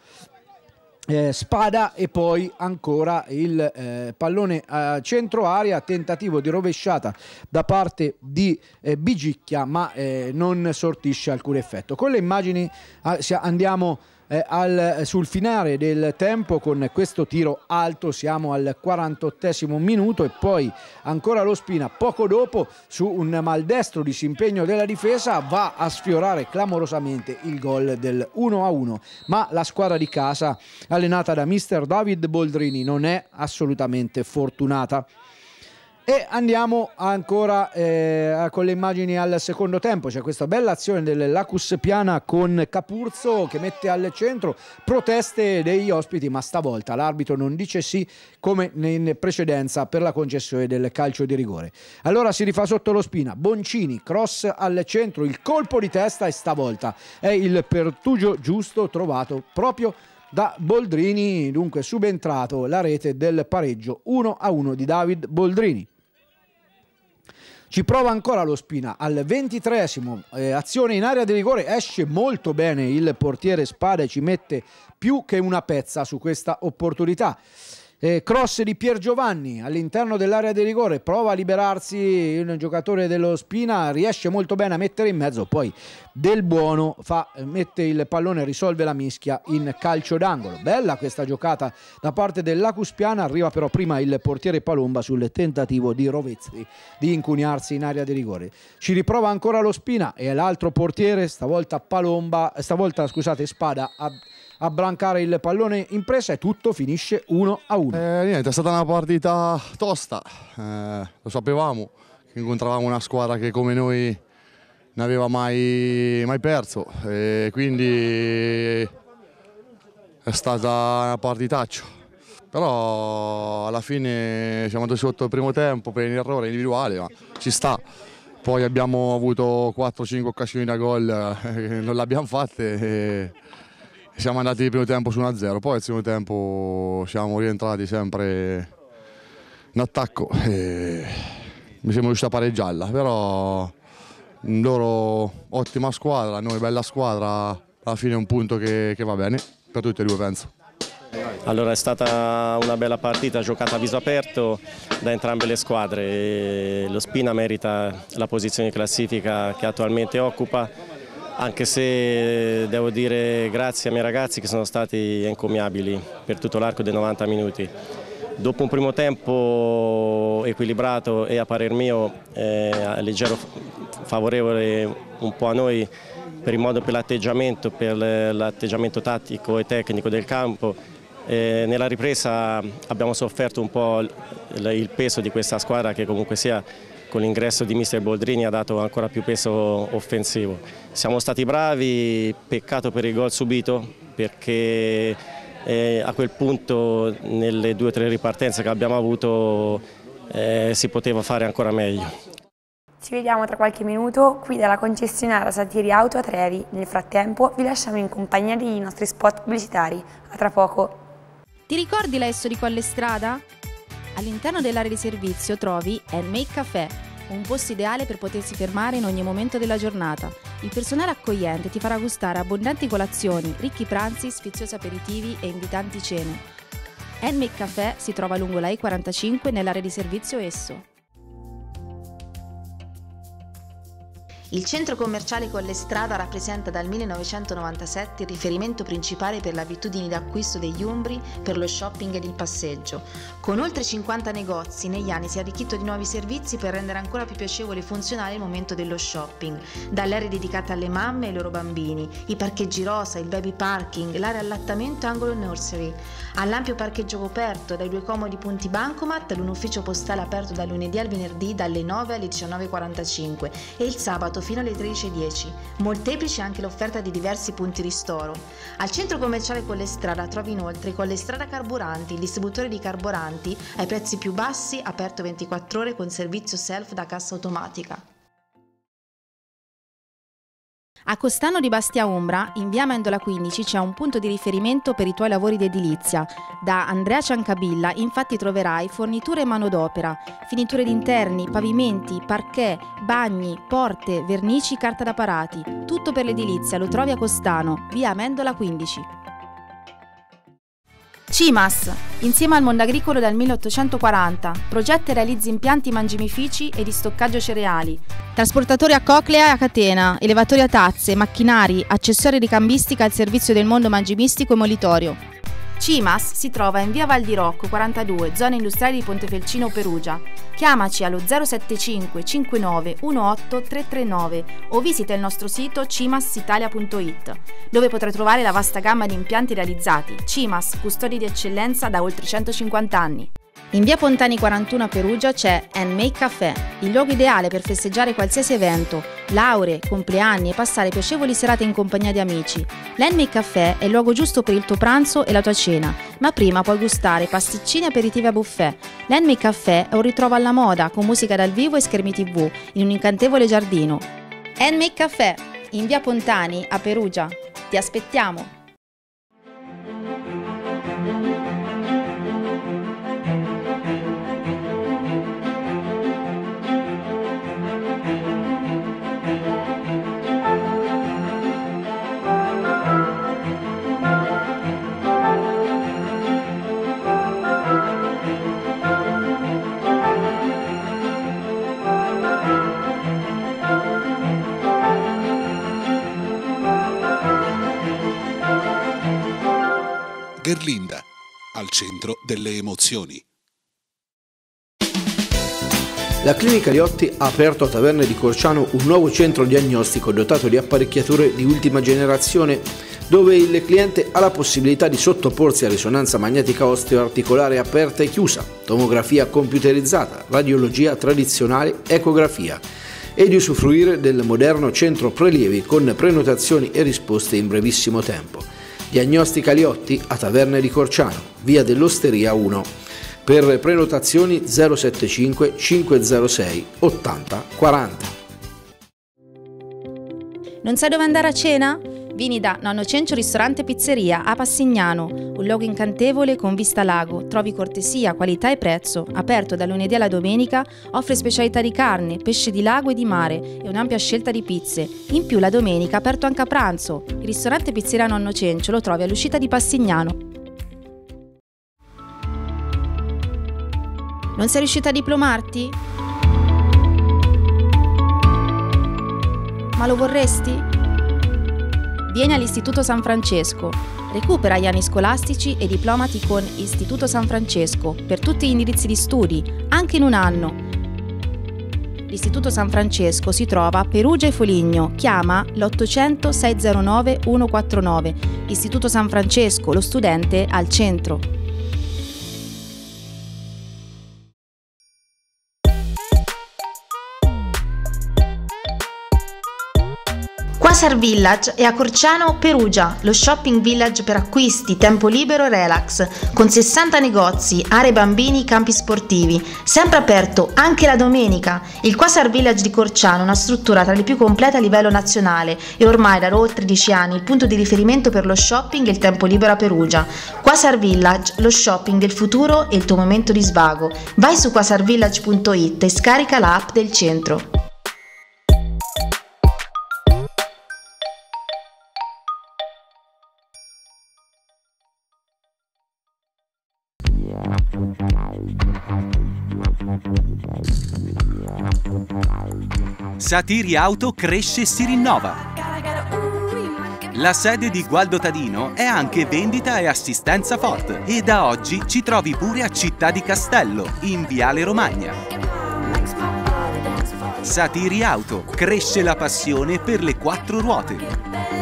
eh, spada e poi ancora il eh, pallone a centro aria, tentativo di rovesciata da parte di eh, Bigicchia ma eh, non sortisce alcun effetto. Con le immagini ah, andiamo eh, al, eh, sul finale del tempo con questo tiro alto, siamo al 48 minuto e poi ancora lo Spina poco dopo su un maldestro disimpegno della difesa va a sfiorare clamorosamente il gol del 1-1, ma la squadra di casa allenata da mister David Boldrini non è assolutamente fortunata. E andiamo ancora eh, con le immagini al secondo tempo, c'è questa bella azione del Lacus Piana con Capurzo che mette al centro proteste degli ospiti, ma stavolta l'arbitro non dice sì come in precedenza per la concessione del calcio di rigore. Allora si rifà sotto lo spina, Boncini, cross al centro, il colpo di testa e stavolta è il pertugio giusto trovato proprio da Boldrini, dunque subentrato la rete del pareggio 1 a 1 di David Boldrini. Ci prova ancora lo Spina al 23 eh, azione in area di rigore, esce molto bene il portiere Spada e ci mette più che una pezza su questa opportunità. Eh, cross di Pier Giovanni all'interno dell'area di rigore, prova a liberarsi il giocatore dello Spina, riesce molto bene a mettere in mezzo, poi del buono fa, mette il pallone, risolve la mischia in calcio d'angolo. Bella questa giocata da parte della Cuspiana, arriva però prima il portiere Palomba sul tentativo di Rovezzi di incuniarsi in area di rigore. Ci riprova ancora lo Spina e l'altro portiere, stavolta Palomba, stavolta scusate Spada, a blancare il pallone in presa e tutto finisce 1 a 1. Eh, niente, è stata una partita tosta, eh, lo sapevamo, incontravamo una squadra che come noi non aveva mai, mai perso, e quindi è stata una partitaccia. Però alla fine siamo andati sotto il primo tempo per un errore individuale, ma ci sta. Poi abbiamo avuto 4-5 occasioni da gol, eh, non le abbiamo fatte. E... Eh, siamo andati di primo tempo su 1-0, poi al secondo tempo siamo rientrati sempre in attacco. E mi siamo riusciti a pareggiarla, però loro ottima squadra, noi bella squadra, alla fine è un punto che, che va bene per tutti e due penso. Allora è stata una bella partita giocata a viso aperto da entrambe le squadre, lo Spina merita la posizione di classifica che attualmente occupa anche se devo dire grazie ai miei ragazzi che sono stati encomiabili per tutto l'arco dei 90 minuti. Dopo un primo tempo equilibrato e a parer mio eh, leggero favorevole un po' a noi per il modo per l'atteggiamento, per l'atteggiamento tattico e tecnico del campo, eh, nella ripresa abbiamo sofferto un po' il peso di questa squadra che comunque sia con l'ingresso di mister Boldrini ha dato ancora più peso offensivo. Siamo stati bravi, peccato per il gol subito perché eh, a quel punto nelle due o tre ripartenze che abbiamo avuto eh, si poteva fare ancora meglio. Ci vediamo tra qualche minuto qui dalla concessionaria Satiri Auto a Trevi. Nel frattempo vi lasciamo in compagnia dei nostri spot pubblicitari. A tra poco. Ti ricordi l'esso di quale strada? All'interno dell'area di servizio trovi NMA Café un posto ideale per potersi fermare in ogni momento della giornata. Il personale accogliente ti farà gustare abbondanti colazioni, ricchi pranzi, sfiziosi aperitivi e invitanti cene. Enmic Café si trova lungo la E45 nell'area di servizio Esso. Il centro commerciale con le Collestrada rappresenta dal 1997 il riferimento principale per le abitudini d'acquisto degli umbri per lo shopping ed il passeggio. Con oltre 50 negozi, negli anni si è arricchito di nuovi servizi per rendere ancora più piacevole e funzionale il momento dello shopping, dall'area dedicata alle mamme e ai loro bambini, i parcheggi rosa, il baby parking, l'area allattamento e angolo nursery, all'ampio parcheggio coperto dai due comodi punti bancomat all'un ufficio postale aperto da lunedì al venerdì dalle 9 alle 19.45 e il sabato fino alle 13.10, Molteplici anche l'offerta di diversi punti ristoro. Al centro commerciale Collestrada trovi inoltre Collestrada Carburanti, il distributore di carburanti ai prezzi più bassi, aperto 24 ore con servizio self da cassa automatica. A Costano di Bastia Umbra, in via Mendola 15, c'è un punto di riferimento per i tuoi lavori di edilizia. Da Andrea Ciancabilla infatti troverai forniture e manodopera, finiture di interni, pavimenti, parquet, bagni, porte, vernici, carta da parati. Tutto per l'edilizia lo trovi a Costano, via Mendola 15. CIMAS, insieme al mondo agricolo dal 1840, progetta e realizza impianti mangimifici e di stoccaggio cereali, trasportatori a coclea e a catena, elevatori a tazze, macchinari, accessori di cambistica al servizio del mondo mangimistico e molitorio. CIMAS si trova in via Val di Rocco 42, zona industriale di Pontefelcino Perugia. Chiamaci allo 075 59 18 339 o visita il nostro sito cimasitalia.it, dove potrai trovare la vasta gamma di impianti realizzati. CIMAS, custodi di eccellenza da oltre 150 anni. In via Pontani 41 a Perugia c'è Handmade Café, il luogo ideale per festeggiare qualsiasi evento, lauree, compleanni e passare piacevoli serate in compagnia di amici. L'Handmade Café è il luogo giusto per il tuo pranzo e la tua cena, ma prima puoi gustare pasticcini e aperitivi a buffet. L'Handmade Café è un ritrovo alla moda con musica dal vivo e schermi tv in un incantevole giardino. Handmade Café, in via Pontani a Perugia. Ti aspettiamo! Gerlinda, al centro delle emozioni. La clinica Liotti ha aperto a Taverne di Corciano un nuovo centro diagnostico dotato di apparecchiature di ultima generazione dove il cliente ha la possibilità di sottoporsi a risonanza magnetica osteoarticolare aperta e chiusa, tomografia computerizzata, radiologia tradizionale, ecografia e di usufruire del moderno centro prelievi con prenotazioni e risposte in brevissimo tempo. Diagnostica Liotti a Taverne di Corciano, via dell'Osteria 1. Per prenotazioni 075 506 80 40. Non sai dove andare a cena? Vini da Nonno Cencio Ristorante Pizzeria a Passignano, un luogo incantevole con vista lago, trovi cortesia, qualità e prezzo, aperto da lunedì alla domenica, offre specialità di carne, pesce di lago e di mare e un'ampia scelta di pizze. In più la domenica aperto anche a pranzo. Il ristorante Pizzeria Nonno Cencio lo trovi all'uscita di Passignano. Non sei riuscita a diplomarti? Ma lo vorresti? Vieni all'Istituto San Francesco, recupera gli anni scolastici e diplomati con Istituto San Francesco per tutti gli indirizzi di studi, anche in un anno. L'Istituto San Francesco si trova a Perugia e Foligno. Chiama l'800 609 149. Istituto San Francesco, lo studente al centro. Bazar Village è a Corciano, Perugia, lo shopping village per acquisti, tempo libero e relax, con 60 negozi, aree bambini, campi sportivi, sempre aperto anche la domenica. Il Quasar Village di Corciano è una struttura tra le più complete a livello nazionale e ormai da oltre 10 anni il punto di riferimento per lo shopping e il tempo libero a Perugia. Quasar Village, lo shopping del futuro e il tuo momento di svago. Vai su quasarvillage.it e scarica la app del centro. Satiri Auto cresce e si rinnova. La sede di Gualdo Tadino è anche vendita e assistenza Ford e da oggi ci trovi pure a Città di Castello, in Viale Romagna. Satiri Auto cresce la passione per le quattro ruote.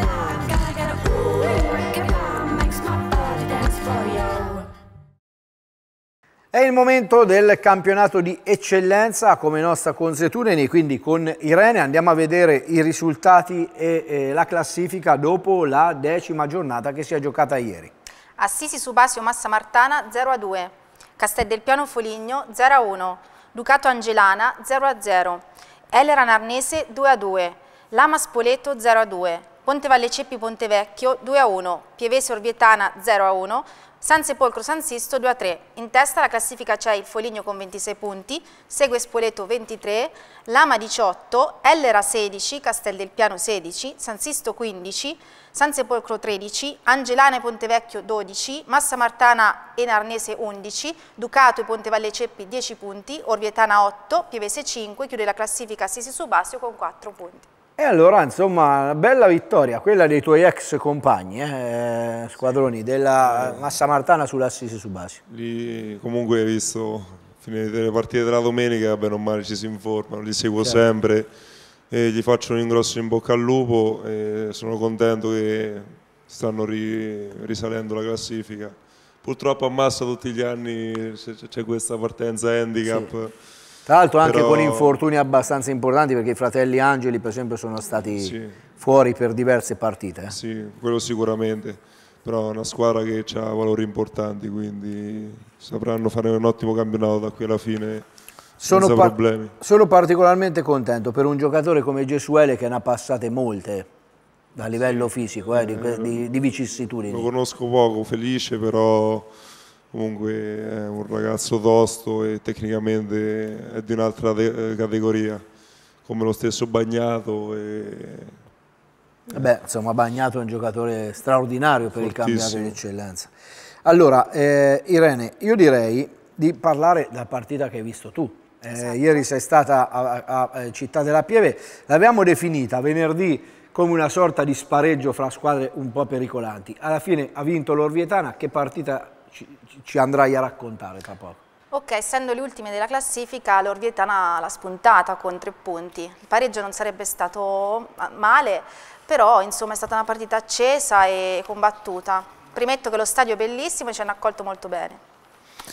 È il momento del campionato di eccellenza come nostra consuetudine, quindi con Irene andiamo a vedere i risultati e, e la classifica dopo la decima giornata che si è giocata ieri. Assisi Subasio Massa Martana 0 a 2, Castel del Piano Foligno 0 a 1, Ducato Angelana 0 a 0, Elera Narnese 2 a 2, Lama Spoleto 0 a 2, Ponte Valle Ceppi Pontevecchio 2 a 1, Pieve Sorvietana 0 a 1, San Sepolcro San Sisto 2 a 3. In testa la classifica c'è il Foligno con 26 punti, segue Spoleto 23, Lama 18, Ellera 16, Castel del Piano 16, San Sisto 15, San Sepolcro 13, Angelana e Pontevecchio 12, Massa Martana e Narnese 11, Ducato e Pontevalle Ceppi 10 punti, Orvietana 8, Pievese 5, chiude la classifica Sisi Subasio con 4 punti. E allora, insomma, una bella vittoria, quella dei tuoi ex compagni, eh, squadroni, della Massa Martana sull'Assisi Subasi. Lì comunque hai visto, fine delle partite della domenica, bene o male ci si informano, li seguo certo. sempre, e gli faccio un ingrosso in bocca al lupo e sono contento che stanno ri, risalendo la classifica. Purtroppo a Massa tutti gli anni c'è questa partenza handicap. Sì tra l'altro anche Però... con infortuni abbastanza importanti perché i fratelli Angeli per esempio sono stati sì. fuori per diverse partite. Eh. Sì, quello sicuramente. Però è una squadra che ha valori importanti, quindi sapranno fare un ottimo campionato da qui alla fine. Sono, par sono particolarmente contento per un giocatore come Gesuele che ne ha passate molte a livello sì. fisico, eh, di, eh, di, di vicissitudini. Lo conosco poco, felice, però comunque è un ragazzo tosto e tecnicamente è di un'altra eh, categoria, come lo stesso Bagnato. E... Beh, insomma, Bagnato è un giocatore straordinario per Fortissimo. il campionato di eccellenza. Allora, eh, Irene, io direi di parlare della partita che hai visto tu. Eh, esatto. Ieri sei stata a, a, a eh, Città della Pieve, l'abbiamo definita venerdì come una sorta di spareggio fra squadre un po' pericolanti. Alla fine ha vinto l'Orvietana, che partita ci, ci andrai a raccontare tra poco. Ok, essendo le ultime della classifica, l'Orvietana l'ha spuntata con tre punti. Il pareggio non sarebbe stato male, però insomma è stata una partita accesa e combattuta. Premetto che lo stadio è bellissimo e ci hanno accolto molto bene.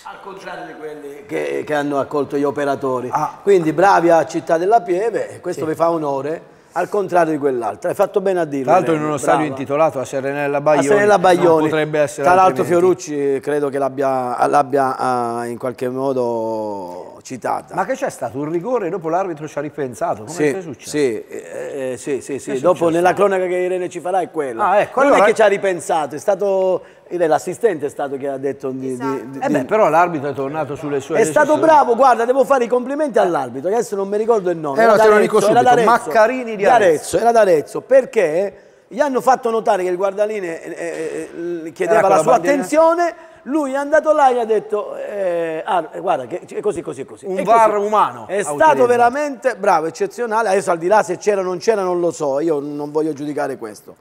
Al contrario di quelli che, che hanno accolto gli operatori. Ah. Quindi bravi a Città della Pieve, questo sì. vi fa onore al contrario di quell'altra. Hai fatto bene a dirlo. Tra l'altro in uno brava. stadio intitolato a Serenella Baglioni. A Serenella Baglioni. potrebbe essere Tra l'altro Fiorucci credo che l'abbia eh, in qualche modo citata. Ma che c'è stato un rigore dopo l'arbitro ci ha ripensato? Come sì, è successo? Sì, eh, eh sì, sì, sì. Dopo successo? nella cronaca che Irene ci farà è quello. Ah, ecco, allora... Non è che ci ha ripensato, è stato l'assistente è stato che ha detto di, esatto. di, di, eh beh, però l'arbitro è tornato sulle sue è decisioni. stato bravo guarda devo fare i complimenti all'arbitro adesso non mi ricordo il nome eh, era, no, Arezzo, era Arezzo, Maccarini di Arezzo. era d'Arezzo perché gli hanno fatto notare che il guardaline eh, eh, eh chiedeva la sua bandiera. attenzione lui è andato là e gli ha detto eh, ah, guarda che è cioè, così così così un bar umano è stato veramente bravo eccezionale adesso al di là se c'era o non c'era non lo so io non voglio giudicare questo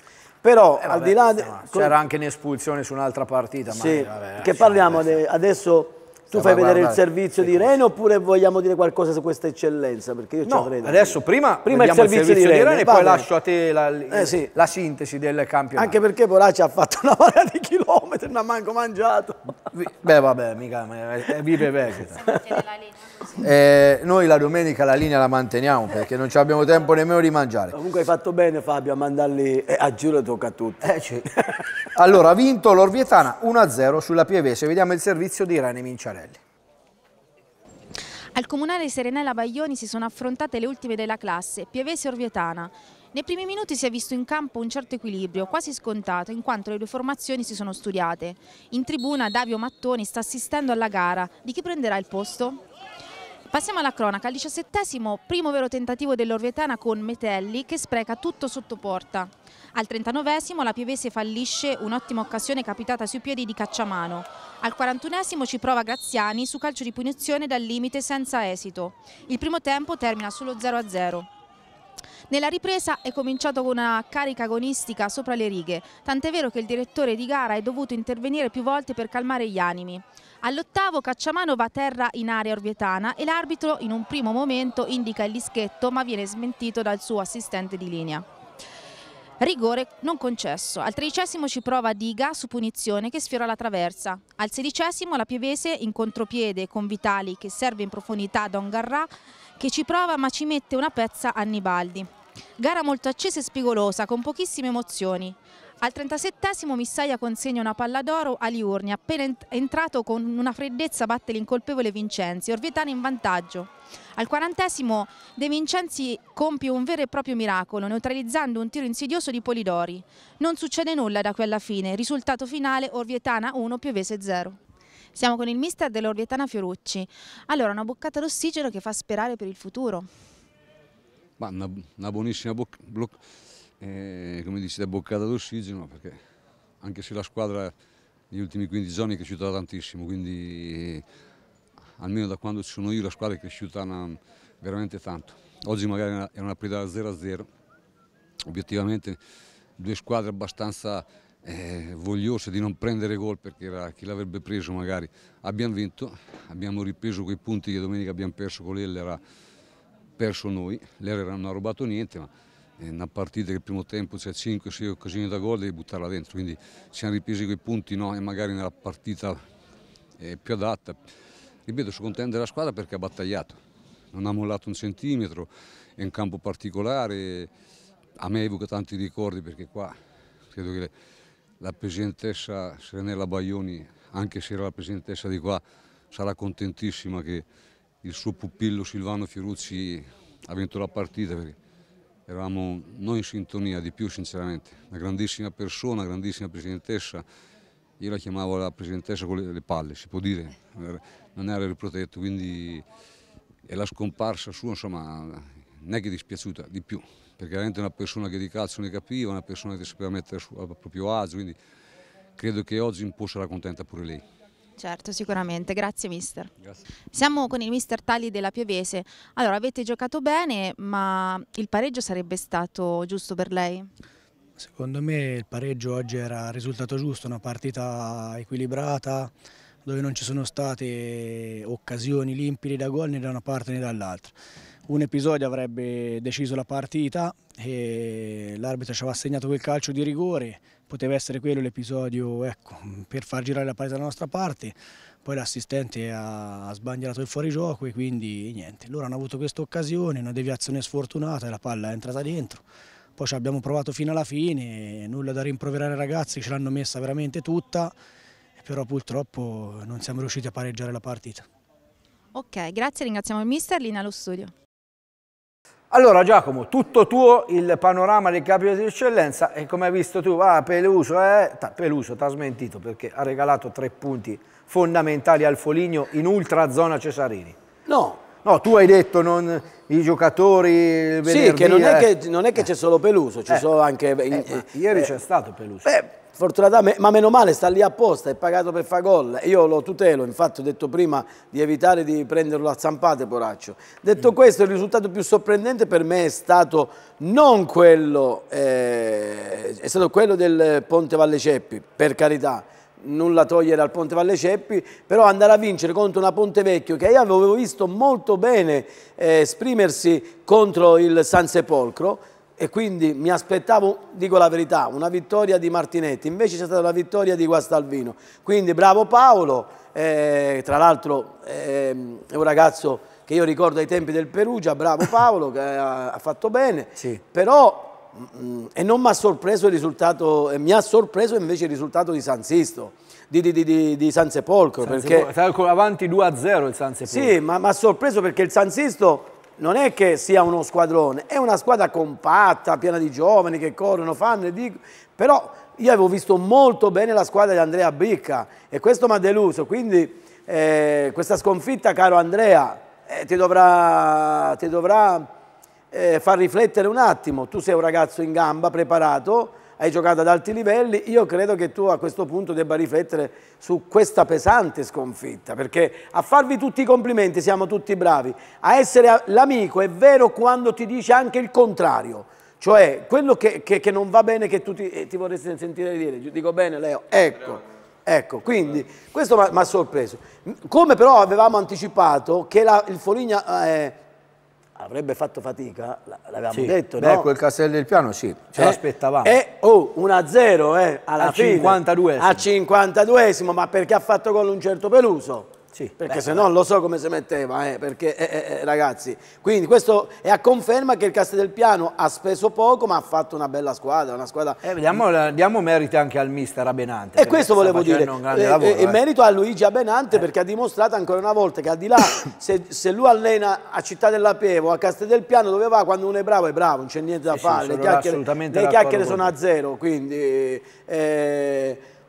però eh, al di là... C'era con... anche un'espulsione su un'altra partita. Sì, ma, vabbè, che parliamo adesso... adesso tu cioè, fai vedere il servizio di Rene oppure vogliamo dire qualcosa su questa eccellenza? Perché io no, ci credo. Adesso prima, prima il, servizio il, servizio di Rene, Rene e poi lascio a te la, eh, sì. la sintesi del campionato. Anche perché Polacci ha fatto una marea di chilometri, non ha manco mangiato. Beh vabbè, mica, vive e vegeta. Eh, noi la domenica la linea la manteniamo perché non abbiamo tempo nemmeno di mangiare. Comunque hai fatto bene Fabio a mandarli eh, a giro tocca a tutti. Eh, sì. allora, ha vinto l'Orvietana 1-0 sulla Pievese. Vediamo il servizio di Irene Minciarelli. Al comunale Serenella Baglioni si sono affrontate le ultime della classe, Pievese e Orvietana. Nei primi minuti si è visto in campo un certo equilibrio, quasi scontato, in quanto le due formazioni si sono studiate. In tribuna Davio Mattoni sta assistendo alla gara. Di chi prenderà il posto? Passiamo alla cronaca, il diciassettesimo primo vero tentativo dell'Orvietana con Metelli che spreca tutto sotto porta. Al trentanovesimo la Pievese fallisce un'ottima occasione capitata sui piedi di Cacciamano. Al quarantunesimo ci prova Graziani su calcio di punizione dal limite senza esito. Il primo tempo termina sullo 0-0. Nella ripresa è cominciato con una carica agonistica sopra le righe, tant'è vero che il direttore di gara è dovuto intervenire più volte per calmare gli animi. All'ottavo Cacciamano va a terra in area orvietana e l'arbitro in un primo momento indica il dischetto ma viene smentito dal suo assistente di linea. Rigore non concesso. Al tredicesimo ci prova Diga su punizione che sfiora la traversa. Al sedicesimo la Pievese in contropiede con Vitali che serve in profondità Don Garrà che ci prova ma ci mette una pezza Annibaldi. Gara molto accesa e spigolosa, con pochissime emozioni. Al 37 Missaia consegna una palla d'oro a Liurni, appena entrato con una freddezza batte l'incolpevole Vincenzi, Orvietano in vantaggio. Al 40 De Vincenzi compie un vero e proprio miracolo, neutralizzando un tiro insidioso di Polidori. Non succede nulla da quella fine, risultato finale Orvietana 1, Piovese 0. Siamo con il mister dell'Orvietana Fiorucci. Allora, una boccata d'ossigeno che fa sperare per il futuro. Ma una, una buonissima bocca, bloc, eh, come dici, boccata d'ossigeno, perché anche se la squadra negli ultimi 15 giorni è cresciuta tantissimo, quindi eh, almeno da quando ci sono io la squadra è cresciuta una, veramente tanto. Oggi magari era una, una partita 0-0, obiettivamente due squadre abbastanza eh, voglioso di non prendere gol perché era, chi l'avrebbe preso magari. Abbiamo vinto, abbiamo ripreso quei punti che domenica abbiamo perso con l'Ellera, perso noi, l'Ellera non ha rubato niente ma è eh, una partita che il primo tempo c'è 5-6 occasioni da gol devi buttarla dentro, quindi siamo ripresi quei punti no, e magari nella partita eh, più adatta. Ripeto, sono contento della squadra perché ha battagliato, non ha mollato un centimetro, è un campo particolare, a me evoca tanti ricordi perché qua credo che... Le, la presidentessa Serenella Baglioni, anche se era la presidentessa di qua, sarà contentissima che il suo pupillo Silvano Fieruzzi ha vinto la partita perché eravamo noi in sintonia di più sinceramente, una grandissima persona, una grandissima presidentessa, io la chiamavo la presidentessa con le palle, si può dire, non era il protetto, quindi è la scomparsa sua, insomma, non è che è dispiaciuta di più perché veramente una persona che di calcio ne capiva, una persona che sapeva mettere a proprio agio, quindi credo che oggi un po' sarà contenta pure lei. Certo, sicuramente. Grazie mister. Grazie. Siamo con il mister Tagli della Piovese. Allora, avete giocato bene, ma il pareggio sarebbe stato giusto per lei? Secondo me il pareggio oggi era il risultato giusto, una partita equilibrata, dove non ci sono state occasioni limpide da gol né da una parte né dall'altra un episodio avrebbe deciso la partita e l'arbitro ci aveva segnato quel calcio di rigore, poteva essere quello l'episodio ecco, per far girare la partita dalla nostra parte, poi l'assistente ha sbandierato il fuorigioco e quindi niente, loro hanno avuto questa occasione, una deviazione sfortunata e la palla è entrata dentro, poi ci abbiamo provato fino alla fine, nulla da rimproverare ai ragazzi, ce l'hanno messa veramente tutta, però purtroppo non siamo riusciti a pareggiare la partita. Ok, grazie, ringraziamo il mister, Lina allo studio. Allora Giacomo, tutto tuo il panorama del capito di eccellenza e come hai visto tu, ah, Peluso, eh, Peluso ti ha smentito perché ha regalato tre punti fondamentali al Foligno in ultra zona Cesarini. No. No, tu hai detto non, i giocatori... Venerdì, sì, che non è eh. che, non è che c'è solo Peluso, ci eh. sono anche... In, eh, eh, ieri c'è stato Peluso. Beh, fortunatamente, ma meno male sta lì apposta, è pagato per fare gol, io lo tutelo, infatti ho detto prima di evitare di prenderlo a zampate, poraccio. Detto mm. questo, il risultato più sorprendente per me è stato non quello, eh, è stato quello del Ponte Valle Ceppi, per carità, nulla togliere al Ponte Valle Ceppi, però andare a vincere contro una Ponte Vecchio che io avevo visto molto bene eh, esprimersi contro il San Sepolcro, e quindi mi aspettavo, dico la verità, una vittoria di Martinetti, invece c'è stata una vittoria di Guastalvino. Quindi bravo Paolo, eh, tra l'altro eh, è un ragazzo che io ricordo ai tempi del Perugia, bravo Paolo che ha, ha fatto bene, sì. però mh, mm, e non mi ha sorpreso il risultato, mi ha sorpreso invece il risultato di San Sisto. Di, di, di, di San Sepolcro, San perché... Sepolcro. avanti 2-0 il San Sepolcro. Sì, ma mi ha sorpreso perché il San Sisto non è che sia uno squadrone, è una squadra compatta, piena di giovani che corrono, fanno e dicono, però io avevo visto molto bene la squadra di Andrea Bricca e questo mi ha deluso, quindi eh, questa sconfitta, caro Andrea, eh, ti dovrà, ti dovrà eh, far riflettere un attimo, tu sei un ragazzo in gamba, preparato, hai giocato ad alti livelli, io credo che tu a questo punto debba riflettere su questa pesante sconfitta, perché a farvi tutti i complimenti siamo tutti bravi, a essere l'amico è vero quando ti dice anche il contrario, cioè quello che, che, che non va bene che tu ti, eh, ti, vorresti sentire dire, dico bene Leo, ecco. Ecco, quindi questo mi ha sorpreso. Come però avevamo anticipato che la, il Foligna eh, avrebbe fatto fatica, l'avevamo sì. detto, Beh, no? quel castello del piano sì, ce eh, l'aspettavamo. E oh, 1-0 eh, alla a fine, 52esimo. a 52esimo, ma perché ha fatto con un certo Peluso? Sì, perché se no non lo so come si metteva, eh, perché eh, eh, eh, ragazzi, quindi questo è a conferma che il Castelpiano ha speso poco ma ha fatto una bella squadra, una squadra... Eh, diamo, diamo, merito anche al mister Abenante. E questo volevo dire, eh, lavoro, e merito a Luigi Abenante perché ha dimostrato ancora una volta che al di là, se, se lui allena a Città della Pievo, a Castelpiano dove va, quando uno è bravo è bravo, non c'è niente da fare, sì, le chiacchiere, le chiacchiere sono a zero, quindi...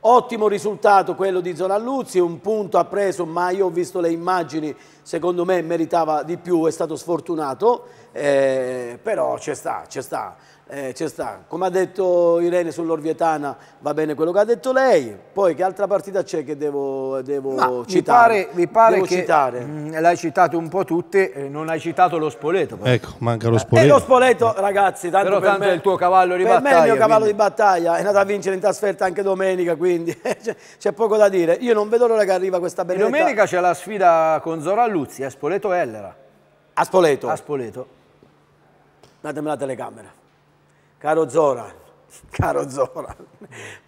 Ottimo risultato quello di Zonalluzzi, un punto ha preso, ma io ho visto le immagini, secondo me meritava di più, è stato sfortunato, eh, però ci sta, ci sta eh, c'è sta. Come ha detto Irene sull'Orvietana, va bene quello che ha detto lei. Poi che altra partita c'è che devo, devo citare? Mi pare, mi pare che mm, l'hai citato un po' tutte, eh, non hai citato lo Spoleto. Però. Ecco, manca lo eh, Spoleto. E lo Spoleto, ragazzi, tanto però per tanto me, è il tuo cavallo di per battaglia. Per me è il mio cavallo quindi. di battaglia, è andato a vincere in trasferta anche domenica, quindi c'è poco da dire. Io non vedo l'ora che arriva questa benedetta... E domenica c'è la sfida con Zora Luzzi, a Spoleto Ellera. A Spoleto? A Spoleto. Datemi la telecamera caro Zoran, caro Zoran,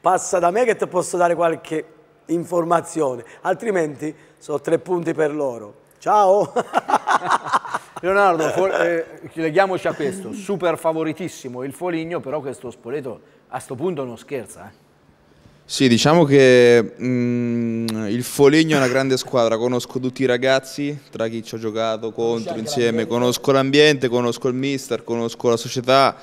passa da me che ti posso dare qualche informazione, altrimenti sono tre punti per loro. Ciao! Leonardo, eh, leghiamoci a questo, super favoritissimo il Foligno, però questo Spoleto a questo punto non scherza. Eh. Sì, diciamo che mh, mm, il Foligno è una grande squadra, conosco tutti i ragazzi, tra chi ci ha giocato contro insieme, conosco l'ambiente, conosco il mister, conosco la società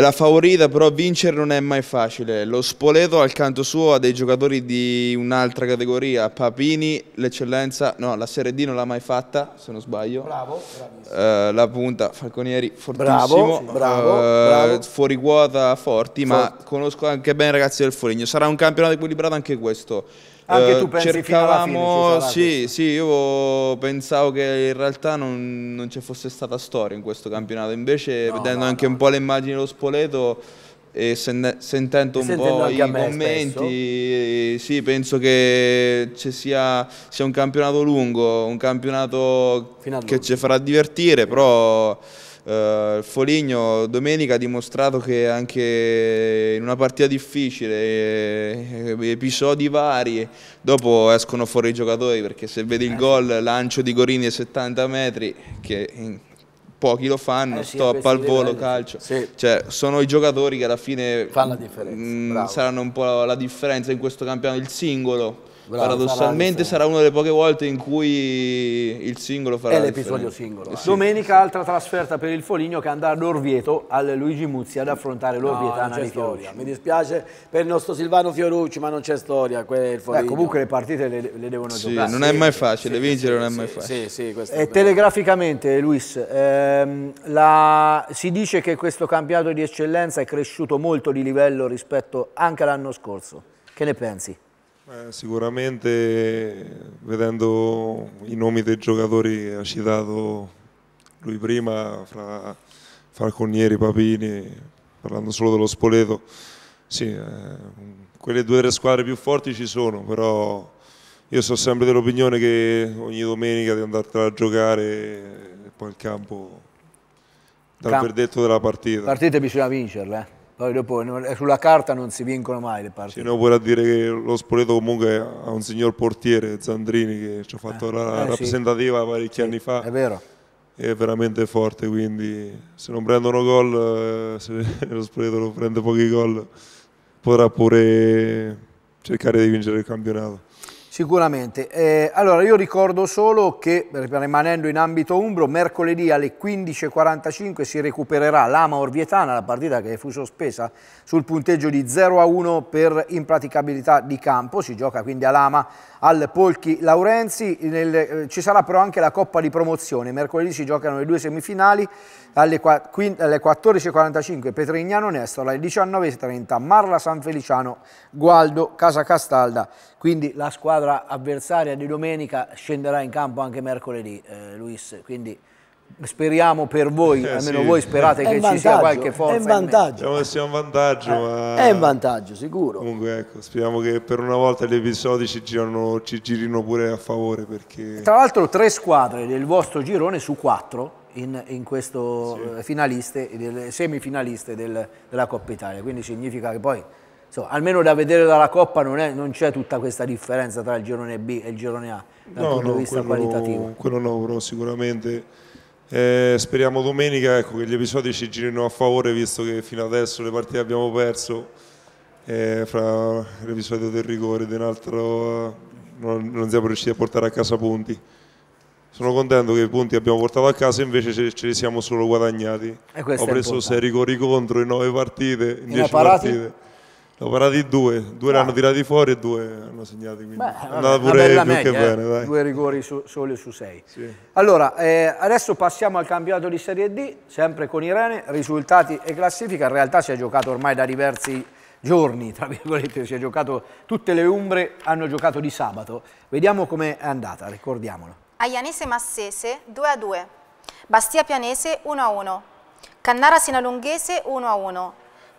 la favorita, però vincere non è mai facile. Lo Spoleto al canto suo ha dei giocatori di un'altra categoria. Papini, l'eccellenza, no, la Serie D non l'ha mai fatta, se non sbaglio. Bravo, uh, la punta, Falconieri, fortissimo. Bravo, sì, bravo, uh, bravo. Fuori quota, forti, Forse. ma conosco anche bene i ragazzi del Foligno. Sarà un campionato equilibrato anche questo. Anche eh, tu pensi cercavamo, fine, cioè, sì, sì, io pensavo che in realtà non, non ci fosse stata storia in questo campionato, invece no, vedendo no, anche no. un po' le immagini dello Spoleto e sen sentendo un po' i commenti, sì, penso che ci sia, sia, un campionato lungo, un campionato che ci farà divertire, però... Uh, Foligno domenica ha dimostrato che anche in una partita difficile, eh, episodi vari, dopo escono fuori i giocatori perché se vedi il eh, gol, lancio di Gorini ai 70 metri, che pochi lo fanno, eh sì, stop al volo, livelli. calcio. Sì. Cioè, sono i giocatori che alla fine mh, mm, saranno un po' la differenza in questo campionato, il singolo Bravo, paradossalmente sarà, sarà, una delle poche volte in cui il singolo farà... È l'episodio singolo. Eh. Sì. Domenica altra trasferta per il Foligno che andrà all'Orvieto, al Luigi Muzzi ad affrontare l'Orvietana no, di Fiorucci. Mi dispiace per il nostro Silvano Fiorucci, ma non c'è storia. Quel Beh, comunque le partite le, le devono sì, giocare. Non è mai facile, sì, vincere non è mai facile. Eh, è telegraficamente, Luis, ehm, la... si dice che questo campionato di eccellenza è cresciuto molto di livello rispetto anche all'anno scorso. Che ne pensi? Eh, sicuramente vedendo i nomi dei giocatori che ha citato lui prima, fra Falconieri, Papini, parlando solo dello Spoleto, sì, eh, quelle due o tre squadre più forti ci sono, però io sono sempre dell'opinione che ogni domenica di andartela a giocare e poi il campo dal Camp verdetto della partita. Partite bisogna vincerle. Eh? Poi dopo eh, sulla carta non si vincono mai le partite. Sì, no, vorrà dire che lo Spoleto comunque ha un signor portiere, Zandrini, che ci ha fatto eh, la eh, rappresentativa sì. parecchi sì, anni fa. È vero. È veramente forte, quindi se non prendono gol, eh, se lo Spoleto non prende pochi gol, potrà pure cercare di vincere il campionato. Sicuramente. Eh, allora io ricordo solo che, rimanendo in ambito umbro, mercoledì alle 15.45 si recupererà l'Ama Orvietana, la partita che fu sospesa sul punteggio di 0 a 1 per impraticabilità di campo, si gioca quindi a Lama al Polchi Laurenzi. Nel, eh, ci sarà però anche la Coppa di Promozione. Mercoledì si giocano le due semifinali alle, alle 14.45 Petrignano Nestor, alle 19.30 Marla San Feliciano Gualdo Casa Castalda. Quindi la squadra avversaria di domenica scenderà in campo anche mercoledì, eh, Luis. Quindi Speriamo per voi, eh, almeno sì. voi sperate è che ci sia qualche forza. È un vantaggio. Diciamo sia un vantaggio, eh, ma... È un vantaggio, sicuro. Comunque, ecco, speriamo che per una volta gli episodi ci, girano, ci girino pure a favore. Perché... Tra l'altro, tre squadre del vostro girone su quattro in, in, questo sì. Eh, finaliste, semifinaliste del, della Coppa Italia. Quindi significa che poi, insomma, almeno da vedere dalla Coppa, non, c'è tutta questa differenza tra il girone B e il girone A dal no, punto no, di vista quello, qualitativo. Quello no, però sicuramente eh, speriamo domenica ecco, che gli episodi ci girino a favore visto che fino adesso le partite abbiamo perso eh, fra l'episodio del rigore ed un altro non, non, siamo riusciti a portare a casa punti. Sono contento che i punti abbiamo portato a casa invece ce, ce li siamo solo guadagnati. Ho preso 6 rigori contro in 9 partite, in 10 partite. Ne ho parati due, due ah. l'hanno tirati fuori e due hanno segnato, quindi Beh, è andata pure più media, che eh. bene. Eh? Due rigori su, soli su sei. Sì. Allora, eh, adesso passiamo al campionato di Serie D, sempre con Irene, risultati e classifica. In realtà si è giocato ormai da diversi giorni, tra virgolette, si è giocato, tutte le Umbre hanno giocato di sabato. Vediamo com'è andata, ricordiamolo. Aianese Massese 2 a 2, Bastia Pianese 1 a 1, Cannara Sinalunghese 1 a 1,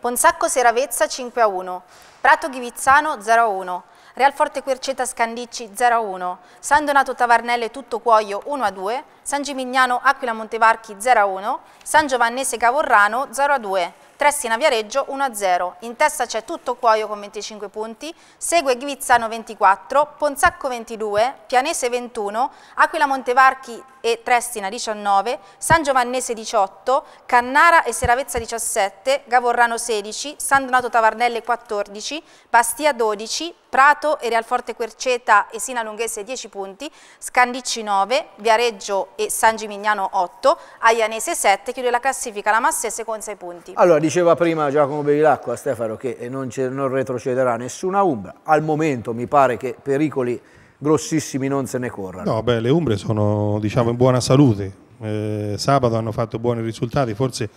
Ponsacco Seravezza 5 a 1, Prato Ghivizzano 0 a 1, Real Forte Querceta Scandicci 0 a 1, San Donato Tavarnelle Tutto Cuoio 1 a 2, San Gimignano Aquila Montevarchi 0 a 1, San Giovannese Cavorrano 0 a 2, Trestina Viareggio 1-0, in testa c'è Tutto Cuoio con 25 punti, segue Ghivizzano 24, Ponzacco 22, Pianese 21, Aquila Montevarchi e Trestina 19, San Giovannese 18, Cannara e Seravezza 17, Gavorrano 16, San Donato Tavarnelle 14, Bastia 12, Prato e Real Forte Querceta e Sina Lunghese 10 punti, Scandicci 9, Viareggio e San Gimignano 8, Aianese 7, chiude la classifica la Massese con 6 punti. Allora diceva prima Giacomo Bevilacqua Stefano che non, non retrocederà nessuna Umbra, al momento mi pare che pericoli grossissimi non se ne corrano. No, beh, le Umbre sono diciamo in buona salute, eh, sabato hanno fatto buoni risultati, forse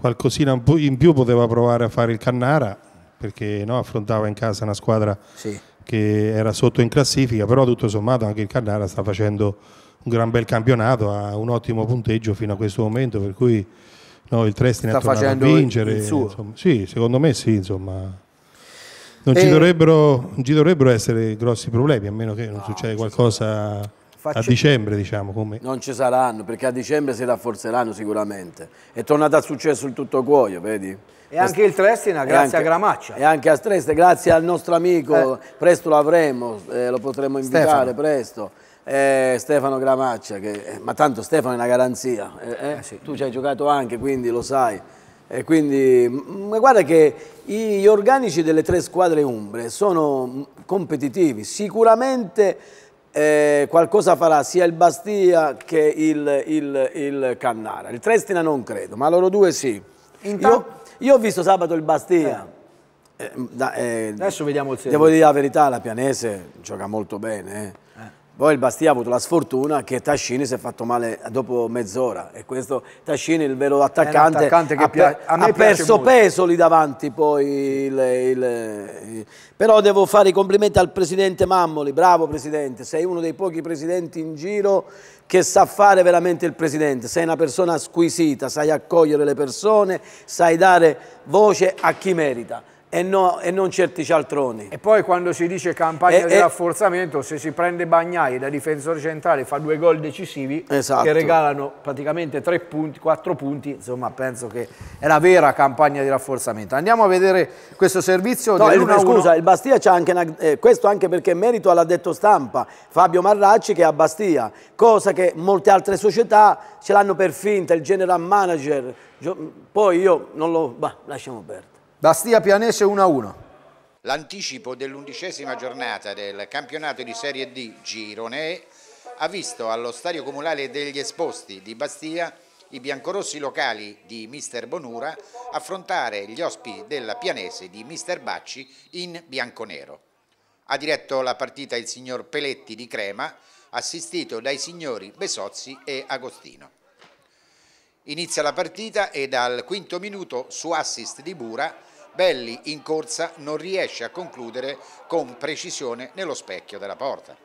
qualcosina in più poteva provare a fare il Cannara perché no, affrontava in casa una squadra sì. che era sotto in classifica, però tutto sommato anche il Carnara sta facendo un gran bel campionato, ha un ottimo punteggio fino a questo momento, per cui no, il Trestina sta facendo a vincere. Insomma, sì, secondo me sì, insomma. Non, e... ci eh. non, ci dovrebbero, essere grossi problemi, a meno che non no, succeda qualcosa Faccio... A dicembre diciamo come? Non ci saranno perché a dicembre si rafforzeranno sicuramente. È tornato a successo il tutto cuoio, vedi? E anche il Trestina grazie anche, a Gramaccia. E anche a Trestina grazie al nostro amico, eh. presto lo avremo, eh, lo potremo invitare Stefano. presto. Eh, Stefano Gramaccia, che, eh, ma tanto Stefano è una garanzia, eh, eh? sì. tu ci hai giocato anche quindi lo sai. E quindi, guarda che gli organici delle tre squadre umbre sono competitivi, sicuramente eh, qualcosa farà sia il Bastia che il, il, il, Cannara. Il Trestina non credo, ma loro due sì. Io, io, ho visto sabato il Bastia. Eh. Eh, da, eh, Adesso vediamo il Devo dire la verità, la Pianese gioca molto bene. Eh. Poi il Bastia ha avuto la sfortuna che Tascini si è fatto male dopo mezz'ora e questo Tascini, il vero attaccante, attaccante ha, per, ha perso molto. peso lì davanti poi. Il, il, il, però devo fare i complimenti al presidente Mammoli, bravo presidente, sei uno dei pochi presidenti in giro che sa fare veramente il presidente, sei una persona squisita, sai accogliere le persone, sai dare voce a chi merita. E, no, e, non certi cialtroni. E poi quando si dice campagna e, di rafforzamento, se si prende Bagnai da difensore centrale, fa due gol decisivi esatto. che regalano praticamente tre punti, quattro punti, insomma penso che è la vera campagna di rafforzamento. Andiamo a vedere questo servizio. No, il, scusa, il Bastia c'ha anche una, eh, questo anche perché è merito alla detto stampa Fabio Marracci che è a Bastia, cosa che molte altre società ce l'hanno per finta, il general manager. Poi io non lo... Bah, lasciamo perdere. Bastia Pianese 1-1. L'anticipo dell'undicesima giornata del campionato di Serie D Girone ha visto allo Stadio Comunale degli Esposti di Bastia i biancorossi locali di Mister Bonura affrontare gli ospiti della Pianese di Mister Bacci in bianconero. Ha diretto la partita il signor Peletti di Crema, assistito dai signori Besozzi e Agostino. Inizia la partita e dal quinto minuto su assist di Bura Belli in corsa non riesce a concludere con precisione nello specchio della porta.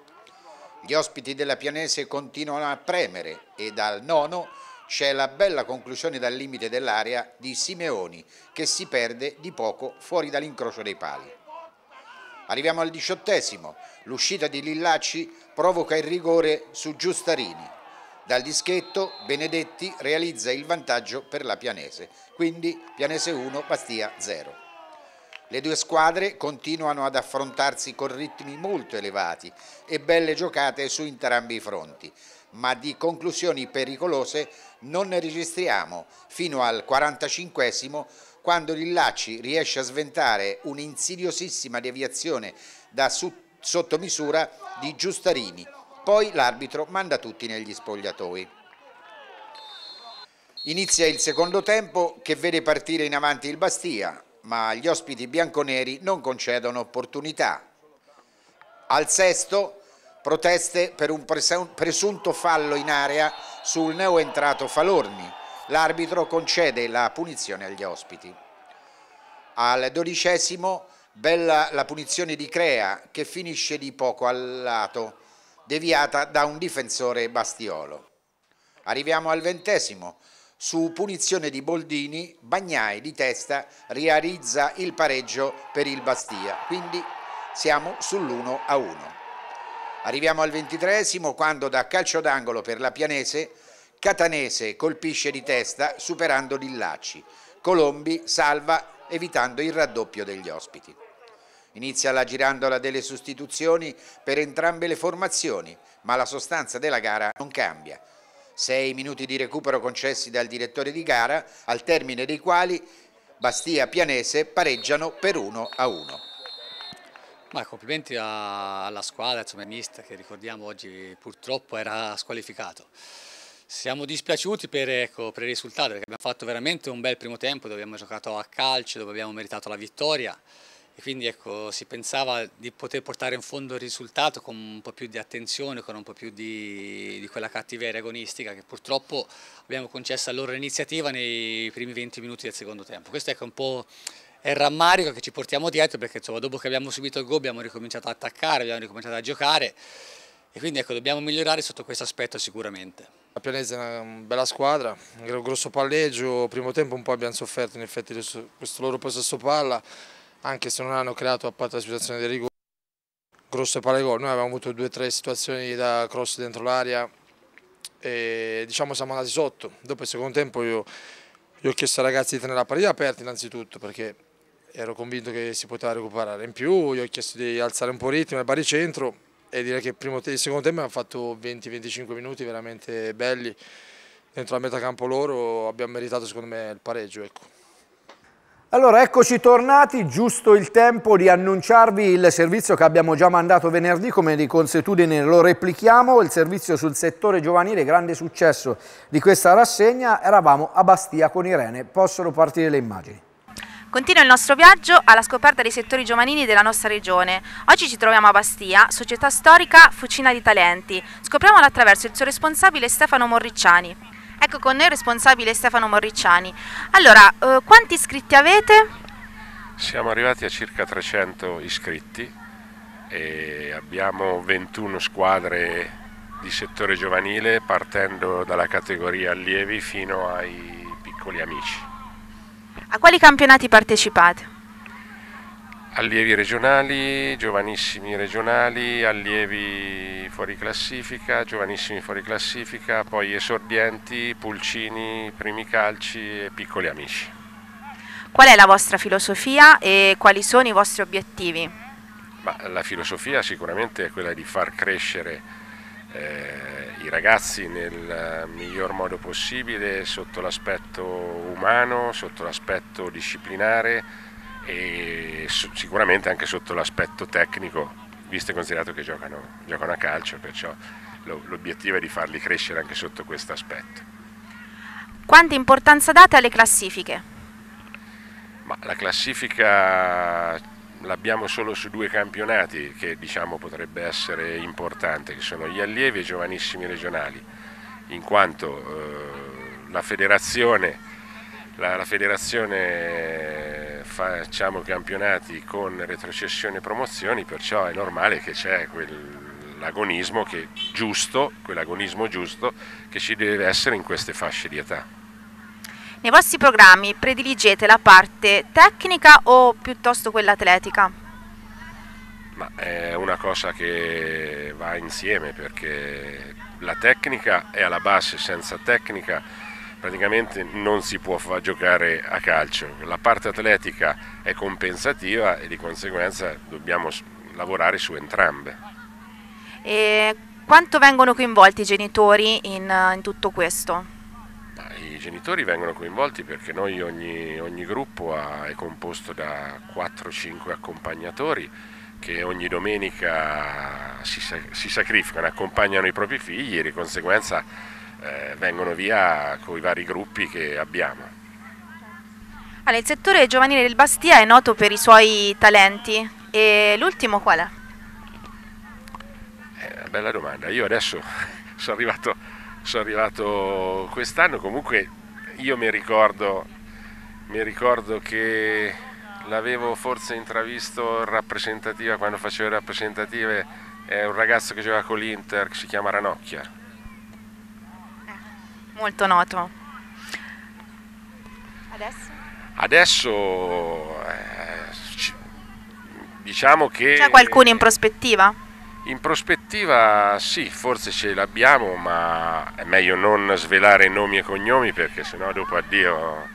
Gli ospiti della Pianese continuano a premere e dal nono c'è la bella conclusione dal limite dell'area di Simeoni che si perde di poco fuori dall'incrocio dei pali. Arriviamo al diciottesimo, l'uscita di Lillacci provoca il rigore su Giustarini. Dal dischetto Benedetti realizza il vantaggio per la Pianese quindi Pianese 1, Bastia 0. Le due squadre continuano ad affrontarsi con ritmi molto elevati e belle giocate su entrambi i fronti, ma di conclusioni pericolose non ne registriamo fino al 45 quando Lillacci riesce a sventare un'insidiosissima deviazione da sottomisura di Giustarini. Poi l'arbitro manda tutti negli spogliatoi. Inizia il secondo tempo che vede partire in avanti il Bastia, ma gli ospiti bianconeri non concedono opportunità. Al sesto proteste per un presunto fallo in area sul neo entrato Falorni. L'arbitro concede la punizione agli ospiti. Al dodicesimo bella la punizione di Crea che finisce di poco al lato, deviata da un difensore Bastiolo. Arriviamo al ventesimo, su punizione di Boldini, Bagnai di testa realizza il pareggio per il Bastia, quindi siamo sull'1 a 1. Arriviamo al ventitresimo quando da calcio d'angolo per la Pianese Catanese colpisce di testa superando Lillacci. Colombi salva evitando il raddoppio degli ospiti. Inizia la girandola delle sostituzioni per entrambe le formazioni, ma la sostanza della gara non cambia sei minuti di recupero concessi dal direttore di gara, al termine dei quali Bastia e Pianese pareggiano per 1 a 1. Ma complimenti alla squadra, insomma, mista che ricordiamo oggi purtroppo era squalificato. Siamo dispiaciuti per, ecco, per, il risultato perché abbiamo fatto veramente un bel primo tempo dove abbiamo giocato a calcio, dove abbiamo meritato la vittoria. E quindi ecco, si pensava di poter portare in fondo il risultato con un po' più di attenzione, con un po' più di, di quella cattiveria agonistica che purtroppo abbiamo concesso alla loro iniziativa nei primi 20 minuti del secondo tempo. Questo ecco, è un po' è il rammarico che ci portiamo dietro perché insomma, dopo che abbiamo subito il gol abbiamo ricominciato ad attaccare, abbiamo ricominciato a giocare e quindi ecco, dobbiamo migliorare sotto questo aspetto sicuramente. La Pianese è una bella squadra, un grosso palleggio, primo tempo un po' abbiamo sofferto in effetti questo loro possesso palla, anche se non hanno creato a parte la situazione del rigore grosse palle gol, noi avevamo avuto due o tre situazioni da cross dentro l'area e diciamo siamo andati sotto, dopo il secondo tempo io, io ho chiesto ai ragazzi di tenere la partita aperta innanzitutto perché ero convinto che si poteva recuperare, in più gli ho chiesto di alzare un po' il ritmo al baricentro e direi che il, primo, il secondo tempo abbiamo fatto 20-25 minuti veramente belli dentro la metà campo loro abbiamo meritato secondo me il pareggio. Ecco. Allora, eccoci tornati, giusto il tempo di annunciarvi il servizio che abbiamo già mandato venerdì, come di consuetudine lo replichiamo, il servizio sul settore giovanile, grande successo di questa rassegna, eravamo a Bastia con Irene, possono partire le immagini. Continua il nostro viaggio alla scoperta dei settori giovanili della nostra regione. Oggi ci troviamo a Bastia, società storica Fucina di Talenti. Scopriamolo attraverso il suo responsabile Stefano Morricciani. Ecco con noi il responsabile Stefano Morricciani. Allora, eh, quanti iscritti avete? Siamo arrivati a circa 300 iscritti e abbiamo 21 squadre di settore giovanile partendo dalla categoria allievi fino ai piccoli amici. A quali campionati partecipate? allievi regionali, giovanissimi regionali, allievi fuori classifica, giovanissimi fuori classifica, poi esordienti, pulcini, primi calci e piccoli amici. Qual è la vostra filosofia e quali sono i vostri obiettivi? Ma la filosofia sicuramente è quella di far crescere eh, i ragazzi nel miglior modo possibile sotto l'aspetto umano, sotto l'aspetto disciplinare, e sicuramente anche sotto l'aspetto tecnico, visto e considerato che giocano, giocano a calcio, perciò l'obiettivo è di farli crescere anche sotto questo aspetto. Quanta importanza date alle classifiche? Ma la classifica l'abbiamo solo su due campionati che diciamo potrebbe essere importante, che sono gli allievi e i giovanissimi regionali, in quanto eh, la federazione la, la federazione eh, facciamo campionati con retrocessione e promozioni, perciò è normale che c'è quell'agonismo che giusto, quell'agonismo giusto che ci deve essere in queste fasce di età. Nei vostri programmi prediligete la parte tecnica o piuttosto quella atletica? Ma è una cosa che va insieme perché la tecnica è alla base, senza tecnica praticamente non si può giocare a calcio. La parte atletica è compensativa e di conseguenza dobbiamo lavorare su entrambe. E quanto vengono coinvolti i genitori in, in tutto questo? I genitori vengono coinvolti perché noi ogni, ogni gruppo ha, è composto da 4-5 accompagnatori che ogni domenica si, si sacrificano, accompagnano i propri figli e di conseguenza eh, vengono via con i vari gruppi che abbiamo. Allora, il settore giovanile del Bastia è noto per i suoi talenti e l'ultimo qual è? Eh, bella domanda, io adesso sono arrivato, sono arrivato quest'anno, comunque io mi ricordo, mi ricordo che l'avevo forse intravisto rappresentativa quando facevo le rappresentative, è un ragazzo che giocava con l'Inter che si chiama Ranocchia molto noto. Adesso? Adesso eh, diciamo che... C'è qualcuno in prospettiva? In prospettiva sì, forse ce l'abbiamo, ma è meglio non svelare nomi e cognomi perché sennò dopo addio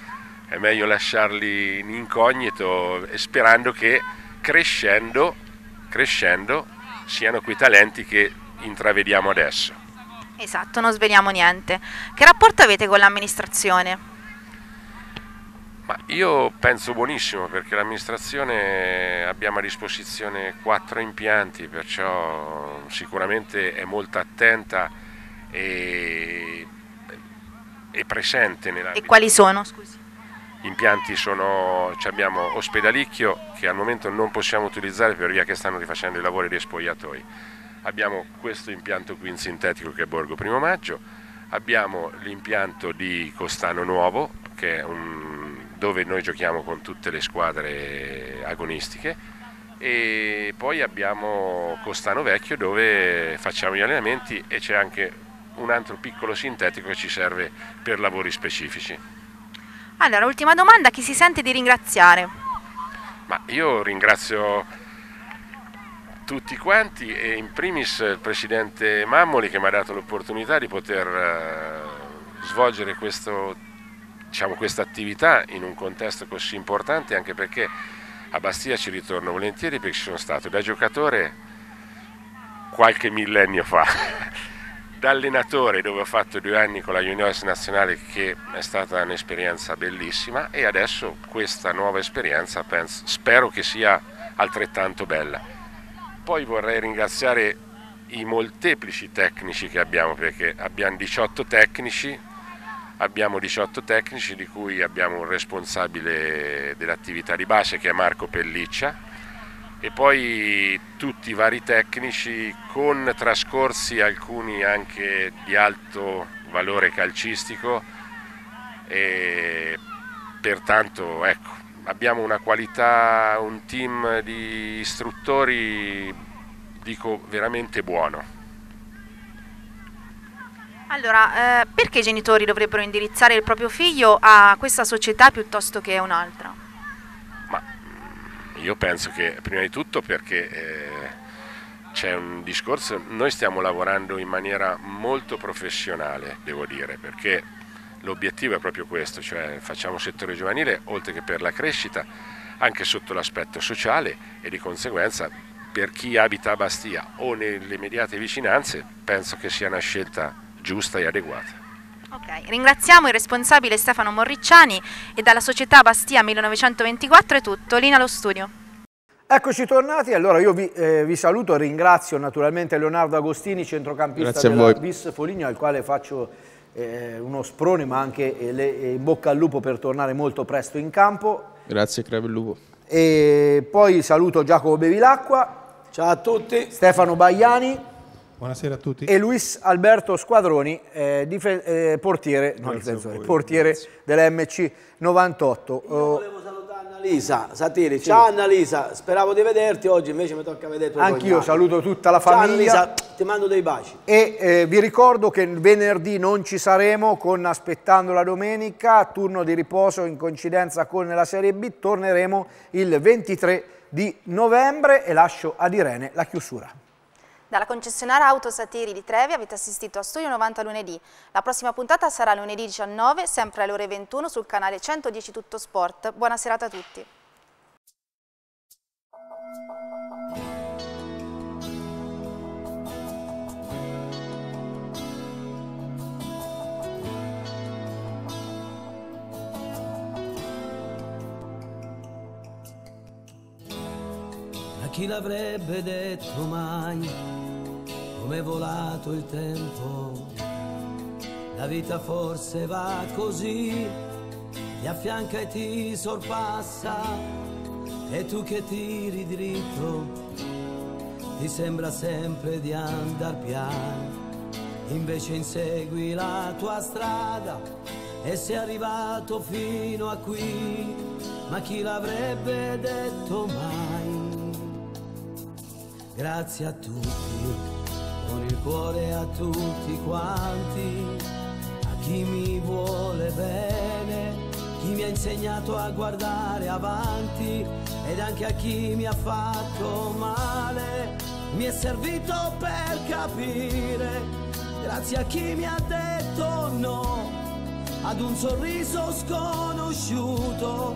è meglio lasciarli in incognito sperando che crescendo, crescendo siano quei talenti che intravediamo adesso. Esatto, non sveliamo niente. Che rapporto avete con l'amministrazione? Ma io penso buonissimo perché l'amministrazione abbiamo a disposizione quattro impianti, perciò sicuramente è molto attenta e, e presente nella... E quali sono? Scusi. Gli impianti sono, abbiamo Ospedalicchio che al momento non possiamo utilizzare per via che stanno rifacendo i lavori dei spogliatoi abbiamo questo impianto qui in sintetico che è Borgo Primo Maggio, abbiamo l'impianto di Costano Nuovo che un, dove noi giochiamo con tutte le squadre agonistiche e poi abbiamo Costano Vecchio dove facciamo gli allenamenti e c'è anche un altro piccolo sintetico che ci serve per lavori specifici. Allora, ultima domanda, chi si sente di ringraziare? Ma io ringrazio tutti quanti e in primis il presidente Mammoli che mi ha dato l'opportunità di poter eh, svolgere questo, diciamo, questa attività in un contesto così importante anche perché a Bastia ci ritorno volentieri perché ci sono stato da giocatore qualche millennio fa, da allenatore dove ho fatto due anni con la Juniors Nazionale che è stata un'esperienza bellissima e adesso questa nuova esperienza penso, spero che sia altrettanto bella poi vorrei ringraziare i molteplici tecnici che abbiamo perché abbiamo 18 tecnici, abbiamo 18 tecnici di cui abbiamo un responsabile dell'attività di base che è Marco Pelliccia e poi tutti i vari tecnici con trascorsi alcuni anche di alto valore calcistico e pertanto ecco abbiamo una qualità, un team di istruttori, dico veramente buono. Allora, eh, perché i genitori dovrebbero indirizzare il proprio figlio a questa società piuttosto che a un'altra? Ma mm, io penso che prima di tutto perché eh, c'è un discorso, noi stiamo lavorando in maniera molto professionale, devo dire, perché L'obiettivo è proprio questo, cioè facciamo settore giovanile oltre che per la crescita, anche sotto l'aspetto sociale e di conseguenza per chi abita a Bastia o nelle immediate vicinanze penso che sia una scelta giusta e adeguata. Okay. Ringraziamo il responsabile Stefano Morricciani e dalla società Bastia 1924 è tutto, Lina allo studio. Eccoci tornati, allora io vi, eh, vi, saluto, ringrazio naturalmente Leonardo Agostini, centrocampista Grazie della BIS Foligno, al quale faccio eh, uno sprone ma anche eh, le, eh, in bocca al lupo per tornare molto presto in campo. Grazie Crave il Lupo. E poi saluto Giacomo Bevilacqua. Ciao a tutti. Stefano Baiani. Buonasera a tutti. E Luis Alberto Squadroni, eh, eh, portiere, no, portiere dell'MC 98. Annalisa Satiri. Sì. Ciao Annalisa, speravo di vederti oggi, invece mi tocca vedere vederti. Anch'io saluto tutta la famiglia. Ciao Annalisa, ti mando dei baci. E eh, vi ricordo che venerdì non ci saremo con Aspettando la domenica, turno di riposo in coincidenza con la Serie B, torneremo il 23 di novembre e lascio ad Irene la chiusura. Dalla concessionaria Autosatiri di Trevi avete assistito a Studio 90 lunedì. La prossima puntata sarà lunedì 19, sempre alle ore 21 sul canale 110 Tutto Sport. Buona serata a tutti. Chi l'avrebbe detto mai come è volato il tempo? La vita forse va così, ti affianca e ti sorpassa, e tu che tiri dritto, ti sembra sempre di andar piano. Invece insegui la tua strada e sei arrivato fino a qui, ma chi l'avrebbe detto mai? Grazie a tutti, con il cuore a tutti quanti, a chi mi vuole bene, chi mi ha insegnato a guardare avanti ed anche a chi mi ha fatto male, mi è servito per capire. Grazie a chi mi ha detto no, ad un sorriso sconosciuto,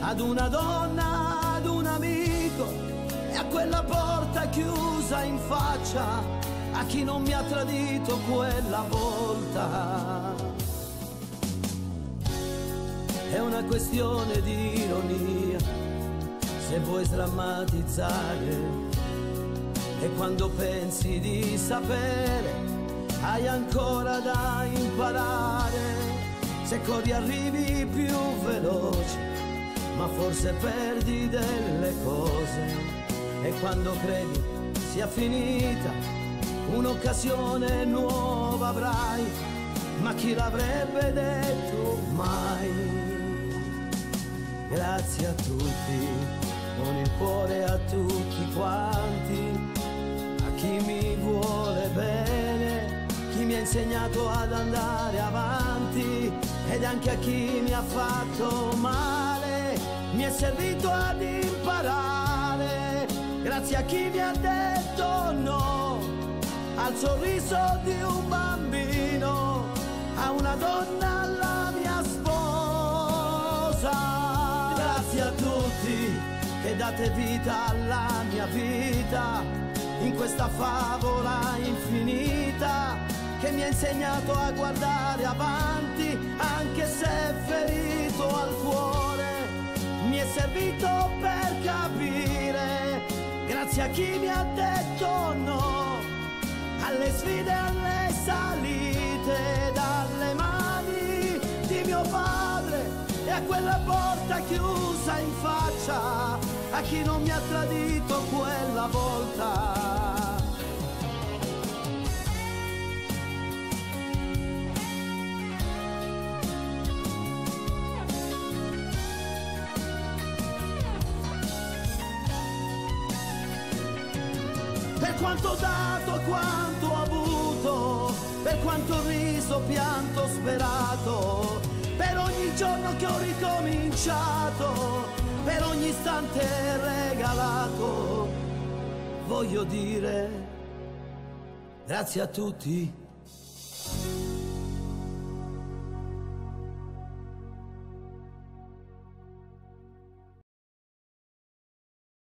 ad una donna, ad un amico e a quella porta chiusa in faccia, a chi non mi ha tradito quella volta. È una questione di ironia, se vuoi sdrammatizzare, e quando pensi di sapere, hai ancora da imparare. Se corri arrivi più veloce, ma forse perdi delle cose e quando credi sia finita, un'occasione nuova avrai, ma chi l'avrebbe detto mai? Grazie a tutti, con il cuore a tutti quanti, a chi mi vuole bene, chi mi ha insegnato ad andare avanti ed anche a chi mi ha fatto male, mi è servito ad imparare grazie a chi mi ha detto no, al sorriso di un bambino, a una donna la mia sposa. Grazie a tutti che date vita alla mia vita, in questa favola infinita, che mi ha insegnato a guardare avanti, anche se ferito al cuore, mi è servito per capire Grazie a chi mi ha detto no, alle sfide, alle salite dalle mani di mio padre e a quella porta chiusa in faccia, a chi non mi ha tradito quella volta. quanto dato, quanto avuto, per quanto riso, pianto, sperato, per ogni giorno che ho ricominciato, per ogni istante regalato. Voglio dire grazie a tutti.